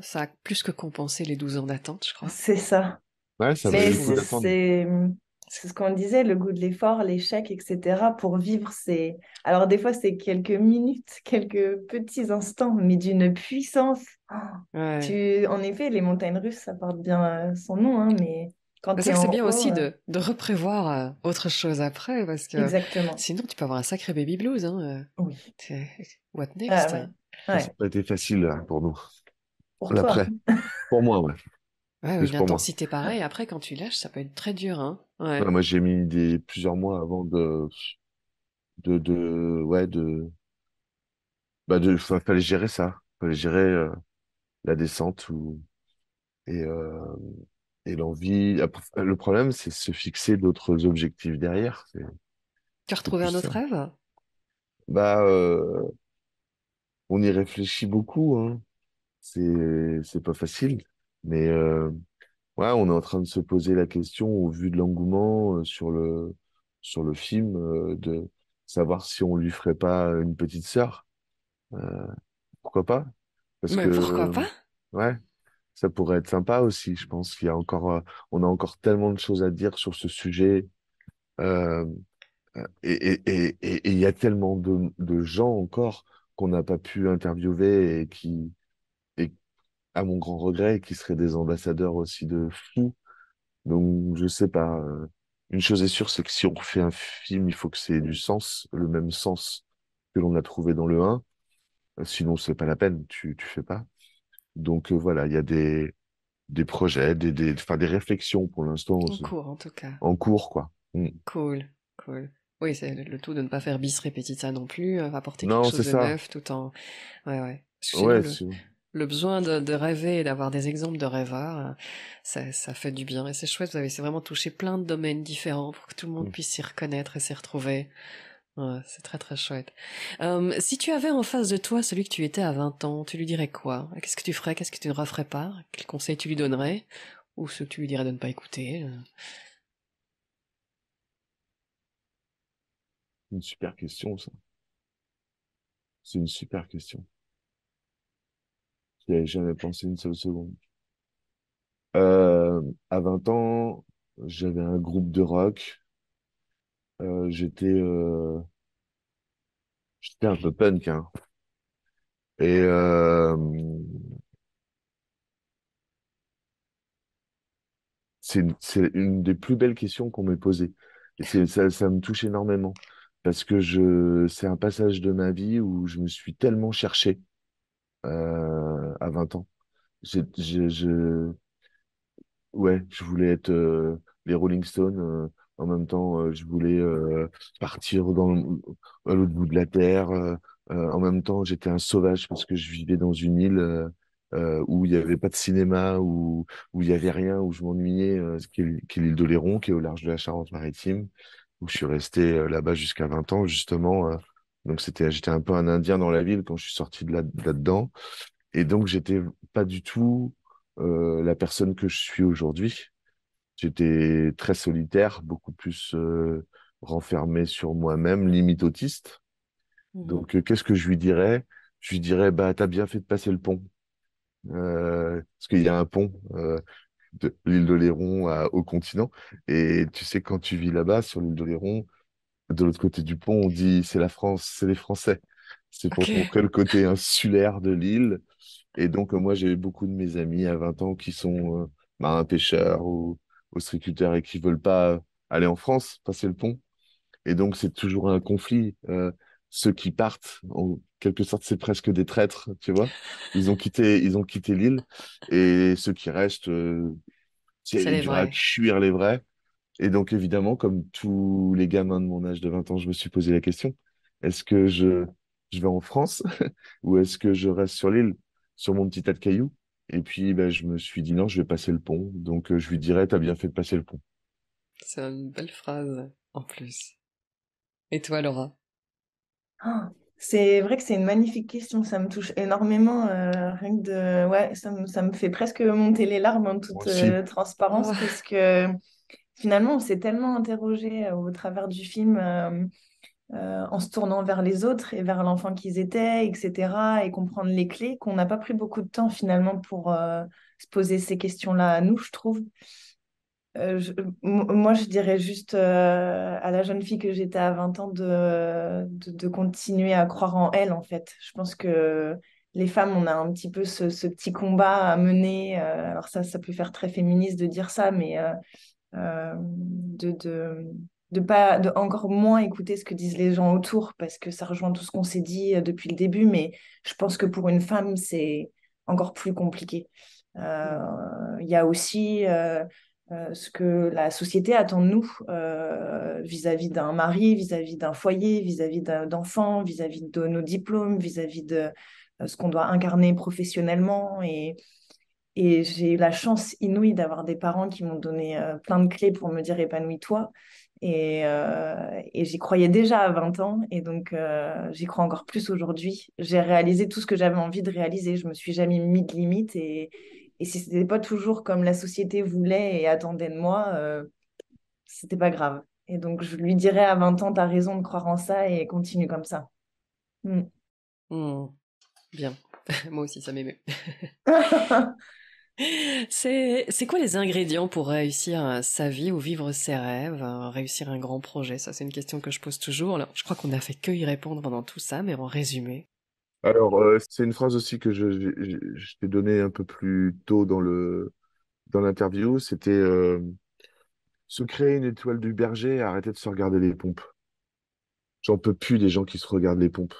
ça a plus que compensé les 12 ans d'attente, je crois. C'est ça. Ouais, ça Mais c'est ce qu'on disait, le goût de l'effort, l'échec, etc. Pour vivre, c'est. Alors, des fois, c'est quelques minutes, quelques petits instants, mais d'une puissance. Ouais. Tu... En effet, les montagnes russes, ça porte bien son nom, hein, mais c'est bien aussi de, euh de reprévoir euh, autre chose après, parce que sinon tu peux avoir un sacré baby blues. Hein. Euh. Oui. What ah next Ça n'a pas été facile hein, pour nous. Pour toi. (laughs) pour moi, ouais. Ouais, une Après, quand tu lâches, ça peut être très dur. Hein. moi, j'ai mis plusieurs mois avant de. de, de ouais, de. Bah, de. Fallait gérer ça. Fallait gérer la descente. Ou... Et, et l'envie. Le problème, c'est se fixer d'autres objectifs derrière. Tu as retrouvé un autre rêve Bah, euh, on y réfléchit beaucoup. Hein. C'est pas facile. Mais euh, ouais, on est en train de se poser la question au vu de l'engouement euh, sur le, sur le film de savoir si on lui ferait pas une petite sœur. pourquoi pas Parce Mais pourquoi pas Ouais ça pourrait être sympa aussi. Je pense qu'il y a encore, euh, on a encore tellement de choses à dire sur ce sujet. Euh, euh, et il y a tellement de, gens encore qu'on n'a pas pu interviewer et qui, et, à mon grand regret, qui seraient des ambassadeurs aussi de fou Donc, je sais pas. Une chose est sûre, c'est que si on fait un film, il faut que c'est du sens, le même sens que l'on a trouvé dans le 1. Sinon, c'est pas la peine, tu, tu fais pas. Donc euh, voilà, il y a des, projets, des, des, des réflexions pour l'instant. En cours, en tout cas. En cours, quoi. Mmh. Cool, cool. Oui, c'est le tout de ne pas faire bis répétita non plus, euh, apporter quelque chose de neuf tout en. Ouais, ouais. le, besoin de, rêver et d'avoir des exemples de rêveurs, hein, ça, fait du bien. Et c'est chouette, vous avez vraiment touché plein de domaines différents pour que tout le monde mmh. puisse s'y reconnaître et s'y retrouver c'est très très chouette. Hum, si tu avais en face de toi celui que tu étais à 20 ans, tu lui dirais quoi Qu'est-ce que tu ferais Qu'est-ce que tu ne referais pas Quels conseils tu lui donnerais Ou ce que tu lui dirais de ne pas écouter euh Une super question, ça. C'est une super question. J'y avais jamais pensé une seule seconde. Euh, à 20 ans, j'avais un groupe de rock euh, j'étais euh, j'étais un peu punk. Hein. Et euh, c'est une des plus belles questions qu'on m'ait posées. Et ça, me touche énormément parce que je, c'est un passage de ma vie où je me suis tellement cherché à 20 ans. Je, ouais, je voulais être les Rolling Stones. En même temps, euh, je voulais euh, partir dans à l'autre bout de la terre. Euh, en même temps, j'étais un sauvage parce que je vivais dans une île. où il n'y avait pas de cinéma, où il n'y avait rien, où je m'ennuyais, qui est l'île de Léron, qui est au large de la Charente-Maritime, où je suis resté là-bas jusqu'à 20 ans justement. donc c'était, j'étais un peu un Indien dans la ville quand je suis sorti de là, de là dedans et donc j'étais pas du tout la personne que je suis aujourd'hui. J'étais très solitaire, beaucoup plus euh, renfermé sur moi-même, limite autiste. Mmh. Donc, euh, qu'est-ce que je lui dirais Je lui dirais, bah, t'as bien fait de passer le pont. Euh, parce qu'il y a un pont de l'île de Léron au continent. Et tu sais, quand tu vis là-bas, sur l'île de Léron, de l'autre côté du pont, on dit, c'est la France, c'est les Français. C'est pour le côté insulaire de l'île. Et donc, moi, j'ai beaucoup de mes amis à 20 ans qui sont marins bah, pêcheurs ou ostréiculteurs et qui veulent pas aller en France, passer le pont. Et donc, c'est toujours un conflit. Euh, ceux qui partent, en quelque sorte, c'est presque des traîtres, tu vois. Ils ont quitté, ils ont quitté l'île. Et ceux qui restent, euh, c'est les à cuire les vrais. Et donc, évidemment, comme tous les gamins de mon âge de 20 ans, je me suis posé la question. Est-ce que je, je vais en France (laughs) ou est-ce que je reste sur l'île, sur mon petit tas de cailloux? Et puis, ben, je me suis dit non, je vais passer le pont. Donc, euh, je lui dirais, t'as bien fait de passer le pont. C'est une belle phrase, en plus. Et toi, Laura ah, C'est vrai que c'est une magnifique question. Ça me touche énormément. Euh, de, ouais, ça me, ça me, fait presque monter les larmes en toute euh, transparence, parce que finalement, on s'est tellement interrogé au travers du film euh, en se tournant vers les autres et vers l'enfant qu'ils étaient, etc., et comprendre les clés, qu'on n'a pas pris beaucoup de temps finalement pour euh, se poser ces questions-là à nous, je trouve. Euh, moi, je dirais juste à la jeune fille que j'étais à 20 ans de, continuer à croire en elle, en fait. Je pense que les femmes, on a un petit peu ce, ce petit combat à mener. alors ça, ça peut faire très féministe de dire ça, mais de de pas de encore moins écouter ce que disent les gens autour parce que ça rejoint tout ce qu'on s'est dit euh, depuis le début mais je pense que pour une femme c'est encore plus compliqué euh, il y a aussi euh, ce que la société attend de nous vis-à-vis d'un mari, vis-à-vis d'un foyer, vis-à-vis d'enfants, vis-à-vis de nos diplômes, vis-à-vis de ce qu'on doit incarner professionnellement. Et, et j'ai eu la chance inouïe d'avoir des parents qui m'ont donné plein de clés pour me dire épanouis-toi. Euh, et, j'y croyais déjà à 20 ans, et donc euh, j'y crois encore plus aujourd'hui. J'ai réalisé tout ce que j'avais envie de réaliser. Je me suis jamais mis de limite, et, et si c'était pas toujours comme la société voulait et attendait de moi, euh, c'était pas grave. Et donc je lui dirais à 20 ans, tu as raison de croire en ça et continue comme ça. Mm. Mm. Bien, (laughs) moi aussi ça m'émeut. (laughs) (laughs) c'est quoi les ingrédients pour réussir euh, sa vie ou vivre ses rêves, euh, réussir un grand projet Ça, c'est une question que je pose toujours. je crois qu'on n'a fait que y répondre pendant tout ça, mais en résumé. Alors, euh, c'est une phrase aussi que je, t'ai donnée un peu plus tôt dans le dans l'interview. C'était se créer une étoile du berger et arrêter de se regarder les pompes. J'en peux plus des gens qui se regardent les pompes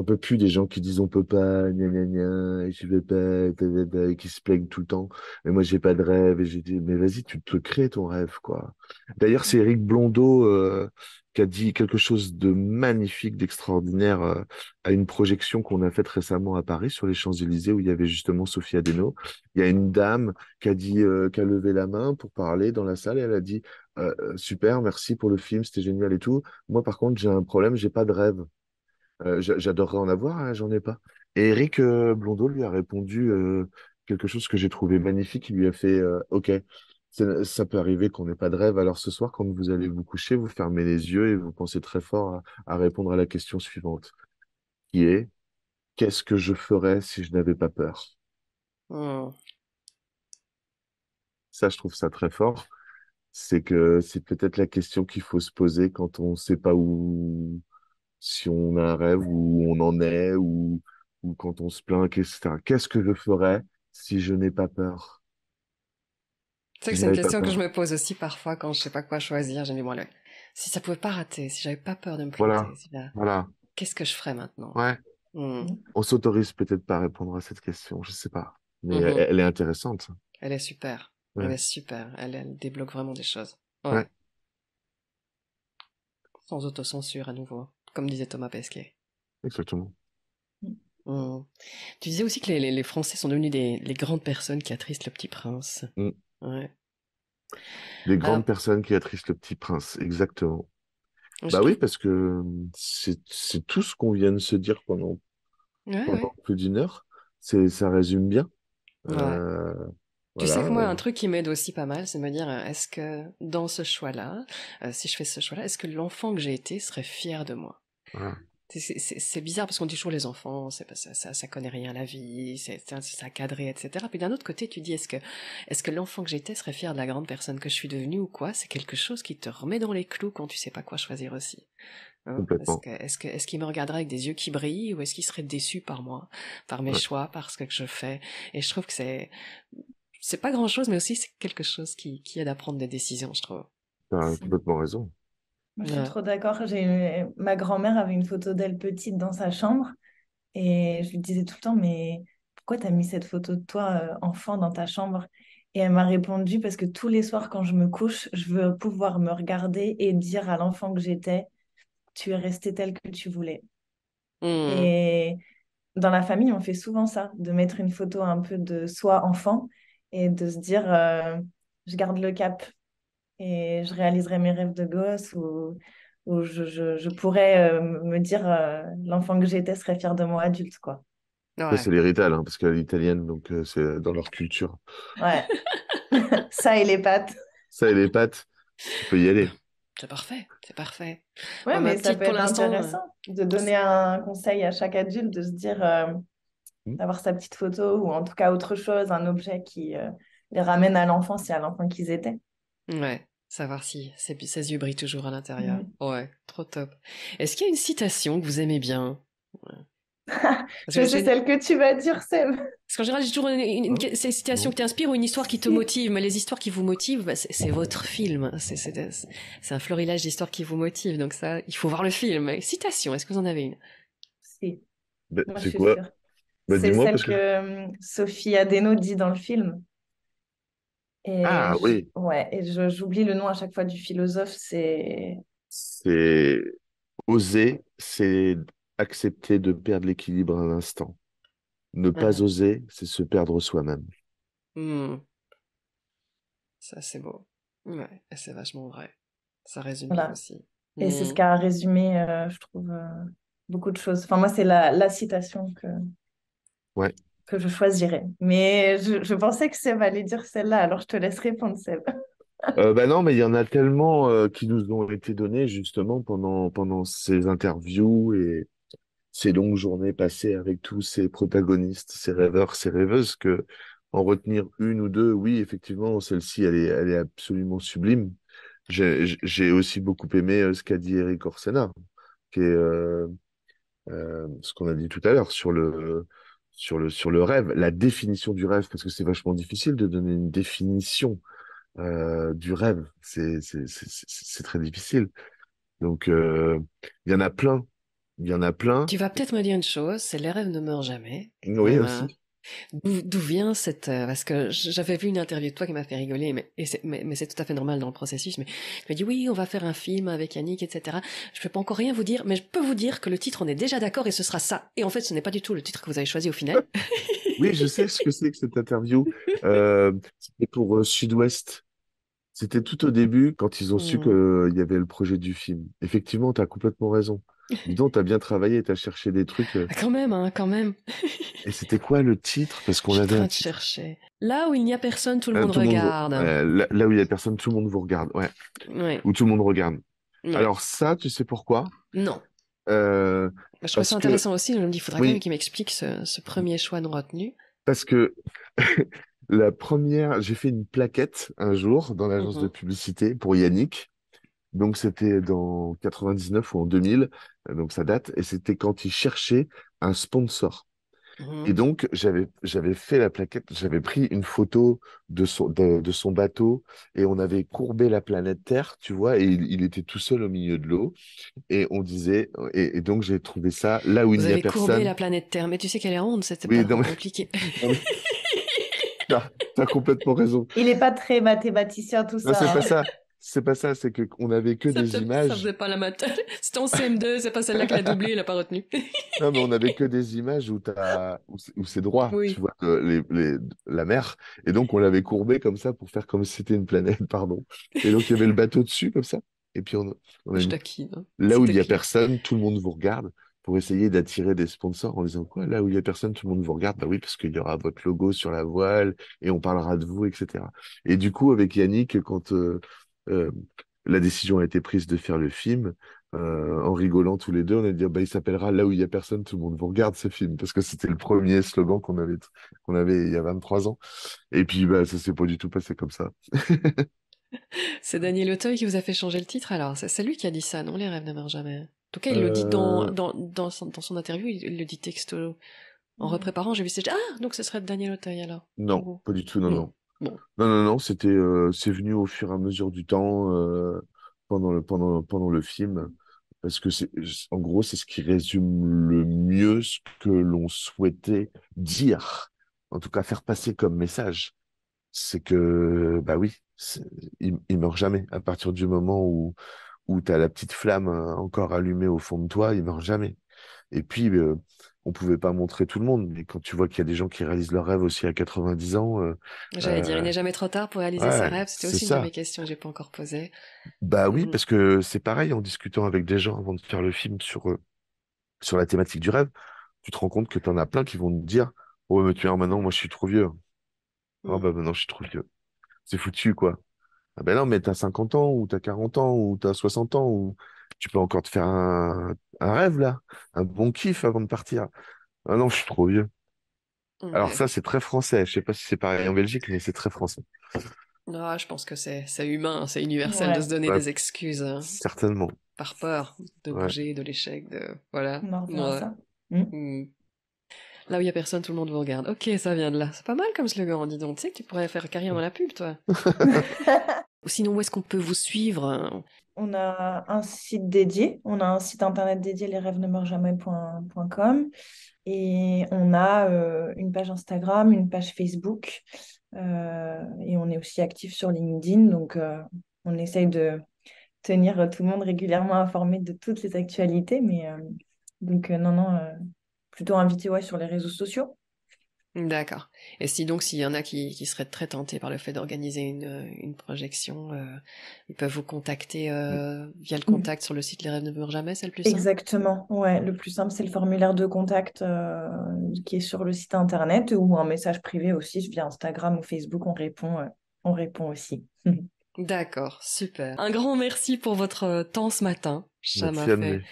ne peut plus des gens qui disent on peut pas, gna gna gna, je vais pas, et qui se plaignent tout le temps. Mais moi j'ai pas de rêve et j'ai dit mais vas-y tu te crées ton rêve quoi. D'ailleurs c'est Eric Blondeau euh, qui a dit quelque chose de magnifique, d'extraordinaire euh, à une projection qu'on a faite récemment à Paris sur les Champs Élysées où il y avait justement Sophie Deno. Il y a une dame qui a dit, euh, levé la main pour parler dans la salle et elle a dit super merci pour le film c'était génial et tout. Moi par contre j'ai un problème j'ai pas de rêve. Euh, j'adorerais en avoir, hein, j'en ai pas. Et Eric euh, Blondeau lui a répondu euh, quelque chose que j'ai trouvé magnifique. Il lui a fait Ok, ça, peut arriver qu'on n'ait pas de rêve. Alors ce soir, quand vous allez vous coucher, vous fermez les yeux et vous pensez très fort à, répondre à la question suivante qui est Qu'est-ce que je ferais si je n'avais pas peur oh. Ça, je trouve ça très fort c'est que c'est peut-être la question qu'il faut se poser quand on ne sait pas où, si on a un rêve, où on en est, ou, ou quand on se plaint, etc. Qu'est-ce que je ferais si je n'ai pas peur C'est une question que je me pose aussi parfois quand je sais pas quoi choisir. J'ai dit, si ça pouvait pas rater, si j'avais pas peur de me planter, voilà. voilà. qu'est-ce que je ferais maintenant ouais. Hmm. On s'autorise peut-être pas à répondre à cette question, je sais pas. Mais mm-hmm. elle, est intéressante. Elle est super. Elle est super. Elle, elle, débloque vraiment des choses. Ouais. Sans autocensure à nouveau comme disait Thomas Pesquet. Exactement. Mm. Tu disais aussi que les, Français sont devenus des, les grandes personnes qui attristent le petit prince. Mm. Les grandes personnes qui attristent le petit prince, exactement. bah oui, parce que hum, c'est tout ce qu'on vient de se dire pendant, ouais, plus d'une heure. Ça résume bien. Euh, tu sais que moi, euh. un truc qui m'aide aussi pas mal, c'est de me dire, euh, est-ce que dans ce choix-là, si je fais ce choix-là, est-ce que l'enfant que j'ai été serait fier de moi c'est bizarre parce qu'on dit toujours les enfants, ça, ça, connaît rien la vie, c'est ça cadré, etc. Puis d'un autre côté, tu dis est-ce que l'enfant que j'étais serait fier de la grande personne que je suis devenue ou quoi C'est quelque chose qui te remet dans les clous quand tu sais pas quoi choisir aussi. Hein? est-ce qu'il me regardera avec des yeux qui brillent ou est-ce qu'il serait déçu par moi, par mes choix, par ce que je fais Et je trouve que c'est c'est pas grand chose, mais aussi c'est quelque chose qui qui aide à prendre des décisions, je trouve. T'as complètement raison. Je suis trop d'accord. Ma grand-mère avait une photo d'elle petite dans sa chambre et je lui disais tout le temps, mais pourquoi tu as mis cette photo de toi euh, enfant dans ta chambre Et elle m'a répondu, parce que tous les soirs quand je me couche, je veux pouvoir me regarder et dire à l'enfant que j'étais, tu es resté telle que tu voulais. Mmh. Et dans la famille, on fait souvent ça, de mettre une photo un peu de soi enfant et de se dire, euh, je garde le cap, et je réaliserai mes rêves de gosse ou, ou je, pourrais euh, me dire euh, l'enfant que j'étais serait fier de moi adulte. quoi. C'est l'héritage, hein, parce que l'italienne donc euh, c'est dans leur culture. Ouais. (laughs) Ça et les pattes Ça et les pattes Tu peux y aller. C'est parfait, c'est parfait. Ouais, mais ça peut être intéressant de donner un conseil à chaque adulte, de se dire mmh. d'avoir sa petite photo ou en tout cas autre chose, un objet qui les ramène à l'enfance et à l'enfant qu'ils étaient. Ouais, savoir si ses, yeux brillent toujours à l'intérieur. Mmh. Ouais, trop top. Est-ce qu'il y a une citation que vous aimez bien (laughs) C'est celle que tu vas dire, Seb. Parce qu'en j'ai toujours une, citation qui t'inspire ou une histoire qui te motive. Mais les histoires qui vous motivent, bah, c'est votre film. C'est un florilège d'histoires qui vous motivent. Donc ça, il faut voir le film. Citation, est-ce que vous en avez une Si. Bah, c'est quoi bah, C'est celle que... que... Hum, Sophie Adeno dit dans le film ah oui. Ouais, et j'oublie le nom à chaque fois du philosophe, c'est. C'est oser, c'est accepter de perdre l'équilibre à l'instant. Ne pas mmh. oser, c'est se perdre soi-même. Mmh. Ça, c'est beau. Ouais, c'est vachement vrai. Ça résume aussi. Et c'est ce mmh. qu'a résumé, euh, je trouve, euh, beaucoup de choses. Enfin, moi, c'est la, la citation que, ouais que je choisirais. Mais je, je pensais que Seb allait dire celle-là, alors je te laisse répondre, Seb. (laughs) Euh, bah non, mais il y en a tellement euh, qui nous ont été donnés justement pendant, pendant ces interviews et ces longues journées passées avec tous ces protagonistes, ces rêveurs, ces rêveuses, que en retenir une ou deux, oui, effectivement, celle-ci, elle est, elle est absolument sublime. J'ai, aussi beaucoup aimé euh, ce qu'a dit Eric Orsena, qui est euh, ce qu'on a dit tout à l'heure sur le sur le, sur le rêve, la définition du rêve, parce que c'est vachement difficile de donner une définition euh, du rêve. C'est très difficile. Donc, euh, il y en a plein. Il y en a plein. Tu vas peut-être me dire une chose, c'est les rêves ne meurent jamais. Oui, euh, aussi. D'où vient cette... Euh, parce que j'avais vu une interview de toi qui m'a fait rigoler, mais, c'est, mais, c'est tout à fait normal dans le processus, mais tu m'as dit oui, on va faire un film avec Yannick, etc. Je peux pas encore rien vous dire, mais je peux vous dire que le titre, on est déjà d'accord et ce sera ça. Et en fait, ce n'est pas du tout le titre que vous avez choisi au final. (laughs) oui, je sais ce que c'est que cette interview. Euh, c'était pour euh, Sud-Ouest. C'était tout au début, quand ils ont su mmh. qu'il y avait le projet du film. Effectivement, tu as complètement raison. Dis donc, t'as bien travaillé, t'as cherché des trucs. Euh. Ah, quand même, hein, quand même. (laughs) Et c'était quoi le titre Parce qu'on avait. En chercher. Là où il n'y a personne, tout le euh, monde regarde. là, où il n'y a personne, tout le monde vous regarde. Ouais. Où tout le monde regarde. Alors ça, tu sais pourquoi Non. Euh, bah, je trouve ça intéressant aussi. Je me dis, il faudra quand même qu'il m'explique ce, premier choix non retenu. Parce que (laughs) la première, j'ai fait une plaquette un jour dans l'agence de mhm. publicité pour Yannick. Donc c'était dans 99 ou en 2000, euh, donc ça date, et c'était quand il cherchait un sponsor. Et mhm. donc j'avais j'avais fait la plaquette, j'avais pris une photo de son de, son bateau et on avait courbé la planète Terre, tu vois, et il, était tout seul au milieu de l'eau et on disait et, donc j'ai trouvé ça là où il n'y a personne. Vous avez courbé la planète Terre, mais tu sais qu'elle est ronde, c'était pas compliqué. T'as complètement raison. Il n'est pas très mathématicien, tout ça. Non, c'est pas hein. ça c'est pas ça, c'est qu'on avait que des images. Ça faisait pas la C'est (laughs) ton CM2, c'est pas celle-là qui l'a doublé, elle a pas retenu. (laughs) non, mais on avait que des images où où c'est droit, tu vois, euh, la mer. Et donc, on l'avait courbé comme ça pour faire comme si c'était une planète, (laughs) pardon. Et donc, il y avait le bateau dessus, comme ça. Et puis, on, Je hein. Là où il y a personne, tout le monde vous regarde pour essayer d'attirer des sponsors en disant quoi là où il y a personne tout le monde vous regarde bah oui parce qu'il y aura votre logo sur la voile et on parlera de vous etc et du coup avec Yannick quand euh, euh, la décision a été prise de faire le film. Euh, en rigolant tous les deux, on a dit bah, il s'appellera Là où il n'y a personne, tout le monde vous regarde ce film, parce que c'était le premier slogan qu'on avait, qu'on avait il y a 23 ans. Et puis, bah, ça s'est pas du tout passé comme ça. (laughs) c'est Daniel Auteuil qui vous a fait changer le titre, alors c'est lui qui a dit ça, non Les rêves ne meurent jamais. En tout cas, il le dit dans, euh. dans, son, interview, il le dit texto. En mm. repréparant, j'ai vu, ça ah, donc ce serait Daniel Auteuil alors Non, pas du tout, non. Mm. non. Non, non, non, c'était, euh, c'est venu au fur et à mesure du temps euh, pendant le, pendant, pendant le film, parce que c'est, en gros, c'est ce qui résume le mieux ce que l'on souhaitait dire, en tout cas faire passer comme message. C'est que, bah oui, il, il meurt jamais. À partir du moment où, où tu as la petite flamme euh, encore allumée au fond de toi, il meurt jamais. Et puis, on pouvait pas montrer tout le monde, mais quand tu vois qu'il y a des gens qui réalisent leurs rêves aussi à 90 ans. Euh, J'allais dire, il euh, n'est jamais trop tard pour réaliser ses rêves. C'était aussi une de mes questions que j'ai pas encore posées. Bah oui, mmh. parce que c'est pareil, en discutant avec des gens avant de faire le film sur, euh, sur la thématique du rêve, tu te rends compte que tu en as plein qui vont te dire Oh, mais tu es maintenant, moi je suis trop vieux. Oh, mmh. bah maintenant je suis trop vieux. C'est foutu, quoi. Ah ben non, mais t'as 50 ans, ou t'as 40 ans, ou t'as 60 ans, ou tu peux encore te faire un, rêve là, un bon kiff avant de partir. Ah non, je suis trop vieux. Alors ça, c'est très français. Je sais pas si c'est pareil en Belgique, mais c'est très français. Ah, je pense que c'est humain, c'est universel de se donner des excuses. Hein. certainement. Par peur de de l'échec, de voilà. Non, ça. Hmm. Hmm. Là où il y a personne, tout le monde vous regarde. Ok, ça vient de là. C'est pas mal comme slogan, dis donc. Tu sais que tu pourrais faire carrière dans la pub, toi. (laughs) (laughs) Sinon, où est-ce qu'on peut vous suivre euh on a un site dédié, on a un site internet dédié les et on a euh, une page Instagram, une page Facebook euh, et on est aussi actif sur LinkedIn donc on essaye de tenir tout le monde régulièrement informé de toutes les actualités mais donc non non plutôt invité ouais, sur les réseaux sociaux D'accord. Et si donc s'il y en a qui, qui seraient très tentés par le fait d'organiser une, projection, euh, ils peuvent vous contacter euh, via le mm-hmm. contact sur le site Les rêves ne meurent jamais, c'est le plus simple Exactement, ouais. Le plus simple, c'est le formulaire de contact euh, qui est sur le site internet ou un message privé aussi via Instagram ou Facebook, on répond, on répond aussi. (laughs) D'accord, super. Un grand merci pour votre temps ce matin. Ça m'a fait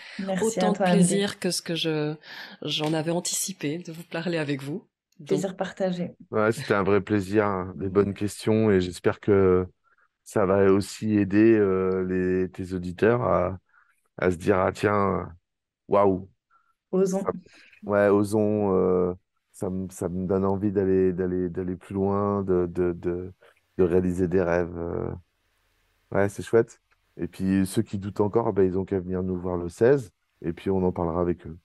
autant de plaisir que ce que je j'en avais anticipé de vous parler avec vous. Plaisir partagé. c'était un vrai plaisir, hein, des bonnes questions et j'espère que ça va aussi aider euh, les, tes auditeurs à, se dire ah tiens, waouh. Osons. ouais, osons. Euh, ça, me, ça donne envie d'aller d'aller d'aller plus loin, de, réaliser des rêves. Euh. Ouais, c'est chouette. Et puis ceux qui doutent encore, ben, ils ont qu'à venir nous voir le 16 et puis on en parlera avec eux.